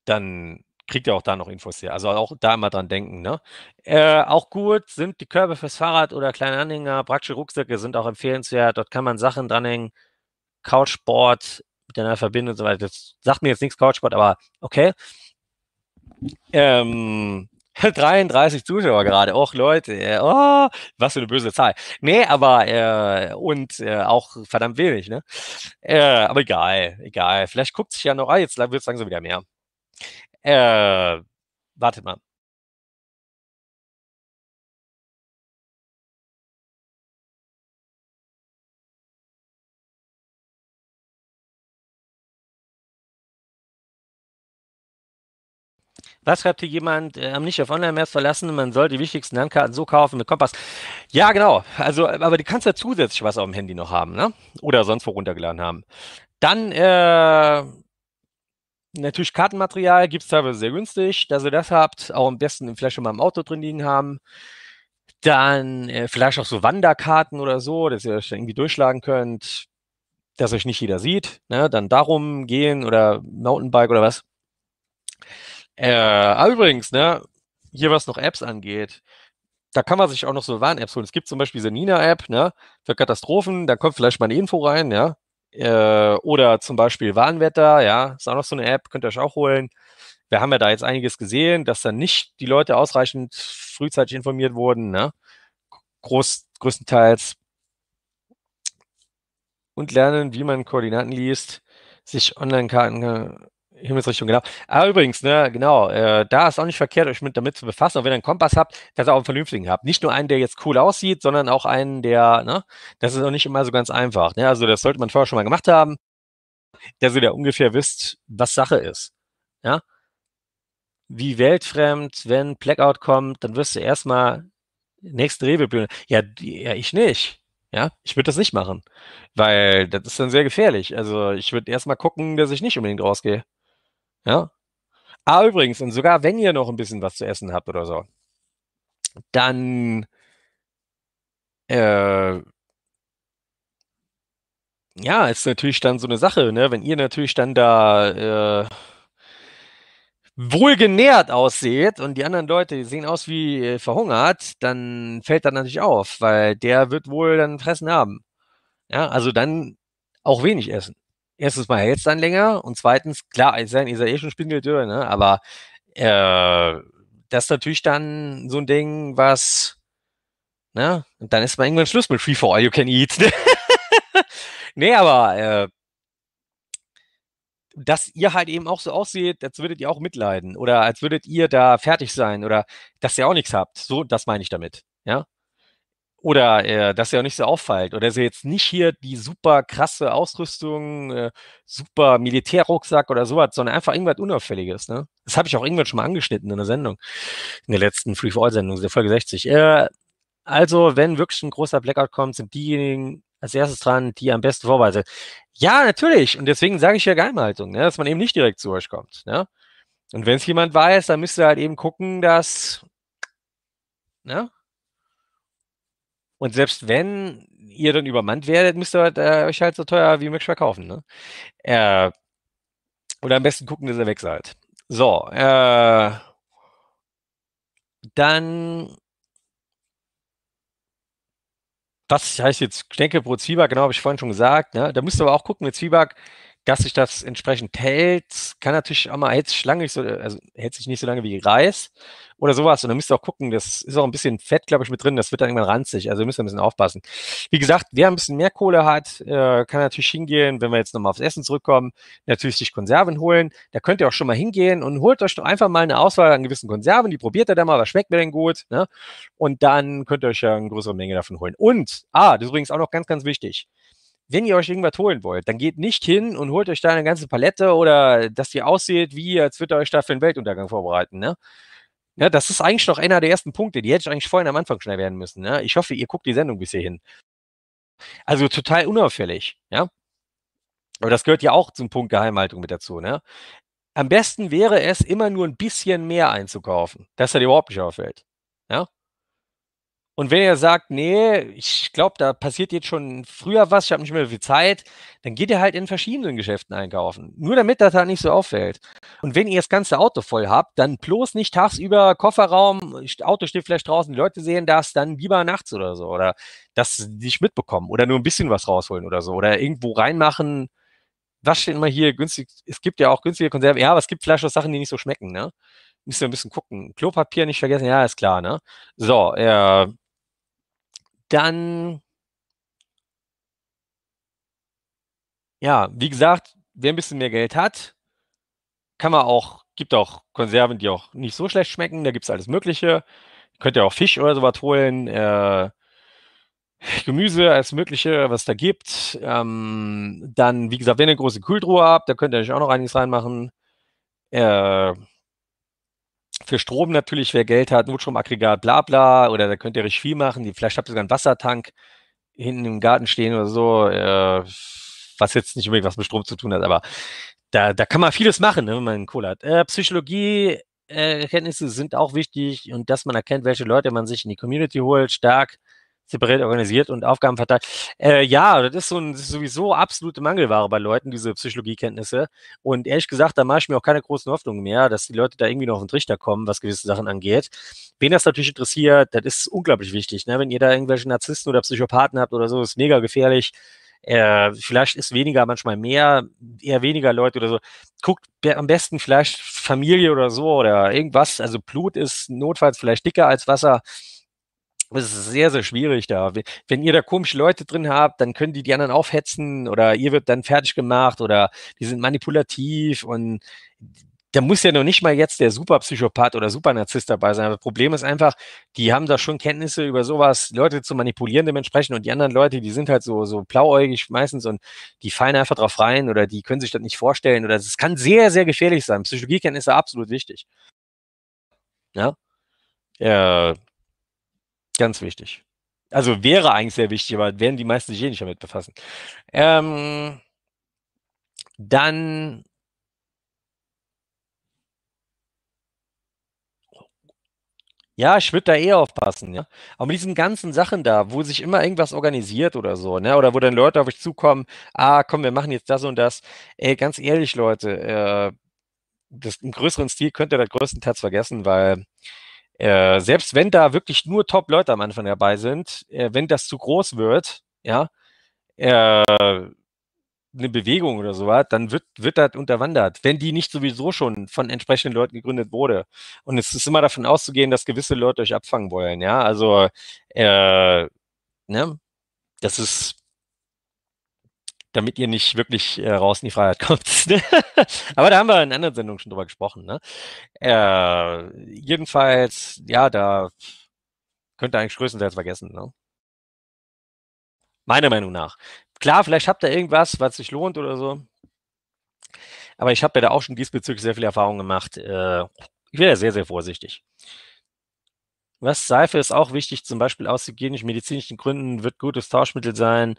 Dann kriegt ihr auch da noch Infos her. Also auch da immer dran denken. Ne? Äh, auch gut sind die Körbe fürs Fahrrad oder kleine Anhänger. Praktische Rucksäcke sind auch empfehlenswert. Dort kann man Sachen dranhängen. Couchboard, miteinander verbinden und so weiter. Das sagt mir jetzt nichts Couchsport, aber okay. Ähm, 33 Zuschauer gerade. Och, Leute, oh, was für eine böse Zahl. Nee, aber äh, und äh, auch verdammt wenig, ne? Äh, aber egal, egal. Vielleicht guckt sich ja noch, ah, jetzt wird es langsam wieder mehr. Äh, wartet mal. Was schreibt hier jemand? Äh, nicht auf Online-Maps verlassen, man soll die wichtigsten Landkarten so kaufen mit Kompass. Ja, genau. Also, aber du kannst ja zusätzlich was auf dem Handy noch haben, ne? Oder sonst wo runtergeladen haben. Dann, äh, natürlich Kartenmaterial gibt es teilweise sehr günstig, dass ihr das habt. Auch am besten vielleicht schon mal im Auto drin liegen haben. Dann äh, vielleicht auch so Wanderkarten oder so, dass ihr euch irgendwie durchschlagen könnt, dass euch nicht jeder sieht. Ne? Dann darum gehen oder Mountainbike oder was. Äh, übrigens, ne, hier was noch Apps angeht, da kann man sich auch noch so Warn-Apps holen. Es gibt zum Beispiel diese Nina-App, ne, für Katastrophen, da kommt vielleicht mal eine Info rein, ja. Äh, oder zum Beispiel Warnwetter, ja, ist auch noch so eine App, könnt ihr euch auch holen. Wir haben ja da jetzt einiges gesehen, dass dann nicht die Leute ausreichend frühzeitig informiert wurden, ne? Groß, größtenteils. Und lernen, wie man Koordinaten liest, sich Online-Karten Himmelsrichtung, genau. Ah, übrigens, ne, genau, äh, da ist auch nicht verkehrt, euch mit damit zu befassen. Und wenn ihr einen Kompass habt, dass ihr auch einen vernünftigen habt. Nicht nur einen, der jetzt cool aussieht, sondern auch einen, der, ne, das ist auch nicht immer so ganz einfach. Ne? Also das sollte man vorher schon mal gemacht haben, dass ihr da ungefähr wisst, was Sache ist. Ja. Wie weltfremd, wenn Blackout kommt, dann wirst du erstmal nächste Rewe Ja, ja, ich nicht. Ja, ich würde das nicht machen, weil das ist dann sehr gefährlich. Also ich würde erstmal gucken, dass ich nicht unbedingt rausgehe. Ja? Ah, übrigens, und sogar wenn ihr noch ein bisschen was zu essen habt oder so, dann äh, ja, ist natürlich dann so eine Sache, ne? Wenn ihr natürlich dann da äh, wohlgenährt ausseht und die anderen Leute sehen aus wie äh, verhungert, dann fällt das natürlich auf, weil der wird wohl dann Fressen haben. Ja, also dann auch wenig essen erstens mal hält es dann länger und zweitens, klar, ist ja, ist er eh schon Spindeldür, ne? aber äh, das ist natürlich dann so ein Ding, was, ne? Und dann ist man irgendwann Schluss mit Free for All You Can Eat. Ne? nee, aber äh, dass ihr halt eben auch so aussieht, als würdet ihr auch mitleiden oder als würdet ihr da fertig sein oder dass ihr auch nichts habt. So, das meine ich damit. Ja, oder äh, dass er auch nicht so auffällt oder dass er jetzt nicht hier die super krasse Ausrüstung, äh, super Militärrucksack oder sowas, sondern einfach irgendwas Unauffälliges. Ne? Das habe ich auch irgendwann schon mal angeschnitten in der Sendung, in der letzten Free for All Sendung, der Folge 60. Äh, also, wenn wirklich ein großer Blackout kommt, sind diejenigen als erstes dran, die am besten vorbereitet Ja, natürlich. Und deswegen sage ich ja Geheimhaltung, ne? dass man eben nicht direkt zu euch kommt. Ne? Und wenn es jemand weiß, dann müsst ihr halt eben gucken, dass ne? Und selbst wenn ihr dann übermannt werdet, müsst ihr halt, äh, euch halt so teuer wie möglich verkaufen. Ne? Äh, oder am besten gucken, dass ihr weg seid. So, äh, dann was heißt jetzt, ich denke pro Zwieback, genau, habe ich vorhin schon gesagt, ne? da müsst ihr aber auch gucken, mit Zwieback dass sich das entsprechend hält. Kann natürlich auch mal, hält sich lange nicht so, also hält sich nicht so lange wie Reis oder sowas. Und dann müsst ihr auch gucken, das ist auch ein bisschen Fett, glaube ich, mit drin. Das wird dann irgendwann ranzig. Also müsst ihr ein bisschen aufpassen. Wie gesagt, wer ein bisschen mehr Kohle hat, äh, kann natürlich hingehen, wenn wir jetzt nochmal aufs Essen zurückkommen, natürlich sich Konserven holen. Da könnt ihr auch schon mal hingehen und holt euch doch einfach mal eine Auswahl an gewissen Konserven. Die probiert ihr dann mal, was schmeckt mir denn gut. Ne? Und dann könnt ihr euch ja eine größere Menge davon holen. Und, ah, das ist übrigens auch noch ganz, ganz wichtig wenn ihr euch irgendwas holen wollt, dann geht nicht hin und holt euch da eine ganze Palette oder äh, dass ihr aussieht, wie als würdet ihr euch da für den Weltuntergang vorbereiten. Ne? Ja, das ist eigentlich noch einer der ersten Punkte. Die hätte ich eigentlich vorhin am Anfang schnell werden müssen. Ne? Ich hoffe, ihr guckt die Sendung bis hierhin. Also total unauffällig. Ja? Aber das gehört ja auch zum Punkt Geheimhaltung mit dazu. Ne? Am besten wäre es, immer nur ein bisschen mehr einzukaufen, dass er dir überhaupt nicht auffällt. Ja? Und wenn ihr sagt, nee, ich glaube, da passiert jetzt schon früher was, ich habe nicht mehr viel Zeit, dann geht ihr halt in verschiedenen Geschäften einkaufen. Nur damit das halt nicht so auffällt. Und wenn ihr das ganze Auto voll habt, dann bloß nicht tagsüber Kofferraum, Auto steht vielleicht draußen, die Leute sehen das, dann lieber nachts oder so. Oder das nicht mitbekommen. Oder nur ein bisschen was rausholen oder so. Oder irgendwo reinmachen. Was steht immer hier günstig? Es gibt ja auch günstige Konserven. Ja, aber es gibt vielleicht auch Sachen, die nicht so schmecken, ne? Müsst ihr ein bisschen gucken. Klopapier nicht vergessen, ja, ist klar, ne? So, äh, dann, ja, wie gesagt, wer ein bisschen mehr Geld hat, kann man auch, gibt auch Konserven, die auch nicht so schlecht schmecken, da gibt es alles Mögliche. Könnt ihr auch Fisch oder sowas holen, äh, Gemüse, alles Mögliche, was da gibt. Ähm, dann, wie gesagt, wenn ihr eine große Kühltruhe habt, da könnt ihr euch auch noch einiges reinmachen. Äh, für Strom natürlich, wer Geld hat, Notstromaggregat, bla bla, oder da könnt ihr richtig viel machen. Vielleicht habt ihr sogar einen Wassertank hinten im Garten stehen oder so, äh, was jetzt nicht unbedingt was mit Strom zu tun hat, aber da, da kann man vieles machen, ne, wenn man einen Kohle hat. Äh, Psychologie, Erkenntnisse äh, sind auch wichtig und dass man erkennt, welche Leute man sich in die Community holt, stark separiert organisiert und Aufgaben verteilt. Äh, ja, das ist, so ein, das ist sowieso absolute Mangelware bei Leuten, diese Psychologiekenntnisse. Und ehrlich gesagt, da mache ich mir auch keine großen Hoffnungen mehr, dass die Leute da irgendwie noch auf den Trichter kommen, was gewisse Sachen angeht. Wen das natürlich interessiert, das ist unglaublich wichtig. Ne? Wenn ihr da irgendwelche Narzissten oder Psychopathen habt oder so, ist mega gefährlich. Äh, vielleicht ist weniger, manchmal mehr, eher weniger Leute oder so. Guckt am besten vielleicht Familie oder so oder irgendwas. Also Blut ist notfalls vielleicht dicker als Wasser es ist sehr, sehr schwierig da. Wenn ihr da komische Leute drin habt, dann können die die anderen aufhetzen oder ihr wird dann fertig gemacht oder die sind manipulativ und da muss ja noch nicht mal jetzt der Superpsychopath oder Supernarzisst dabei sein. Aber das Problem ist einfach, die haben da schon Kenntnisse über sowas, Leute zu manipulieren dementsprechend und die anderen Leute, die sind halt so, so blauäugig meistens und die fallen einfach drauf rein oder die können sich das nicht vorstellen oder es kann sehr, sehr gefährlich sein. Psychologiekenntnisse absolut wichtig. Ja. Ja, Ganz wichtig. Also wäre eigentlich sehr wichtig, aber werden die meisten sich eh nicht damit befassen. Ähm, dann Ja, ich würde da eher aufpassen, ja. Aber mit diesen ganzen Sachen da, wo sich immer irgendwas organisiert oder so, ne? Oder wo dann Leute auf euch zukommen, ah, komm, wir machen jetzt das und das. Ey, ganz ehrlich, Leute, äh, das im größeren Stil könnt ihr das größtenteils vergessen, weil äh, selbst wenn da wirklich nur Top-Leute am Anfang dabei sind, äh, wenn das zu groß wird, ja, äh, eine Bewegung oder sowas, dann wird, wird das unterwandert, wenn die nicht sowieso schon von entsprechenden Leuten gegründet wurde. Und es ist immer davon auszugehen, dass gewisse Leute euch abfangen wollen, ja. Also, äh, ne, das ist damit ihr nicht wirklich äh, raus in die Freiheit kommt. Ne? Aber da haben wir in anderen Sendungen schon drüber gesprochen. Ne? Äh, jedenfalls, ja, da könnt ihr eigentlich größtenteils vergessen. Ne? Meiner Meinung nach. Klar, vielleicht habt ihr irgendwas, was sich lohnt oder so. Aber ich habe ja da auch schon diesbezüglich sehr viel Erfahrung gemacht. Äh, ich wäre ja sehr, sehr vorsichtig. Was Seife ist auch wichtig, zum Beispiel aus hygienisch-medizinischen Gründen wird gutes Tauschmittel sein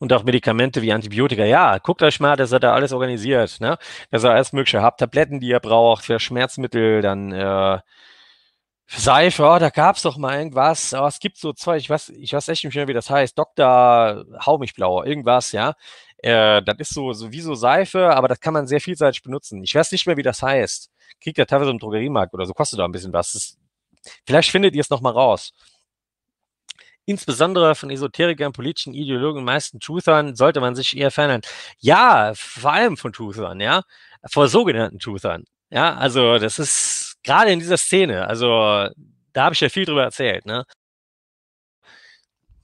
und auch Medikamente wie Antibiotika. Ja, guckt euch mal, dass ihr da alles organisiert, ne? dass ihr alles Mögliche habt, Tabletten, die ihr braucht, für Schmerzmittel, dann äh, Seife, oh, da gab's doch mal irgendwas, oh, es gibt so zwei, ich weiß, ich weiß echt nicht mehr, wie das heißt, Doktor, hau mich blau, irgendwas, ja. Äh, das ist so, so wie so Seife, aber das kann man sehr vielseitig benutzen. Ich weiß nicht mehr, wie das heißt. Kriegt ihr teilweise im Drogeriemarkt oder so, kostet da ein bisschen was. Das, vielleicht findet ihr es nochmal raus insbesondere von Esoterikern, politischen Ideologen, meisten Truthern, sollte man sich eher fernhalten. Ja, vor allem von Truthern, ja, vor sogenannten Truthern. Ja, also das ist gerade in dieser Szene, also da habe ich ja viel drüber erzählt, ne?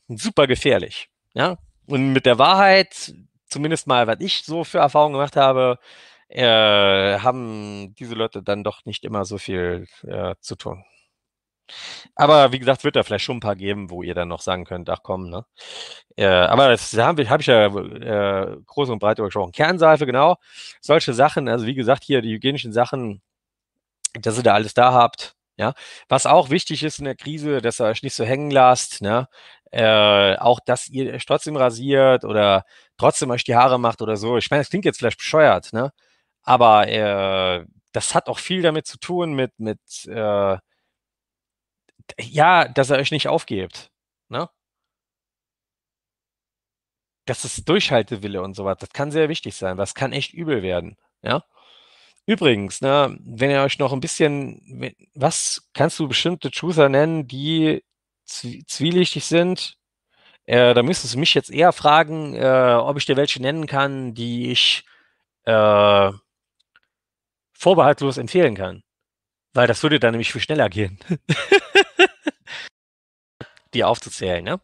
Super gefährlich, ja. Und mit der Wahrheit, zumindest mal, was ich so für Erfahrungen gemacht habe, äh, haben diese Leute dann doch nicht immer so viel äh, zu tun. Aber wie gesagt, wird da vielleicht schon ein paar geben, wo ihr dann noch sagen könnt, ach komm, ne? Äh, aber das habe hab ich ja äh, groß und breit übergesprochen. Kernseife, genau. Solche Sachen, also wie gesagt, hier die hygienischen Sachen, dass ihr da alles da habt. Ja, was auch wichtig ist in der Krise, dass ihr euch nicht so hängen lasst, ne? Äh, auch, dass ihr euch trotzdem rasiert oder trotzdem euch die Haare macht oder so. Ich meine, das klingt jetzt vielleicht bescheuert, ne? Aber äh, das hat auch viel damit zu tun mit, mit äh, ja, dass er euch nicht aufgebt. Ne? Das ist Durchhaltewille und so was. Das kann sehr wichtig sein. Das kann echt übel werden. Ja. Übrigens, ne, wenn ihr euch noch ein bisschen, was kannst du bestimmte Chooser nennen, die zwielichtig sind? Äh, da müsstest du mich jetzt eher fragen, äh, ob ich dir welche nennen kann, die ich äh, vorbehaltlos empfehlen kann. Weil das würde dann nämlich viel schneller gehen. die aufzuzählen, ne?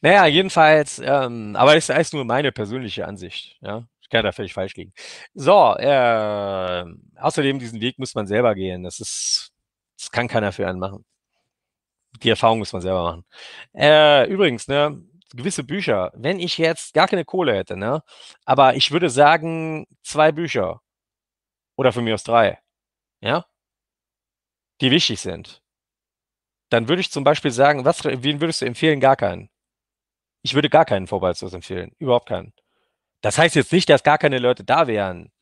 Naja, jedenfalls, ähm, aber das ist nur meine persönliche Ansicht, ja. Ich kann da völlig falsch liegen. So, äh, außerdem diesen Weg muss man selber gehen. Das ist, das kann keiner für einen machen. Die Erfahrung muss man selber machen. Äh, übrigens, ne, gewisse Bücher, wenn ich jetzt gar keine Kohle hätte, ne, aber ich würde sagen, zwei Bücher oder für mich aus drei, ja, die wichtig sind dann würde ich zum Beispiel sagen, was, wen würdest du empfehlen? Gar keinen. Ich würde gar keinen Vorbehaltslos empfehlen. Überhaupt keinen. Das heißt jetzt nicht, dass gar keine Leute da wären,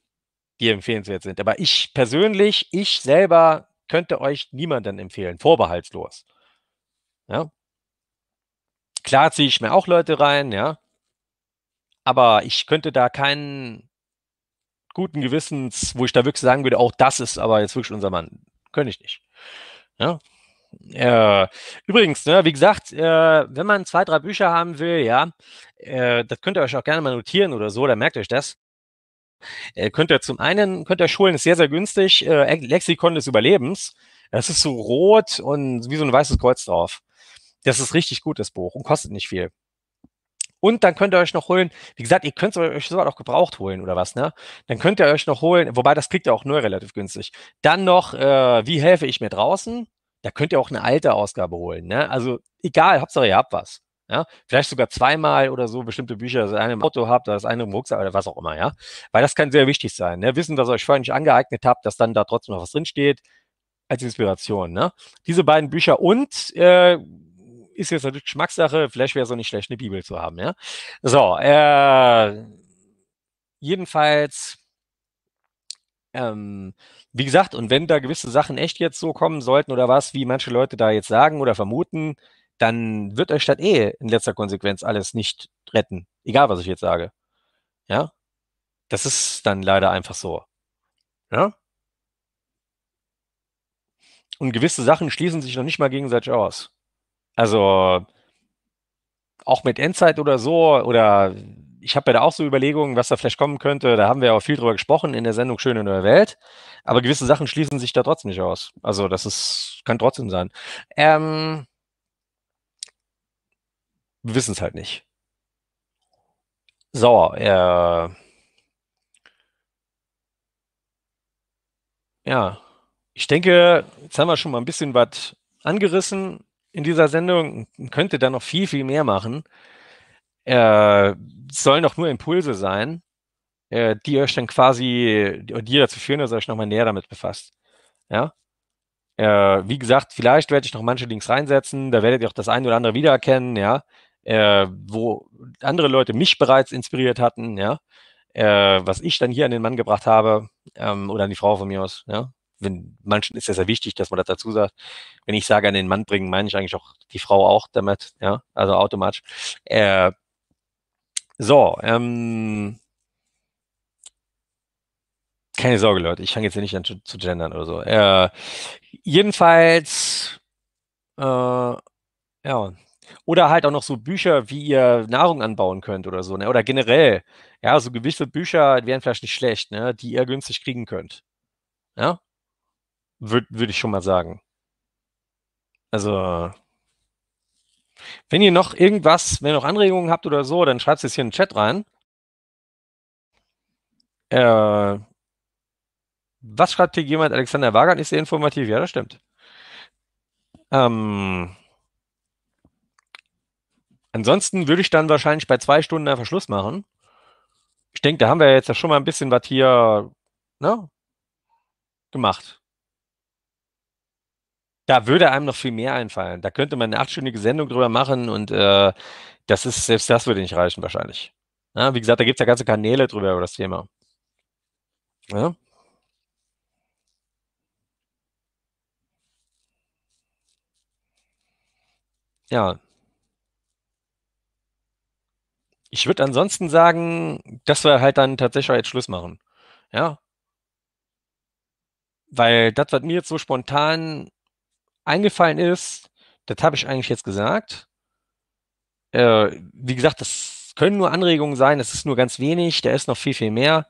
die empfehlenswert sind. Aber ich persönlich, ich selber könnte euch niemanden empfehlen. Vorbehaltslos. Ja. Klar ziehe ich mir auch Leute rein, ja. Aber ich könnte da keinen guten Gewissens, wo ich da wirklich sagen würde, auch das ist aber jetzt wirklich unser Mann. Könnte ich nicht. Ja. Äh, übrigens, ne, wie gesagt, äh, wenn man zwei, drei Bücher haben will, ja, äh, das könnt ihr euch auch gerne mal notieren oder so, dann merkt euch das. Äh, könnt ihr zum einen, könnt ihr schulen, ist sehr, sehr günstig, äh, Lexikon des Überlebens. Das ist so rot und wie so ein weißes Kreuz drauf. Das ist richtig gut, das Buch und kostet nicht viel. Und dann könnt ihr euch noch holen, wie gesagt, ihr könnt euch sowas auch gebraucht holen oder was, ne? Dann könnt ihr euch noch holen, wobei das kriegt ihr auch nur relativ günstig. Dann noch, äh, wie helfe ich mir draußen? da könnt ihr auch eine alte Ausgabe holen. Ne? Also egal, Hauptsache ihr habt was. Ja? Vielleicht sogar zweimal oder so bestimmte Bücher, das eine im Auto habt, das eine im Rucksack oder was auch immer, ja. Weil das kann sehr wichtig sein. Ne? Wissen, was ihr euch vorher nicht angeeignet habt, dass dann da trotzdem noch was drinsteht, als Inspiration. Ne? Diese beiden Bücher und äh, ist jetzt natürlich Geschmackssache, vielleicht wäre es auch nicht schlecht, eine Bibel zu haben, ja. So, äh, jedenfalls ähm, wie gesagt, und wenn da gewisse Sachen echt jetzt so kommen sollten oder was, wie manche Leute da jetzt sagen oder vermuten, dann wird euch das eh in letzter Konsequenz alles nicht retten. Egal, was ich jetzt sage. Ja? Das ist dann leider einfach so. Ja? Und gewisse Sachen schließen sich noch nicht mal gegenseitig aus. Also, auch mit Endzeit oder so, oder ich habe ja da auch so Überlegungen, was da vielleicht kommen könnte. Da haben wir auch viel drüber gesprochen in der Sendung Schöne neue Welt. Aber gewisse Sachen schließen sich da trotzdem nicht aus. Also das ist, kann trotzdem sein. Ähm, wir wissen es halt nicht. So, äh, ja, ich denke, jetzt haben wir schon mal ein bisschen was angerissen in dieser Sendung. Man könnte da noch viel, viel mehr machen äh, sollen doch nur Impulse sein, äh, die euch dann quasi, die dazu führen, dass ihr euch nochmal näher damit befasst. Ja. Äh, wie gesagt, vielleicht werde ich noch manche Links reinsetzen, da werdet ihr auch das eine oder andere wiedererkennen, ja. Äh, wo andere Leute mich bereits inspiriert hatten, ja. Äh, was ich dann hier an den Mann gebracht habe, ähm, oder an die Frau von mir aus, ja wenn manchen ist es ja sehr wichtig, dass man das dazu sagt. Wenn ich sage, an den Mann bringen, meine ich eigentlich auch die Frau auch damit, ja, also automatisch. Äh, so, ähm, keine Sorge, Leute, ich fange jetzt hier nicht an zu, zu gendern oder so. Äh, jedenfalls, äh, ja. Oder halt auch noch so Bücher, wie ihr Nahrung anbauen könnt oder so, ne? Oder generell, ja, so gewisse Bücher wären vielleicht nicht schlecht, ne? Die ihr günstig kriegen könnt. Ja? Würde würd ich schon mal sagen. Also, wenn ihr noch irgendwas, wenn ihr noch Anregungen habt oder so, dann schreibt es hier in den Chat rein. Äh, was schreibt hier jemand? Alexander Wagert ist sehr informativ. Ja, das stimmt. Ähm, ansonsten würde ich dann wahrscheinlich bei zwei Stunden einfach Schluss machen. Ich denke, da haben wir jetzt schon mal ein bisschen was hier ne, gemacht. Da würde einem noch viel mehr einfallen. Da könnte man eine achtstündige Sendung drüber machen und äh, das ist, selbst das würde nicht reichen wahrscheinlich. Ja, wie gesagt, da gibt es ja ganze Kanäle drüber über das Thema. Ja. Ja. Ich würde ansonsten sagen, dass wir halt dann tatsächlich jetzt Schluss machen. Ja. Weil das, was mir jetzt so spontan eingefallen ist, das habe ich eigentlich jetzt gesagt. Äh, wie gesagt, das können nur Anregungen sein, das ist nur ganz wenig, da ist noch viel, viel mehr.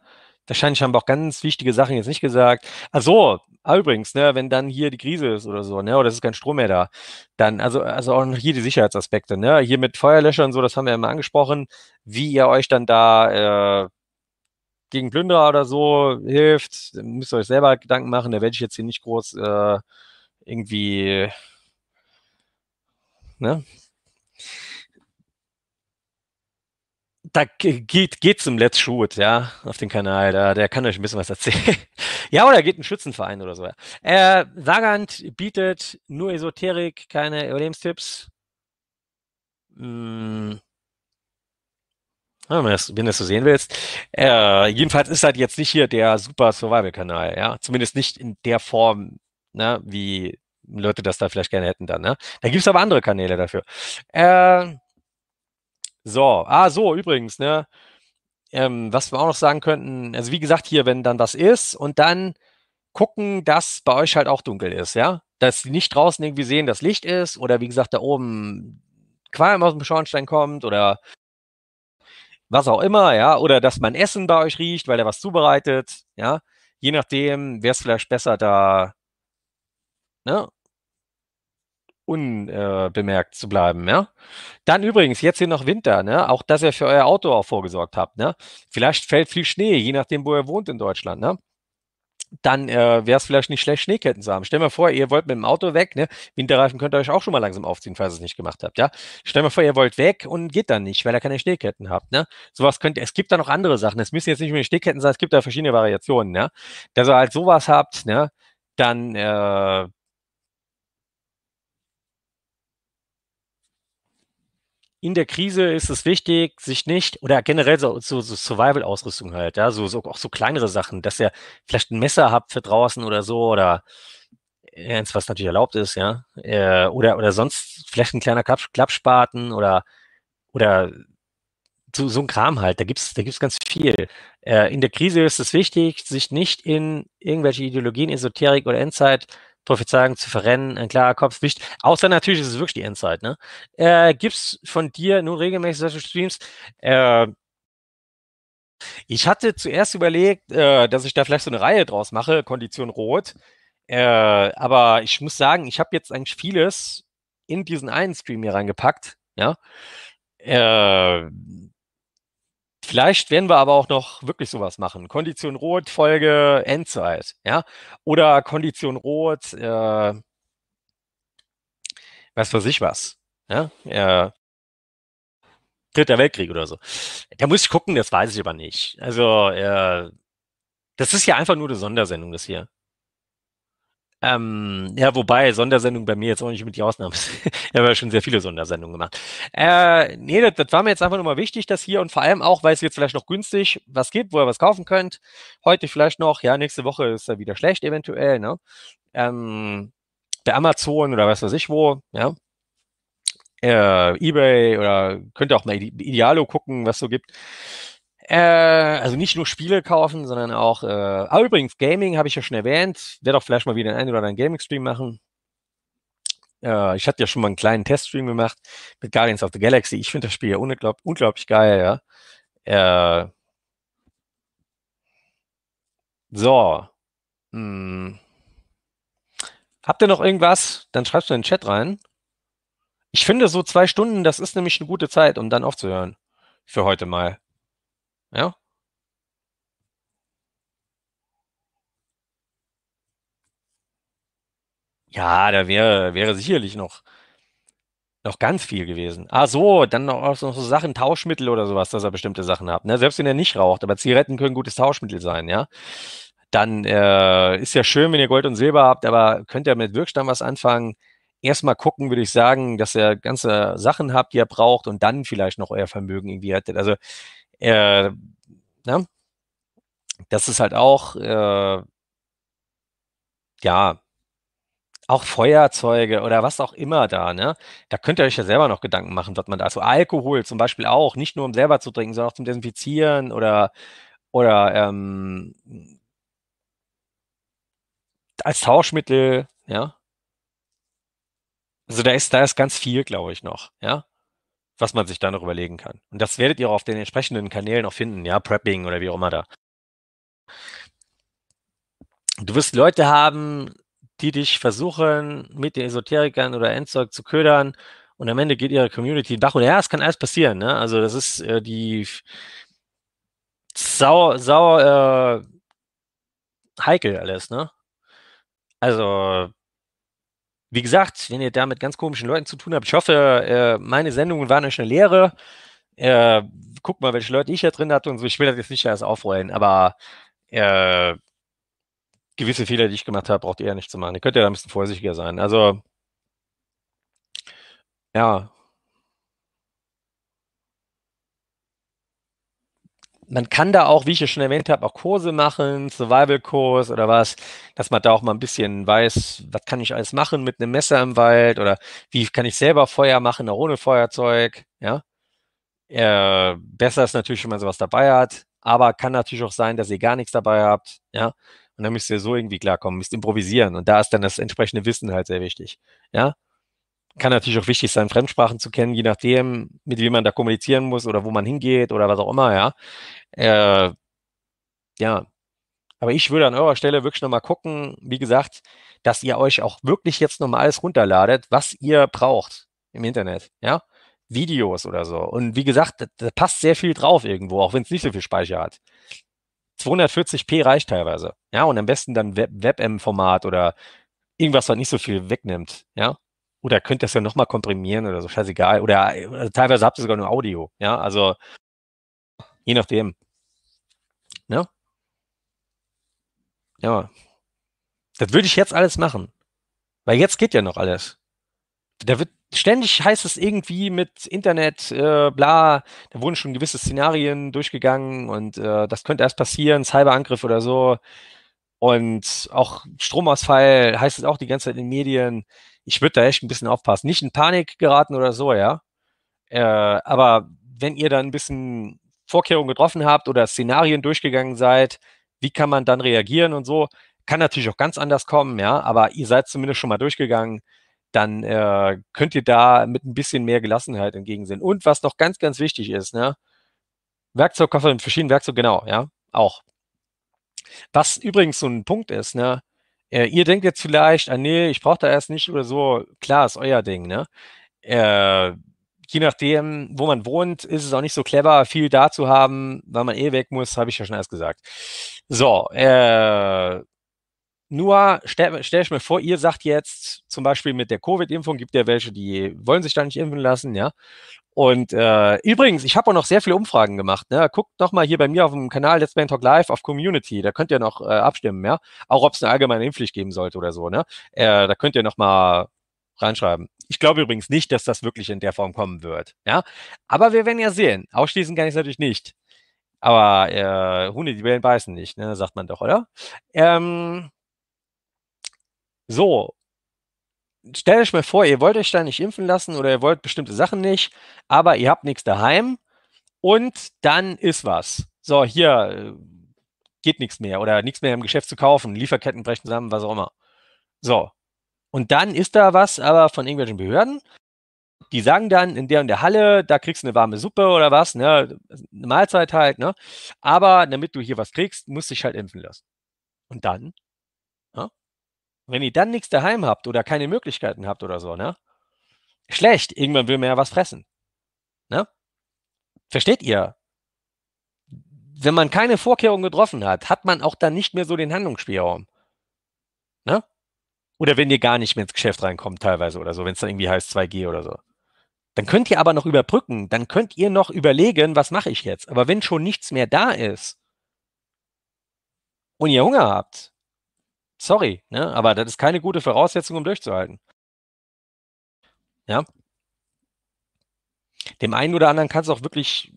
Wahrscheinlich haben wir auch ganz wichtige Sachen jetzt nicht gesagt. Also übrigens, ne, wenn dann hier die Krise ist oder so, ne, oder es ist kein Strom mehr da, dann, also, also auch hier die Sicherheitsaspekte, ne, hier mit Feuerlöschern und so, das haben wir ja mal angesprochen, wie ihr euch dann da äh, gegen Plünderer oder so hilft, müsst ihr euch selber Gedanken machen, da werde ich jetzt hier nicht groß äh, irgendwie, ne? Da geht, geht zum Let's Shoot, ja, auf den Kanal, da, der kann euch ein bisschen was erzählen. ja, oder geht ein Schützenverein oder so. Äh, Sagant bietet nur Esoterik, keine Überlebenstipps. Hm. wenn, wenn du das so sehen willst. Äh, jedenfalls ist halt jetzt nicht hier der super Survival-Kanal, ja. Zumindest nicht in der Form, ne, wie Leute das da vielleicht gerne hätten dann. Ne? Da gibt es aber andere Kanäle dafür. Äh, so, ah, so, übrigens, ne? Ähm, was wir auch noch sagen könnten, also wie gesagt, hier, wenn dann was ist und dann gucken, dass bei euch halt auch dunkel ist, ja? Dass sie nicht draußen irgendwie sehen, dass Licht ist oder wie gesagt, da oben Qualm aus dem Schornstein kommt oder was auch immer, ja? Oder dass man Essen bei euch riecht, weil er was zubereitet, ja? Je nachdem wäre es vielleicht besser, da ne, unbemerkt äh, zu bleiben, ja. Dann übrigens, jetzt hier noch Winter, ne? Auch dass ihr für euer Auto auch vorgesorgt habt, ne? Vielleicht fällt viel Schnee, je nachdem, wo ihr wohnt in Deutschland, ne? Dann äh, wäre es vielleicht nicht schlecht, Schneeketten zu haben. Stell mal vor, ihr wollt mit dem Auto weg, ne? Winterreifen könnt ihr euch auch schon mal langsam aufziehen, falls ihr es nicht gemacht habt, ja. Stell mal vor, ihr wollt weg und geht dann nicht, weil ihr keine Schneeketten habt, ne? Sowas könnt ihr, es gibt da noch andere Sachen. Es müssen jetzt nicht mehr Schneeketten sein, es gibt da verschiedene Variationen, ne? Dass ihr halt sowas habt, ne? Dann äh, in der Krise ist es wichtig, sich nicht oder generell so, so, so Survival-Ausrüstung halt, ja, so, so auch so kleinere Sachen, dass ihr vielleicht ein Messer habt für draußen oder so oder eins, was natürlich erlaubt ist, ja, äh, oder oder sonst vielleicht ein kleiner Klapp, Klappspaten oder oder so, so ein Kram halt. Da gibt's da gibt's ganz viel. Äh, in der Krise ist es wichtig, sich nicht in irgendwelche Ideologien, Esoterik oder Endzeit Trophäzeigen zu verrennen, ein äh, klarer Kopf Kopfwicht. Außer natürlich ist es wirklich die Endzeit, ne? Äh, gibt's von dir nun regelmäßig solche Streams? Äh, ich hatte zuerst überlegt, äh, dass ich da vielleicht so eine Reihe draus mache, Kondition Rot. Äh, aber ich muss sagen, ich habe jetzt eigentlich vieles in diesen einen Stream hier reingepackt. Ja. Äh, Vielleicht werden wir aber auch noch wirklich sowas machen. Kondition Rot, Folge Endzeit, ja. Oder Kondition Rot, äh, was weiß ich was. Ja? Äh, Dritter Weltkrieg oder so. Da muss ich gucken, das weiß ich aber nicht. Also, äh, das ist ja einfach nur eine Sondersendung, das hier. Ähm, ja, wobei Sondersendung bei mir jetzt auch nicht mit die Ausnahme ist. ich habe ja schon sehr viele Sondersendungen gemacht. Äh, nee, das, das war mir jetzt einfach nochmal wichtig, dass hier und vor allem auch, weil es jetzt vielleicht noch günstig was gibt, wo ihr was kaufen könnt. Heute vielleicht noch, ja, nächste Woche ist da wieder schlecht eventuell, ne? Ähm, bei Amazon oder was weiß ich wo, ja. Äh, Ebay oder könnt ihr auch mal Idealo gucken, was so gibt. Äh, also nicht nur Spiele kaufen, sondern auch, äh, ah, übrigens, Gaming habe ich ja schon erwähnt. Werde auch vielleicht mal wieder einen oder anderen Gaming-Stream machen. Äh, ich hatte ja schon mal einen kleinen Teststream gemacht mit Guardians of the Galaxy. Ich finde das Spiel ja unglaub unglaublich geil, ja. Äh, so. Hm. Habt ihr noch irgendwas? Dann schreibst du in den Chat rein. Ich finde so zwei Stunden, das ist nämlich eine gute Zeit, um dann aufzuhören. Für heute mal. Ja? Ja, da wäre wäre sicherlich noch noch ganz viel gewesen. Ah so, dann noch auch so Sachen, Tauschmittel oder sowas, dass er bestimmte Sachen hat. Ne? Selbst wenn er nicht raucht, aber Zigaretten können gutes Tauschmittel sein, ja. Dann äh, ist ja schön, wenn ihr Gold und Silber habt, aber könnt ihr mit Wirkstamm was anfangen? Erstmal gucken, würde ich sagen, dass ihr ganze Sachen habt, die ihr braucht und dann vielleicht noch euer Vermögen irgendwie hättet. Also äh, ne? Das ist halt auch, äh, ja, auch Feuerzeuge oder was auch immer da, ne? Da könnt ihr euch ja selber noch Gedanken machen, was man da. Also Alkohol zum Beispiel auch, nicht nur um selber zu trinken, sondern auch zum Desinfizieren oder, oder ähm, als Tauschmittel, ja. Also da ist, da ist ganz viel, glaube ich, noch, ja was man sich dann noch überlegen kann. Und das werdet ihr auch auf den entsprechenden Kanälen auch finden, ja, Prepping oder wie auch immer da. Du wirst Leute haben, die dich versuchen, mit den Esoterikern oder Endzeug zu ködern und am Ende geht ihre Community in Bach. Und ja, es kann alles passieren, ne? Also das ist äh, die sau, sau äh, heikel alles, ne? Also wie gesagt, wenn ihr da mit ganz komischen Leuten zu tun habt, ich hoffe, äh, meine Sendungen waren euch eine Lehre. Äh, guck mal, welche Leute ich hier drin hatte und so. Ich will das jetzt nicht erst aufrollen, aber äh, gewisse Fehler, die ich gemacht habe, braucht ihr ja nicht zu machen. Ihr könnt ja da ein bisschen vorsichtiger sein. Also, ja, man kann da auch, wie ich es schon erwähnt habe, auch Kurse machen, Survival-Kurs oder was, dass man da auch mal ein bisschen weiß, was kann ich alles machen mit einem Messer im Wald oder wie kann ich selber Feuer machen, auch ohne Feuerzeug, ja. Äh, besser ist natürlich, wenn man sowas dabei hat, aber kann natürlich auch sein, dass ihr gar nichts dabei habt, ja. Und dann müsst ihr so irgendwie klarkommen, müsst improvisieren und da ist dann das entsprechende Wissen halt sehr wichtig, ja kann natürlich auch wichtig sein, Fremdsprachen zu kennen, je nachdem, mit wem man da kommunizieren muss oder wo man hingeht oder was auch immer, ja. Äh, ja. Aber ich würde an eurer Stelle wirklich nochmal gucken, wie gesagt, dass ihr euch auch wirklich jetzt nochmal alles runterladet, was ihr braucht im Internet, ja. Videos oder so. Und wie gesagt, da, passt sehr viel drauf irgendwo, auch wenn es nicht so viel Speicher hat. 240p reicht teilweise. Ja, und am besten dann WebM-Format oder irgendwas, was nicht so viel wegnimmt. Ja, oder könnt ihr das ja nochmal komprimieren oder so, scheißegal. Oder also teilweise habt ihr sogar nur Audio, ja, also je nachdem. Ne? Ja. Das würde ich jetzt alles machen. Weil jetzt geht ja noch alles. Da wird ständig heißt es irgendwie mit Internet, äh, bla, da wurden schon gewisse Szenarien durchgegangen und äh, das könnte erst passieren, Cyberangriff oder so. Und auch Stromausfall heißt es auch die ganze Zeit in den Medien ich würde da echt ein bisschen aufpassen. Nicht in Panik geraten oder so, ja. Äh, aber wenn ihr dann ein bisschen Vorkehrungen getroffen habt oder Szenarien durchgegangen seid, wie kann man dann reagieren und so, kann natürlich auch ganz anders kommen, ja. Aber ihr seid zumindest schon mal durchgegangen, dann äh, könnt ihr da mit ein bisschen mehr Gelassenheit entgegensehen. Und was noch ganz, ganz wichtig ist, ne? Werkzeugkoffer mit verschiedenen Werkzeugen, genau, ja, auch. Was übrigens so ein Punkt ist, ne? Äh, ihr denkt jetzt vielleicht, ah nee, ich brauche da erst nicht oder so. Klar, ist euer Ding, ne? Äh, je nachdem, wo man wohnt, ist es auch nicht so clever, viel da zu haben, weil man eh weg muss, habe ich ja schon erst gesagt. So, äh, nur stelle stell ich mir vor, ihr sagt jetzt zum Beispiel mit der Covid-Impfung, gibt ja welche, die wollen sich da nicht impfen lassen, ja. Und äh, übrigens, ich habe auch noch sehr viele Umfragen gemacht. Ne? Guckt doch mal hier bei mir auf dem Kanal Let's Band Talk Live auf Community. Da könnt ihr noch äh, abstimmen, ja. Auch ob es eine allgemeine Impfpflicht geben sollte oder so. Ne? Äh, da könnt ihr noch mal reinschreiben. Ich glaube übrigens nicht, dass das wirklich in der Form kommen wird. Ja, aber wir werden ja sehen. Ausschließen kann ich es natürlich nicht. Aber äh, Hunde, die Wellen beißen nicht, ne? sagt man doch, oder? Ähm, so, stell euch mal vor, ihr wollt euch da nicht impfen lassen oder ihr wollt bestimmte Sachen nicht, aber ihr habt nichts daheim und dann ist was. So, hier äh, geht nichts mehr oder nichts mehr im Geschäft zu kaufen, Lieferketten brechen zusammen, was auch immer. So, und dann ist da was, aber von irgendwelchen Behörden. Die sagen dann, in der und der Halle, da kriegst du eine warme Suppe oder was, ne? Eine Mahlzeit halt, ne? Aber damit du hier was kriegst, musst du dich halt impfen lassen. Und dann wenn ihr dann nichts daheim habt oder keine Möglichkeiten habt oder so, ne? Schlecht, irgendwann will man ja was fressen. Ne? Versteht ihr? Wenn man keine Vorkehrungen getroffen hat, hat man auch dann nicht mehr so den Handlungsspielraum. Ne? Oder wenn ihr gar nicht mehr ins Geschäft reinkommt, teilweise oder so, wenn es dann irgendwie heißt 2G oder so. Dann könnt ihr aber noch überbrücken, dann könnt ihr noch überlegen, was mache ich jetzt. Aber wenn schon nichts mehr da ist und ihr Hunger habt, Sorry, ne? aber das ist keine gute Voraussetzung, um durchzuhalten. Ja. Dem einen oder anderen kann es auch wirklich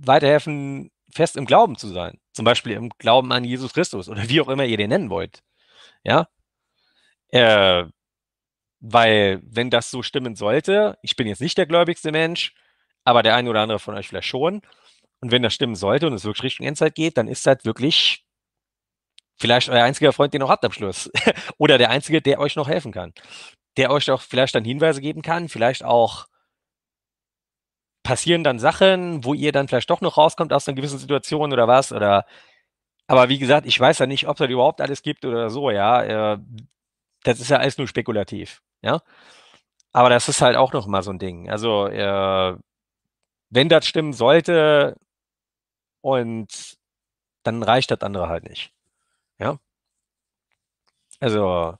weiterhelfen, fest im Glauben zu sein. Zum Beispiel im Glauben an Jesus Christus oder wie auch immer ihr den nennen wollt. Ja. Äh, weil, wenn das so stimmen sollte, ich bin jetzt nicht der gläubigste Mensch, aber der eine oder andere von euch vielleicht schon. Und wenn das stimmen sollte und es wirklich Richtung Endzeit geht, dann ist das wirklich Vielleicht euer einziger Freund, den ihr noch habt am Schluss. Oder der einzige, der euch noch helfen kann. Der euch auch vielleicht dann Hinweise geben kann, vielleicht auch passieren dann Sachen, wo ihr dann vielleicht doch noch rauskommt aus einer gewissen Situation oder was. Oder aber wie gesagt, ich weiß ja nicht, ob es das überhaupt alles gibt oder so, ja. Äh, das ist ja alles nur spekulativ, ja. Aber das ist halt auch noch mal so ein Ding. Also, äh, wenn das stimmen sollte und dann reicht das andere halt nicht. Ja. Also,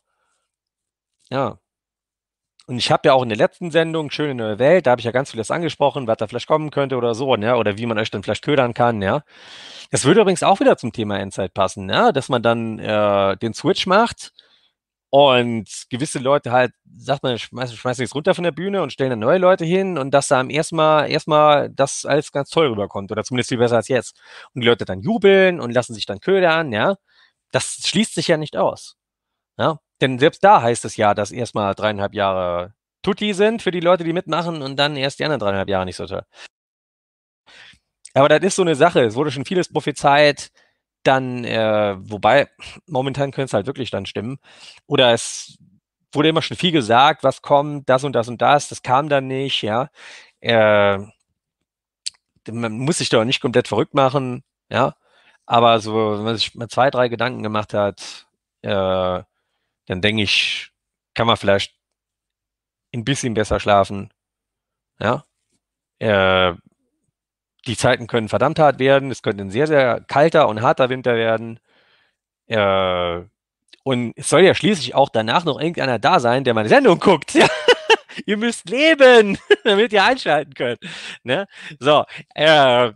ja. Und ich habe ja auch in der letzten Sendung Schöne neue Welt, da habe ich ja ganz vieles angesprochen, was da vielleicht kommen könnte oder so, ne? oder wie man euch dann vielleicht ködern kann, ja. Das würde übrigens auch wieder zum Thema Endzeit passen, ja, dass man dann äh, den Switch macht und gewisse Leute halt, sagt man, schmeißen, schmeißen jetzt runter von der Bühne und stellen dann neue Leute hin und dass da am ersten Mal erstmal das alles ganz toll rüberkommt oder zumindest viel besser als jetzt. Und die Leute dann jubeln und lassen sich dann ködern, ja das schließt sich ja nicht aus. Ja? Denn selbst da heißt es ja, dass erstmal dreieinhalb Jahre Tutti sind für die Leute, die mitmachen und dann erst die anderen dreieinhalb Jahre nicht so toll. Aber das ist so eine Sache. Es wurde schon vieles prophezeit. Dann, äh, wobei, momentan könnte es halt wirklich dann stimmen. Oder es wurde immer schon viel gesagt, was kommt, das und das und das, das kam dann nicht, ja. Äh, man muss sich doch nicht komplett verrückt machen, ja. Aber so, wenn man sich mit zwei, drei Gedanken gemacht hat, äh, dann denke ich, kann man vielleicht ein bisschen besser schlafen. Ja. Äh, die Zeiten können verdammt hart werden. Es könnte ein sehr, sehr kalter und harter Winter werden. Äh, und es soll ja schließlich auch danach noch irgendeiner da sein, der meine Sendung guckt. Ja. ihr müsst leben, damit ihr einschalten könnt. Ne? So, äh,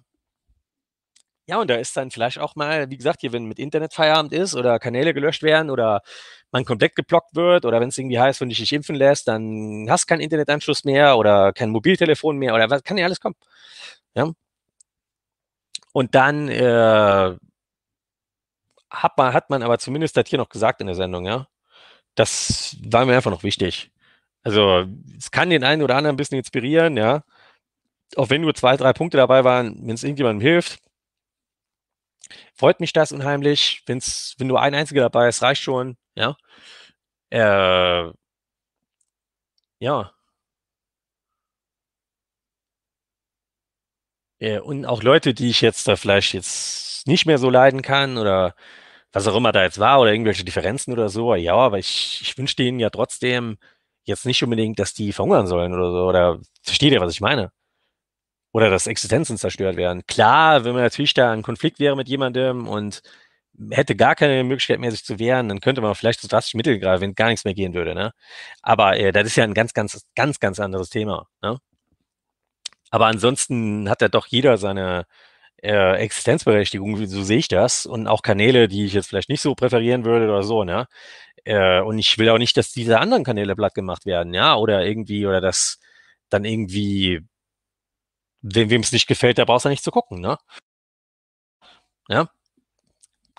ja, und da ist dann vielleicht auch mal, wie gesagt, hier, wenn mit Internet Feierabend ist oder Kanäle gelöscht werden oder man komplett geblockt wird oder wenn es irgendwie heißt, wenn du dich impfen lässt, dann hast du keinen Internetanschluss mehr oder kein Mobiltelefon mehr oder was, kann ja alles kommen. Ja. Und dann äh, hat, man, hat man aber zumindest das hier noch gesagt in der Sendung, ja. Das war mir einfach noch wichtig. Also, es kann den einen oder anderen ein bisschen inspirieren, ja. Auch wenn nur zwei, drei Punkte dabei waren, wenn es irgendjemandem hilft, freut mich das unheimlich. Wenn's, wenn nur ein einziger dabei ist, reicht schon. Ja. Äh, ja. Äh, und auch Leute, die ich jetzt da vielleicht jetzt nicht mehr so leiden kann oder was auch immer da jetzt war oder irgendwelche Differenzen oder so. Ja, aber ich, ich wünsche denen ja trotzdem jetzt nicht unbedingt, dass die verhungern sollen oder so. Oder versteht ihr, was ich meine? oder dass Existenzen zerstört werden. Klar, wenn man natürlich da ein Konflikt wäre mit jemandem und hätte gar keine Möglichkeit mehr, sich zu wehren, dann könnte man vielleicht so drastisch Mittel greifen, wenn gar nichts mehr gehen würde. Ne? Aber äh, das ist ja ein ganz, ganz, ganz, ganz anderes Thema. Ne? Aber ansonsten hat ja doch jeder seine äh, Existenzberechtigung, so sehe ich das. Und auch Kanäle, die ich jetzt vielleicht nicht so präferieren würde oder so. Ne? Äh, und ich will auch nicht, dass diese anderen Kanäle platt gemacht werden, ja, oder irgendwie, oder dass dann irgendwie Wem es nicht gefällt, der braucht ja nicht zu gucken, ne? Ja,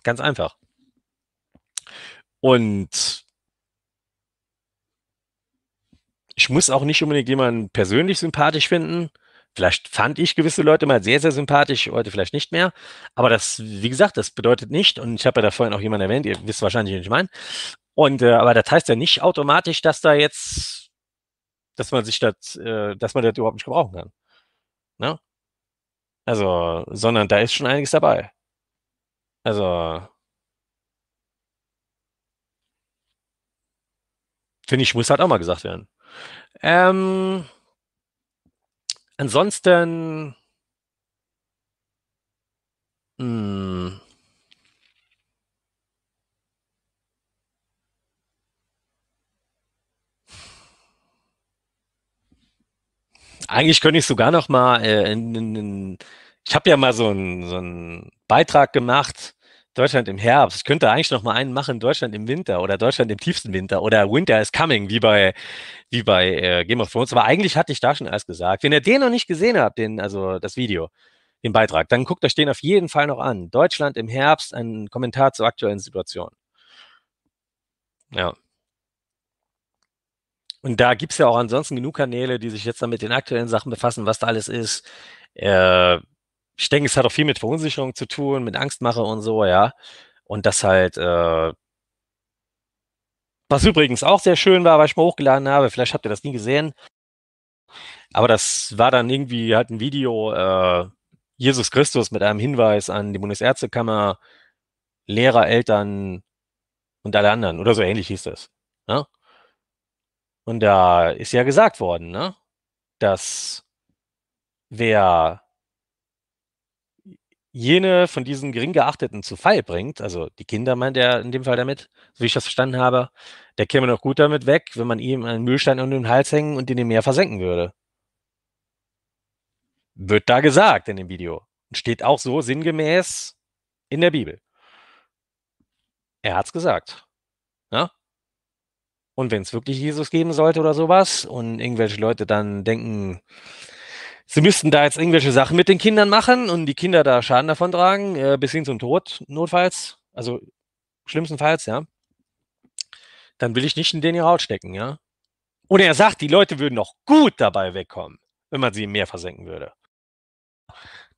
ganz einfach. Und ich muss auch nicht unbedingt jemanden persönlich sympathisch finden. Vielleicht fand ich gewisse Leute mal sehr, sehr sympathisch, heute vielleicht nicht mehr. Aber das, wie gesagt, das bedeutet nicht, und ich habe ja da vorhin auch jemanden erwähnt, ihr wisst wahrscheinlich, was ich meine. Und äh, aber das heißt ja nicht automatisch, dass da jetzt, dass man sich das, äh, dass man das überhaupt nicht gebrauchen kann. Ne? Also, sondern da ist schon einiges dabei. Also, finde ich, muss halt auch mal gesagt werden. Ähm, ansonsten, mh, hm, Eigentlich könnte ich sogar noch mal, äh, in, in, in, ich habe ja mal so einen so Beitrag gemacht, Deutschland im Herbst. Ich könnte eigentlich noch mal einen machen, Deutschland im Winter oder Deutschland im tiefsten Winter oder Winter is coming, wie bei, wie bei äh, Game of Thrones. Aber eigentlich hatte ich da schon alles gesagt. Wenn ihr den noch nicht gesehen habt, den, also das Video, den Beitrag, dann guckt euch den auf jeden Fall noch an. Deutschland im Herbst, ein Kommentar zur aktuellen Situation. Ja. Und da gibt es ja auch ansonsten genug Kanäle, die sich jetzt dann mit den aktuellen Sachen befassen, was da alles ist. Äh, ich denke, es hat auch viel mit Verunsicherung zu tun, mit Angstmache und so, ja. Und das halt, äh, was übrigens auch sehr schön war, weil ich mal hochgeladen habe, vielleicht habt ihr das nie gesehen, aber das war dann irgendwie halt ein Video, äh, Jesus Christus mit einem Hinweis an die Bundesärztekammer, Lehrer, Eltern und alle anderen oder so ähnlich hieß das. Ja? Ne? Und da ist ja gesagt worden, ne? dass wer jene von diesen gering geachteten zu Fall bringt, also die Kinder meint er in dem Fall damit, so wie ich das verstanden habe, der käme noch gut damit weg, wenn man ihm einen Müllstein um den Hals hängen und den im Meer versenken würde. Wird da gesagt in dem Video. Und steht auch so sinngemäß in der Bibel. Er hat's gesagt. Und wenn es wirklich Jesus geben sollte oder sowas und irgendwelche Leute dann denken, sie müssten da jetzt irgendwelche Sachen mit den Kindern machen und die Kinder da Schaden davon tragen, äh, bis hin zum Tod, notfalls, also schlimmstenfalls, ja, dann will ich nicht in den ihr Haut stecken, ja. Und er sagt, die Leute würden noch gut dabei wegkommen, wenn man sie im Meer versenken würde.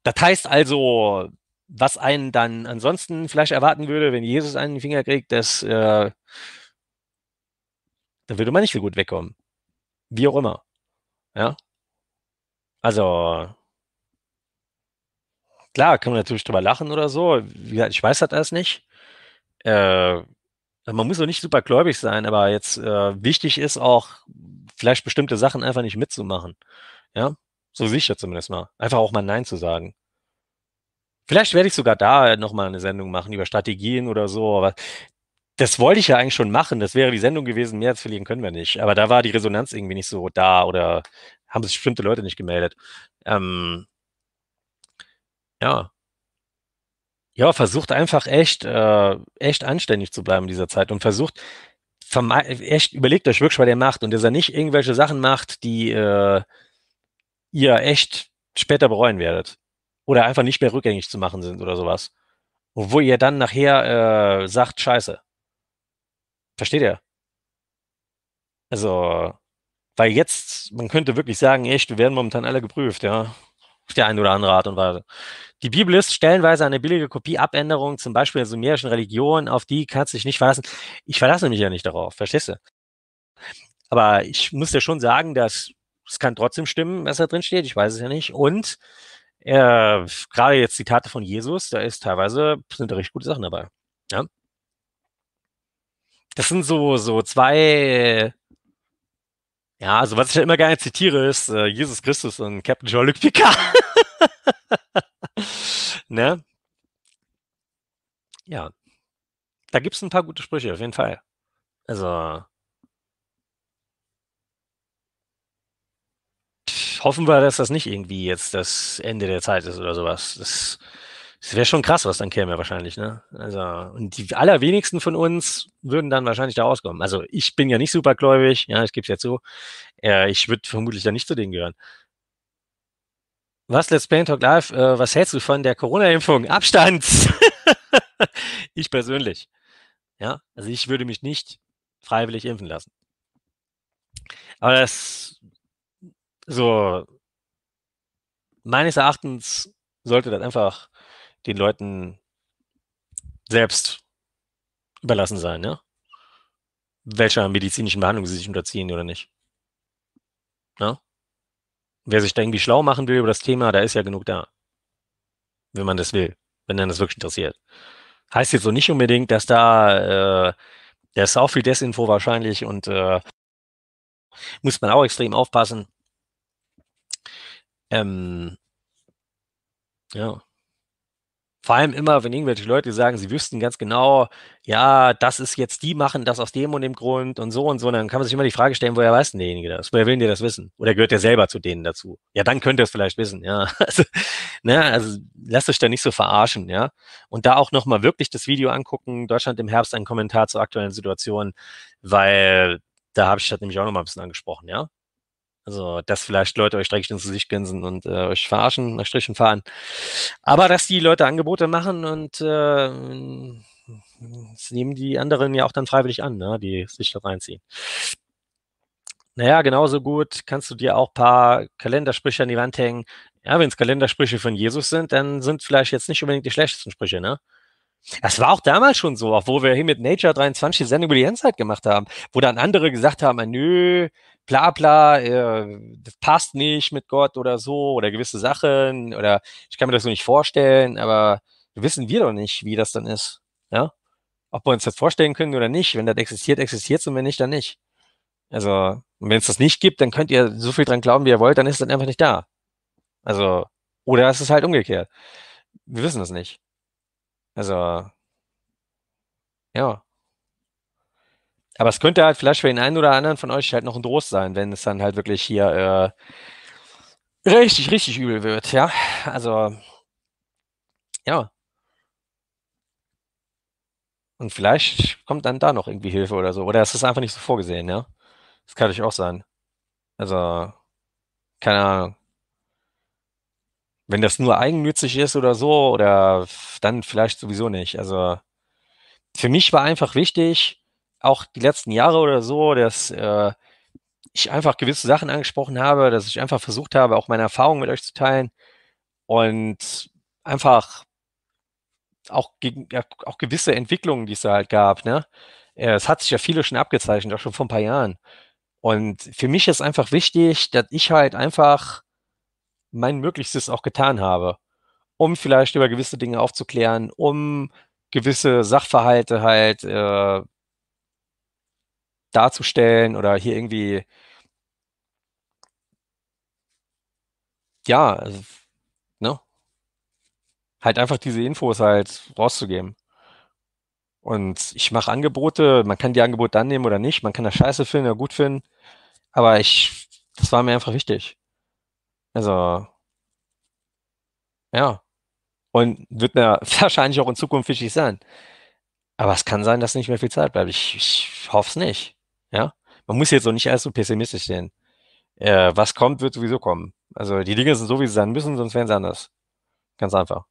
Das heißt also, was einen dann ansonsten vielleicht erwarten würde, wenn Jesus einen Finger kriegt, dass äh, dann würde man nicht so gut wegkommen. Wie auch immer. Ja. Also, klar, kann man natürlich drüber lachen oder so. ich weiß das alles nicht. Äh, also man muss auch nicht super gläubig sein, aber jetzt äh, wichtig ist auch, vielleicht bestimmte Sachen einfach nicht mitzumachen. Ja, so sicher zumindest mal. Einfach auch mal Nein zu sagen. Vielleicht werde ich sogar da nochmal eine Sendung machen über Strategien oder so, aber das wollte ich ja eigentlich schon machen. Das wäre die Sendung gewesen, mehr als verlieren können wir nicht. Aber da war die Resonanz irgendwie nicht so da oder haben sich bestimmte Leute nicht gemeldet. Ähm, ja. Ja, versucht einfach echt, äh, echt anständig zu bleiben in dieser Zeit und versucht, echt überlegt euch wirklich, was ihr macht und dass er nicht irgendwelche Sachen macht, die äh, ihr echt später bereuen werdet. Oder einfach nicht mehr rückgängig zu machen sind oder sowas. Und wo ihr dann nachher äh, sagt, scheiße, Versteht ihr? Also, weil jetzt, man könnte wirklich sagen, echt, wir werden momentan alle geprüft, ja. Auf der einen oder andere Art und Weise. Die Bibel ist stellenweise eine billige Kopie Abänderungen, zum Beispiel der sumerischen Religion, auf die kannst du dich nicht verlassen. Ich verlasse mich ja nicht darauf, verstehst du? Aber ich muss ja schon sagen, dass es kann trotzdem stimmen, was da drin steht, ich weiß es ja nicht. Und äh, gerade jetzt Zitate von Jesus, da ist teilweise sind da richtig gute Sachen dabei. Ja? das sind so, so zwei, ja, also was ich ja immer gerne zitiere, ist äh, Jesus Christus und Captain Jean-Luc Picard. ne? Ja. Da gibt es ein paar gute Sprüche, auf jeden Fall. Also. Hoffen wir, dass das nicht irgendwie jetzt das Ende der Zeit ist oder sowas. Das, es wäre schon krass, was dann käme wahrscheinlich, ne? Also, und die allerwenigsten von uns würden dann wahrscheinlich da rauskommen. Also ich bin ja nicht supergläubig, ja, ich gebe es ja zu. Äh, ich würde vermutlich da nicht zu denen gehören. Was, Let's Play Talk Live, äh, was hältst du von der Corona-Impfung? Abstand! ich persönlich. Ja, also ich würde mich nicht freiwillig impfen lassen. Aber das so meines Erachtens sollte das einfach den Leuten selbst überlassen sein, ne? Welcher medizinischen Behandlung sie sich unterziehen oder nicht. Ja? Wer sich da irgendwie schlau machen will über das Thema, da ist ja genug da. Wenn man das will, wenn dann das wirklich interessiert. Heißt jetzt so nicht unbedingt, dass da, äh, da ist auch viel Desinfo wahrscheinlich und äh, muss man auch extrem aufpassen. Ähm, ja. Vor allem immer, wenn irgendwelche Leute sagen, sie wüssten ganz genau, ja, das ist jetzt, die machen das aus dem und dem Grund und so und so, dann kann man sich immer die Frage stellen, woher weiß denn derjenige das? Woher will denn der das wissen? Oder gehört der selber zu denen dazu? Ja, dann könnt ihr es vielleicht wissen, ja. Also, ne, also lasst euch da nicht so verarschen, ja. Und da auch nochmal wirklich das Video angucken, Deutschland im Herbst, ein Kommentar zur aktuellen Situation, weil da habe ich das nämlich auch nochmal ein bisschen angesprochen, ja. Also, dass vielleicht Leute euch direkt ins Gesicht grinsen und äh, euch verarschen, nach Strichen fahren. Aber dass die Leute Angebote machen und äh, nehmen die anderen ja auch dann freiwillig an, ne, die sich da reinziehen. Naja, genauso gut kannst du dir auch ein paar Kalendersprüche an die Wand hängen. Ja, wenn es Kalendersprüche von Jesus sind, dann sind vielleicht jetzt nicht unbedingt die schlechtesten Sprüche, ne? Das war auch damals schon so, obwohl wir hier mit Nature 23 die Sendung über die Endzeit gemacht haben, wo dann andere gesagt haben, nö, bla bla, äh, das passt nicht mit Gott oder so oder gewisse Sachen oder ich kann mir das so nicht vorstellen, aber wissen wir doch nicht, wie das dann ist. Ja? Ob wir uns das vorstellen können oder nicht. Wenn das existiert, existiert es und wenn nicht, dann nicht. Also, wenn es das nicht gibt, dann könnt ihr so viel dran glauben, wie ihr wollt, dann ist es dann einfach nicht da. Also, oder es ist halt umgekehrt. Wir wissen das nicht. Also, ja aber es könnte halt vielleicht für den einen oder anderen von euch halt noch ein Trost sein, wenn es dann halt wirklich hier äh, richtig, richtig übel wird, ja. Also, ja. Und vielleicht kommt dann da noch irgendwie Hilfe oder so. Oder es ist einfach nicht so vorgesehen, ja. Das kann natürlich auch sein. Also, keine Ahnung. Wenn das nur eigennützig ist oder so, oder dann vielleicht sowieso nicht. Also, für mich war einfach wichtig, auch die letzten Jahre oder so, dass äh, ich einfach gewisse Sachen angesprochen habe, dass ich einfach versucht habe, auch meine Erfahrungen mit euch zu teilen und einfach auch, gegen, ja, auch gewisse Entwicklungen, die es da halt gab. Ne? Äh, es hat sich ja viele schon abgezeichnet, auch schon vor ein paar Jahren. Und für mich ist einfach wichtig, dass ich halt einfach mein Möglichstes auch getan habe, um vielleicht über gewisse Dinge aufzuklären, um gewisse Sachverhalte halt äh, darzustellen oder hier irgendwie, ja, also, ne? Halt einfach diese Infos halt rauszugeben. Und ich mache Angebote, man kann die Angebote annehmen oder nicht, man kann das scheiße finden oder gut finden, aber ich, das war mir einfach wichtig. Also, ja. Und wird mir wahrscheinlich auch in Zukunft wichtig sein. Aber es kann sein, dass nicht mehr viel Zeit bleibt. Ich, ich hoffe es nicht. Ja, man muss jetzt auch nicht erst so pessimistisch sehen. Äh, was kommt, wird sowieso kommen. Also die Dinge sind so, wie sie sein müssen, sonst wären sie anders. Ganz einfach.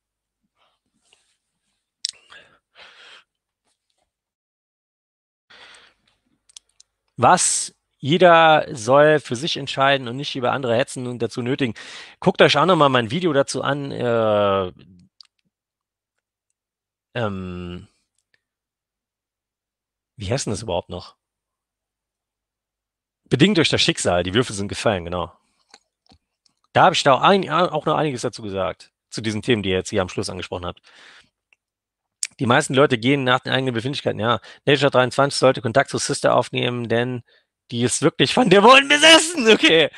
Was jeder soll für sich entscheiden und nicht über andere hetzen und dazu nötigen. Guckt euch auch nochmal mein Video dazu an. Äh, ähm, wie heißt denn das überhaupt noch? Bedingt durch das Schicksal, die Würfel sind gefallen, genau. Da habe ich da auch, ein, auch noch einiges dazu gesagt, zu diesen Themen, die ihr jetzt hier am Schluss angesprochen habt. Die meisten Leute gehen nach den eigenen Befindlichkeiten, ja. Nature 23 sollte Kontakt zu Sister aufnehmen, denn die ist wirklich von Dämonen besessen, okay.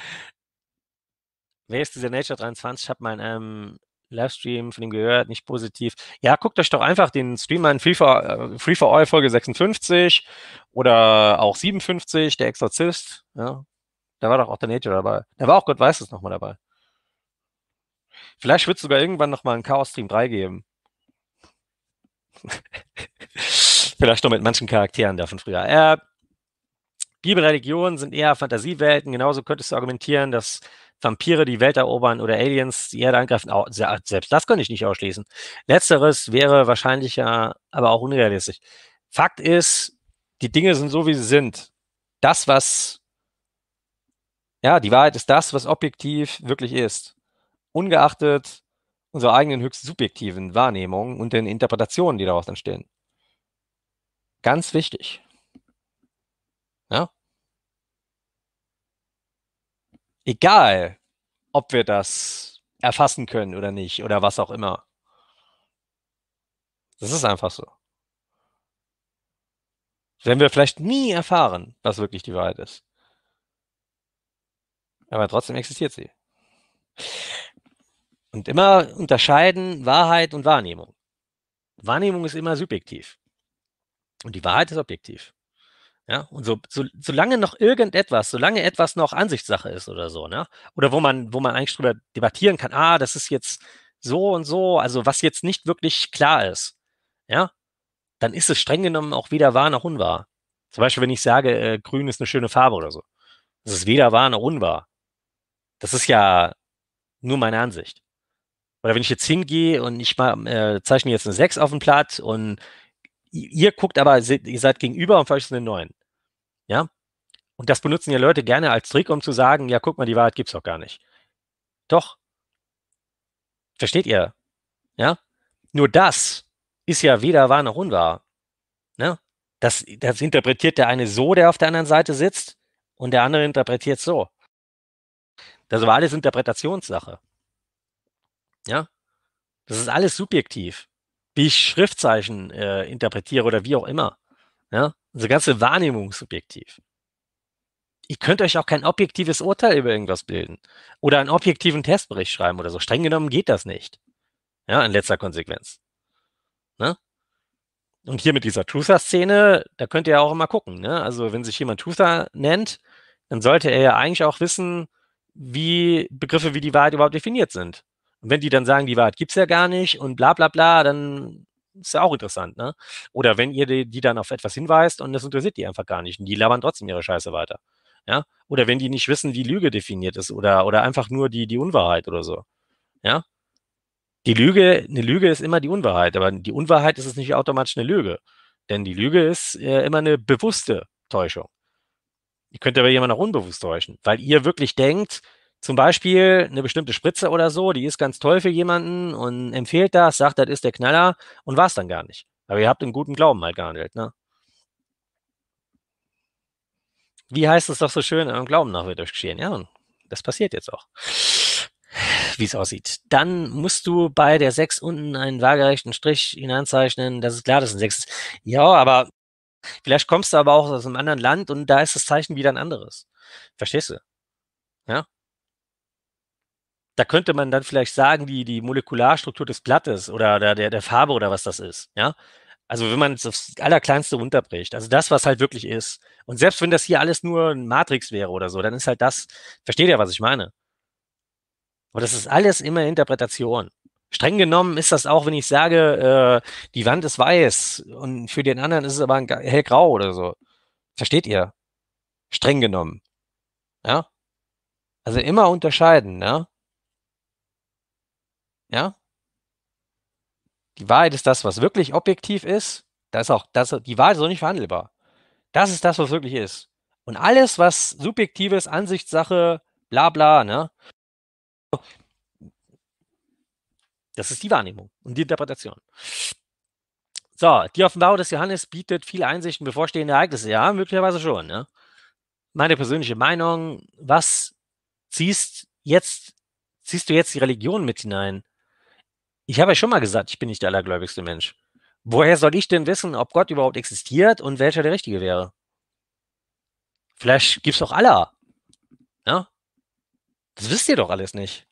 Wer ist dieser Nature 23? Ich habe mal in einem ähm, Livestream von ihm gehört, nicht positiv. Ja, guckt euch doch einfach den Stream an, Free for, äh, Free for All Folge 56 oder auch 57, der Exorzist. Ja. Da war doch auch der Nature dabei. Da war auch Gott weiß es nochmal dabei. Vielleicht wird es sogar irgendwann nochmal einen Chaos Stream 3 geben. Vielleicht noch mit manchen Charakteren davon früher. Äh, Bibelreligionen sind eher Fantasiewelten. Genauso könntest du argumentieren, dass Vampire die Welt erobern oder Aliens die Erde angreifen. Auch, selbst das könnte ich nicht ausschließen. Letzteres wäre wahrscheinlich ja, aber auch unrealistisch. Fakt ist, die Dinge sind so, wie sie sind. Das, was, ja, die Wahrheit ist das, was objektiv wirklich ist. Ungeachtet unserer eigenen höchst subjektiven Wahrnehmung und den Interpretationen, die daraus entstehen. Ganz wichtig. egal, ob wir das erfassen können oder nicht oder was auch immer. Das ist einfach so. Wenn wir vielleicht nie erfahren, was wirklich die Wahrheit ist. Aber trotzdem existiert sie. Und immer unterscheiden Wahrheit und Wahrnehmung. Wahrnehmung ist immer subjektiv. Und die Wahrheit ist objektiv. Ja, und so, so, solange noch irgendetwas, solange etwas noch Ansichtssache ist oder so, ne? Oder wo man, wo man eigentlich drüber debattieren kann, ah, das ist jetzt so und so, also was jetzt nicht wirklich klar ist, ja, dann ist es streng genommen auch weder wahr noch unwahr. Zum Beispiel, wenn ich sage, äh, grün ist eine schöne Farbe oder so. Das ist weder wahr noch unwahr. Das ist ja nur meine Ansicht. Oder wenn ich jetzt hingehe und ich mal, äh, zeichne jetzt eine 6 auf dem Platt und ihr guckt aber, ihr seid gegenüber und veröffentlicht einen neuen. Ja? Und das benutzen ja Leute gerne als Trick, um zu sagen, ja, guck mal, die Wahrheit gibt es doch gar nicht. Doch. Versteht ihr? Ja? Nur das ist ja weder wahr noch unwahr. Ne? Das, das interpretiert der eine so, der auf der anderen Seite sitzt, und der andere interpretiert so. Das war alles Interpretationssache. Ja? Das ist alles subjektiv wie ich Schriftzeichen äh, interpretiere oder wie auch immer. Ja? Unsere also ganze Wahrnehmung subjektiv. Ihr könnt euch auch kein objektives Urteil über irgendwas bilden oder einen objektiven Testbericht schreiben oder so. Streng genommen geht das nicht. Ja, in letzter Konsequenz. Ne? Und hier mit dieser Truther-Szene, da könnt ihr ja auch immer gucken. Ne? Also, wenn sich jemand Truther nennt, dann sollte er ja eigentlich auch wissen, wie Begriffe wie die Wahrheit überhaupt definiert sind. Und wenn die dann sagen, die Wahrheit gibt es ja gar nicht und bla bla bla, dann ist ja auch interessant, ne? Oder wenn ihr die, die dann auf etwas hinweist und das interessiert die einfach gar nicht und die labern trotzdem ihre Scheiße weiter. Ja? Oder wenn die nicht wissen, wie Lüge definiert ist oder, oder einfach nur die, die Unwahrheit oder so. Ja? Die Lüge, eine Lüge ist immer die Unwahrheit, aber die Unwahrheit ist es nicht automatisch eine Lüge. Denn die Lüge ist äh, immer eine bewusste Täuschung. Ihr könnt aber jemanden auch unbewusst täuschen, weil ihr wirklich denkt, zum Beispiel eine bestimmte Spritze oder so, die ist ganz toll für jemanden und empfiehlt das, sagt, das ist der Knaller und war es dann gar nicht. Aber ihr habt im guten Glauben mal halt gehandelt, ne? Wie heißt es doch so schön, im Glauben nach wird euch geschehen. Ja, und das passiert jetzt auch wie es aussieht. Dann musst du bei der 6 unten einen waagerechten Strich hineinzeichnen. Das ist klar, das ist ein 6 Ja, aber vielleicht kommst du aber auch aus einem anderen Land und da ist das Zeichen wieder ein anderes. Verstehst du? Ja? da könnte man dann vielleicht sagen, die, die Molekularstruktur des Blattes oder der, der, der Farbe oder was das ist, ja. Also wenn man es aufs Allerkleinste runterbricht, also das, was halt wirklich ist. Und selbst wenn das hier alles nur ein Matrix wäre oder so, dann ist halt das, versteht ihr, was ich meine? Und das ist alles immer Interpretation. Streng genommen ist das auch, wenn ich sage, äh, die Wand ist weiß und für den anderen ist es aber ein hellgrau oder so. Versteht ihr? Streng genommen. Ja? Also immer unterscheiden, ja? Ja? Die Wahrheit ist das, was wirklich objektiv ist. Das ist auch, das, die Wahrheit ist auch nicht verhandelbar. Das ist das, was wirklich ist. Und alles, was subjektiv ist, Ansichtssache, bla bla, ne? Das ist die Wahrnehmung und die Interpretation. So, die Offenbarung des Johannes bietet viele Einsichten bevorstehende Ereignisse. Ja, möglicherweise schon. Ne? Meine persönliche Meinung, was ziehst jetzt, ziehst du jetzt die Religion mit hinein? Ich habe ja schon mal gesagt, ich bin nicht der allergläubigste Mensch. Woher soll ich denn wissen, ob Gott überhaupt existiert und welcher der Richtige wäre? Vielleicht gibt es auch Allah. Ja? Ne? Das wisst ihr doch alles nicht.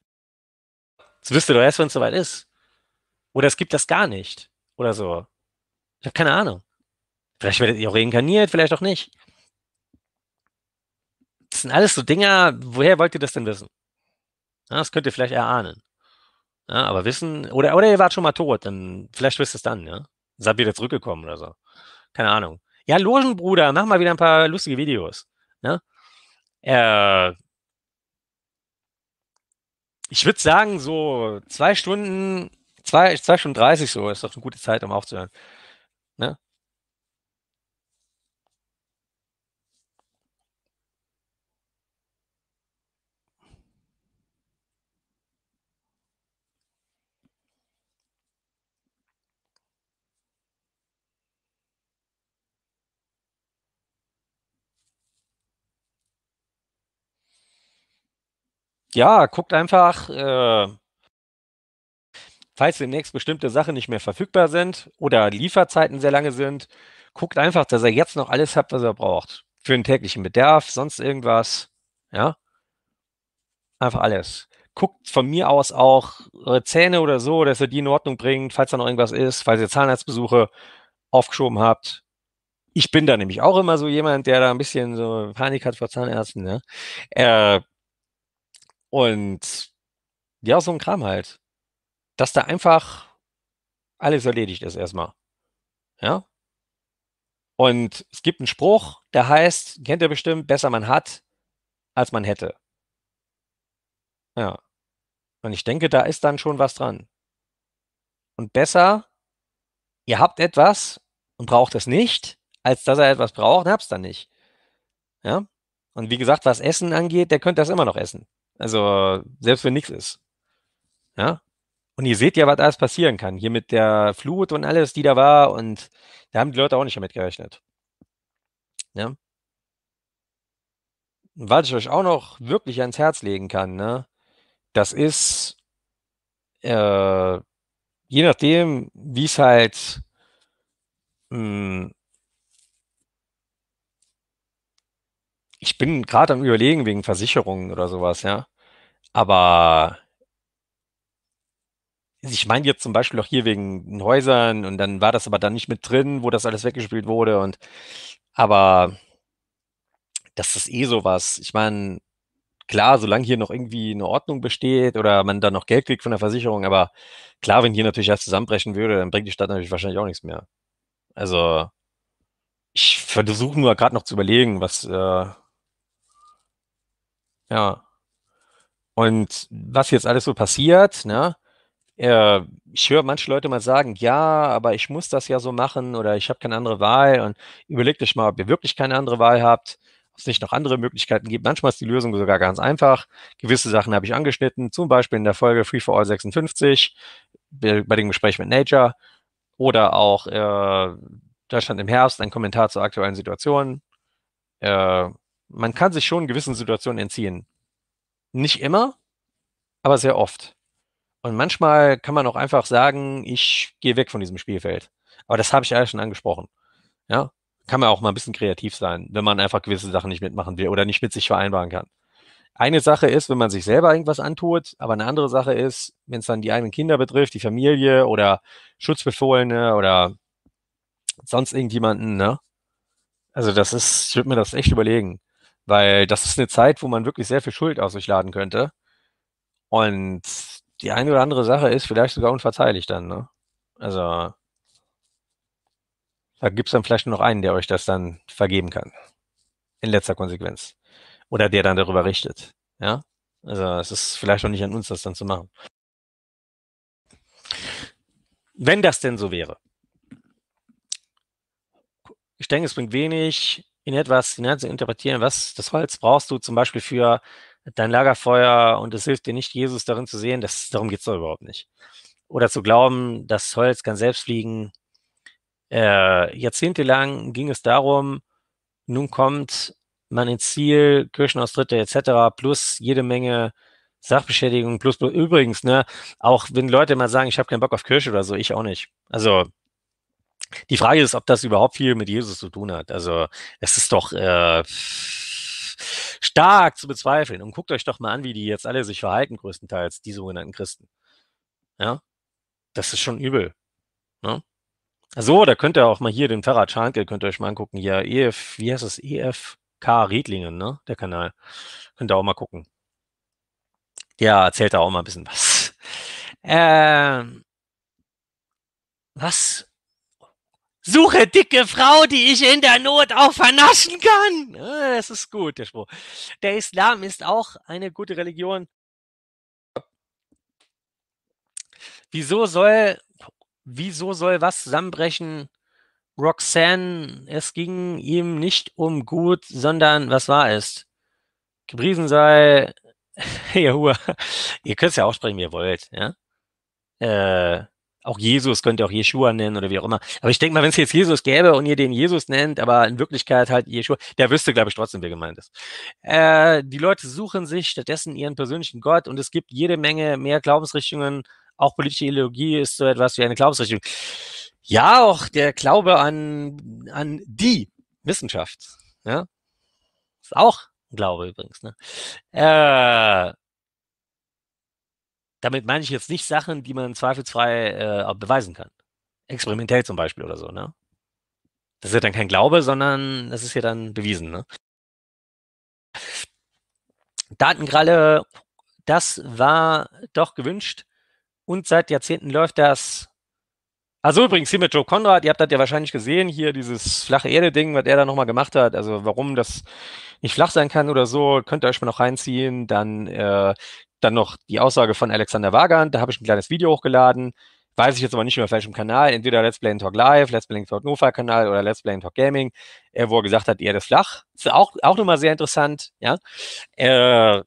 Das wisst ihr doch erst, wenn es soweit ist. Oder es gibt das gar nicht. Oder so. Ich habe keine Ahnung. Vielleicht werdet ihr auch reinkarniert, vielleicht auch nicht. Das sind alles so Dinger, woher wollt ihr das denn wissen? Ja, das könnt ihr vielleicht erahnen. Ja, aber wissen, oder, oder ihr wart schon mal tot, dann vielleicht wisst ihr es dann, ja. Seid wieder zurückgekommen oder so. Keine Ahnung. Ja, Logenbruder, mach mal wieder ein paar lustige Videos. Ne? Äh, ich würde sagen, so zwei Stunden, zwei, zwei Stunden 30 so ist doch eine gute Zeit, um aufzuhören. Ne? ja, guckt einfach, äh, falls demnächst bestimmte Sachen nicht mehr verfügbar sind oder Lieferzeiten sehr lange sind, guckt einfach, dass ihr jetzt noch alles habt, was ihr braucht. Für den täglichen Bedarf, sonst irgendwas. Ja. Einfach alles. Guckt von mir aus auch eure äh, Zähne oder so, dass ihr die in Ordnung bringt, falls da noch irgendwas ist, falls ihr Zahnarztbesuche aufgeschoben habt. Ich bin da nämlich auch immer so jemand, der da ein bisschen so Panik hat vor Zahnärzten. Ne? Äh, und ja, so ein Kram halt. Dass da einfach alles erledigt ist erstmal. Ja? Und es gibt einen Spruch, der heißt, kennt ihr bestimmt, besser man hat, als man hätte. Ja. Und ich denke, da ist dann schon was dran. Und besser, ihr habt etwas und braucht es nicht, als dass ihr etwas braucht und habt es dann nicht. Ja? Und wie gesagt, was Essen angeht, der könnte das immer noch essen. Also selbst wenn nichts ist. Ja? Und ihr seht ja, was alles passieren kann. Hier mit der Flut und alles, die da war. Und da haben die Leute auch nicht damit gerechnet. Ja? Was ich euch auch noch wirklich ans Herz legen kann, ne? das ist, äh, je nachdem, wie es halt mh, hm, ich bin gerade am Überlegen wegen Versicherungen oder sowas, ja. Aber ich meine jetzt zum Beispiel auch hier wegen Häusern und dann war das aber dann nicht mit drin, wo das alles weggespielt wurde und aber das ist eh sowas. Ich meine, klar, solange hier noch irgendwie eine Ordnung besteht oder man da noch Geld kriegt von der Versicherung, aber klar, wenn hier natürlich alles zusammenbrechen würde, dann bringt die Stadt natürlich wahrscheinlich auch nichts mehr. Also ich versuche nur gerade noch zu überlegen, was, äh, ja. Und was jetzt alles so passiert, ne? Äh, ich höre manche Leute mal sagen, ja, aber ich muss das ja so machen oder ich habe keine andere Wahl und überlegt euch mal, ob ihr wirklich keine andere Wahl habt, ob es nicht noch andere Möglichkeiten gibt. Manchmal ist die Lösung sogar ganz einfach. Gewisse Sachen habe ich angeschnitten, zum Beispiel in der Folge Free for All 56, bei dem Gespräch mit Nature oder auch äh, Deutschland im Herbst, ein Kommentar zur aktuellen Situation. Äh, man kann sich schon gewissen Situationen entziehen. Nicht immer, aber sehr oft. Und manchmal kann man auch einfach sagen, ich gehe weg von diesem Spielfeld. Aber das habe ich ja schon angesprochen. Ja, kann man auch mal ein bisschen kreativ sein, wenn man einfach gewisse Sachen nicht mitmachen will oder nicht mit sich vereinbaren kann. Eine Sache ist, wenn man sich selber irgendwas antut, aber eine andere Sache ist, wenn es dann die eigenen Kinder betrifft, die Familie oder Schutzbefohlene oder sonst irgendjemanden, ne? Also das ist, ich würde mir das echt überlegen. Weil das ist eine Zeit, wo man wirklich sehr viel Schuld aus sich laden könnte. Und die eine oder andere Sache ist vielleicht sogar unverzeihlich dann, ne? Also, da gibt es dann vielleicht nur noch einen, der euch das dann vergeben kann. In letzter Konsequenz. Oder der dann darüber richtet. Ja? Also es ist vielleicht auch nicht an uns, das dann zu machen. Wenn das denn so wäre. Ich denke, es bringt wenig, in etwas hinein zu interpretieren, was das Holz brauchst du zum Beispiel für dein Lagerfeuer und es hilft dir nicht, Jesus darin zu sehen, das, darum geht es doch überhaupt nicht. Oder zu glauben, das Holz kann selbst fliegen. Äh, jahrzehntelang ging es darum, nun kommt man ins Ziel, Kirchenaustritte etc., plus jede Menge Sachbeschädigung, plus, plus übrigens, ne, auch wenn Leute mal sagen, ich habe keinen Bock auf Kirche oder so, ich auch nicht. Also die Frage ist, ob das überhaupt viel mit Jesus zu tun hat. Also es ist doch äh, stark zu bezweifeln. Und guckt euch doch mal an, wie die jetzt alle sich verhalten, größtenteils, die sogenannten Christen. Ja, das ist schon übel. Ne? So, da könnt ihr auch mal hier den Ferrat Schanke, könnt ihr euch mal angucken. Ja, EF, wie heißt das? EFK Riedlingen, ne? Der Kanal. Könnt ihr auch mal gucken. Ja, erzählt da auch mal ein bisschen was. Ähm, was Suche dicke Frau, die ich in der Not auch vernaschen kann. Ah, das ist gut, der Spruch. Der Islam ist auch eine gute Religion. Wieso soll, wieso soll was zusammenbrechen? Roxanne, es ging ihm nicht um gut, sondern was war es? Gepriesen sei Jehua. ihr könnt es ja aussprechen, wie ihr wollt, ja? Äh, auch Jesus könnt ihr auch Jeshua nennen oder wie auch immer. Aber ich denke mal, wenn es jetzt Jesus gäbe und ihr den Jesus nennt, aber in Wirklichkeit halt Jeshua, der wüsste, glaube ich, trotzdem, wer gemeint ist. Äh, die Leute suchen sich stattdessen ihren persönlichen Gott und es gibt jede Menge mehr Glaubensrichtungen. Auch politische Ideologie ist so etwas wie eine Glaubensrichtung. Ja, auch der Glaube an, an die Wissenschaft. Ja? Ist auch ein Glaube übrigens. Ne? Äh, damit meine ich jetzt nicht Sachen, die man zweifelsfrei äh, beweisen kann. Experimentell zum Beispiel oder so, ne? Das ist ja dann kein Glaube, sondern das ist ja dann bewiesen, ne? Datenkralle, das war doch gewünscht. Und seit Jahrzehnten läuft das. Also übrigens, hier mit Joe Conrad, ihr habt das ja wahrscheinlich gesehen, hier dieses flache Erde-Ding, was er da nochmal gemacht hat. Also warum das nicht flach sein kann oder so, könnt ihr euch mal noch reinziehen. Dann äh, dann noch die Aussage von Alexander Wagand, da habe ich ein kleines Video hochgeladen. Weiß ich jetzt aber nicht mehr auf welchem Kanal, entweder Let's Play Talk Live, Let's Play Talk Nova Kanal oder Let's Play Talk Gaming, äh, wo er gesagt hat, eher das flach. Ist auch, auch nochmal sehr interessant, ja. Äh,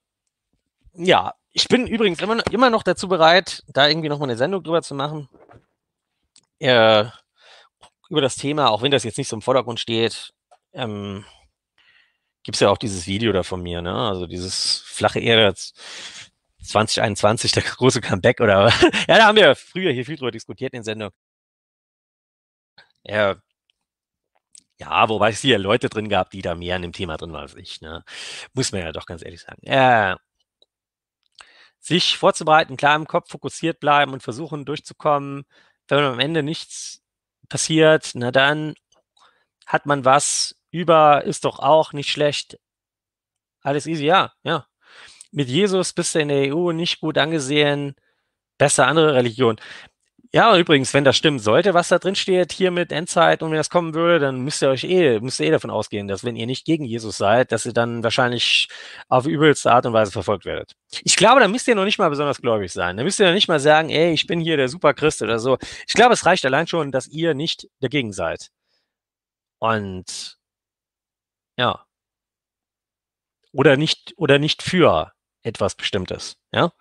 ja, ich bin übrigens immer, immer noch dazu bereit, da irgendwie nochmal eine Sendung drüber zu machen. Äh, über das Thema, auch wenn das jetzt nicht so im Vordergrund steht, ähm, gibt es ja auch dieses Video da von mir, ne? Also dieses flache Erde 2021, der große Comeback oder Ja, da haben wir früher hier viel drüber diskutiert in Sendung. Ja, ja, wobei es hier Leute drin gab, die da mehr an dem Thema drin waren als ich. Ne? Muss man ja doch ganz ehrlich sagen. Ja. Sich vorzubereiten, klar im Kopf fokussiert bleiben und versuchen durchzukommen. Wenn am Ende nichts passiert, na dann hat man was über, ist doch auch nicht schlecht. Alles easy, ja, ja mit Jesus bist du in der EU nicht gut angesehen, besser andere Religion. Ja, und übrigens, wenn das stimmen sollte, was da drin steht, hier mit Endzeit und wenn das kommen würde, dann müsst ihr euch eh, müsst ihr eh davon ausgehen, dass wenn ihr nicht gegen Jesus seid, dass ihr dann wahrscheinlich auf übelste Art und Weise verfolgt werdet. Ich glaube, da müsst ihr noch nicht mal besonders gläubig sein. Da müsst ihr noch nicht mal sagen, ey, ich bin hier der Superchrist oder so. Ich glaube, es reicht allein schon, dass ihr nicht dagegen seid. Und ja. Oder nicht, oder nicht für etwas Bestimmtes. Ja?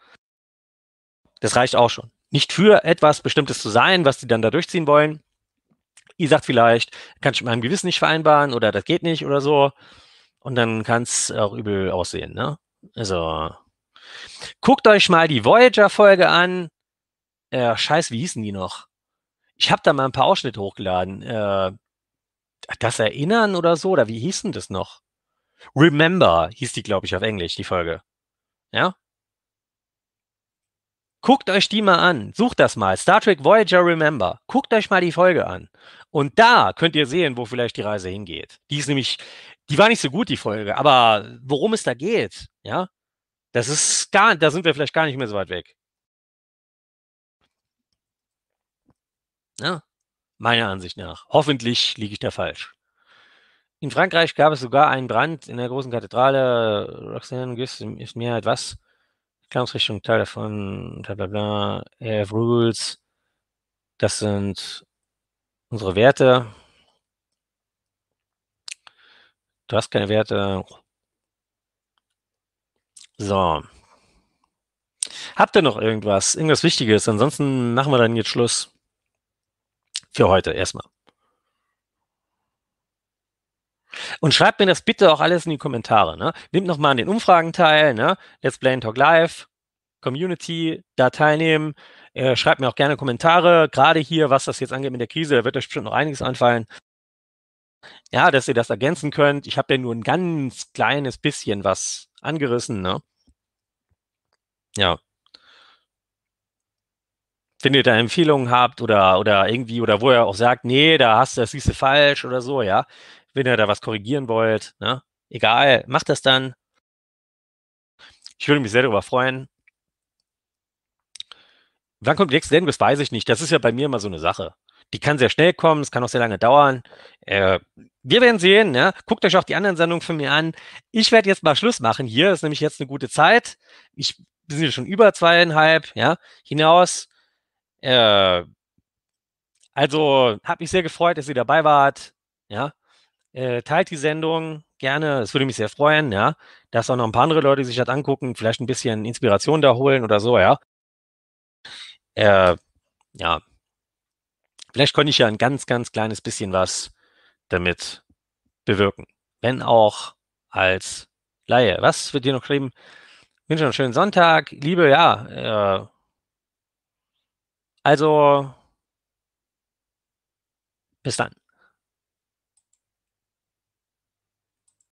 Das reicht auch schon. Nicht für etwas Bestimmtes zu sein, was die dann da durchziehen wollen. Ihr sagt vielleicht, kann ich mit meinem Gewissen nicht vereinbaren oder das geht nicht oder so. Und dann kann es auch übel aussehen. Ne? Also, guckt euch mal die Voyager-Folge an. Äh, scheiß, wie hießen die noch? Ich habe da mal ein paar Ausschnitte hochgeladen. Äh, das Erinnern oder so, oder wie hießen das noch? Remember hieß die, glaube ich, auf Englisch, die Folge. Ja? Guckt euch die mal an. Sucht das mal. Star Trek Voyager Remember. Guckt euch mal die Folge an. Und da könnt ihr sehen, wo vielleicht die Reise hingeht. Die ist nämlich, die war nicht so gut, die Folge, aber worum es da geht, ja, das ist gar, da sind wir vielleicht gar nicht mehr so weit weg. Ja, meiner Ansicht nach. Hoffentlich liege ich da falsch. In Frankreich gab es sogar einen Brand in der großen Kathedrale. Roxanne ist mir etwas. Glaubensrichtung, Teil davon, bla bla bla, rules. Das sind unsere Werte. Du hast keine Werte. So. Habt ihr noch irgendwas? Irgendwas Wichtiges? Ansonsten machen wir dann jetzt Schluss. Für heute erstmal. Und schreibt mir das bitte auch alles in die Kommentare. Ne? Nehmt nochmal an den Umfragen teil. Ne? Let's Play and Talk Live, Community, da teilnehmen. Äh, schreibt mir auch gerne Kommentare, gerade hier, was das jetzt angeht mit der Krise. Da wird euch bestimmt noch einiges anfallen. Ja, dass ihr das ergänzen könnt. Ich habe ja nur ein ganz kleines bisschen was angerissen. Ne? Ja. Wenn ihr da Empfehlungen habt oder, oder irgendwie oder wo ihr auch sagt, nee, da hast du, das siehst du falsch oder so, ja, wenn ihr da was korrigieren wollt, ne? egal, macht das dann. Ich würde mich sehr darüber freuen. Wann kommt die nächste Sendung? Das weiß ich nicht. Das ist ja bei mir immer so eine Sache. Die kann sehr schnell kommen, es kann auch sehr lange dauern. Äh, wir werden sehen. Ja? Ne? Guckt euch auch die anderen Sendungen von mir an. Ich werde jetzt mal Schluss machen hier. Ist nämlich jetzt eine gute Zeit. Ich bin schon über zweieinhalb ja, hinaus. Äh, also, habe mich sehr gefreut, dass ihr dabei wart. Ja, äh, teilt die Sendung gerne, es würde mich sehr freuen, ja, dass auch noch ein paar andere Leute sich das angucken, vielleicht ein bisschen Inspiration da holen oder so, ja. Äh, ja, vielleicht konnte ich ja ein ganz, ganz kleines bisschen was damit bewirken. Wenn auch als Laie. Was wird dir noch geschrieben? Wünsche einen schönen Sonntag. Liebe, ja. Äh, also, bis dann.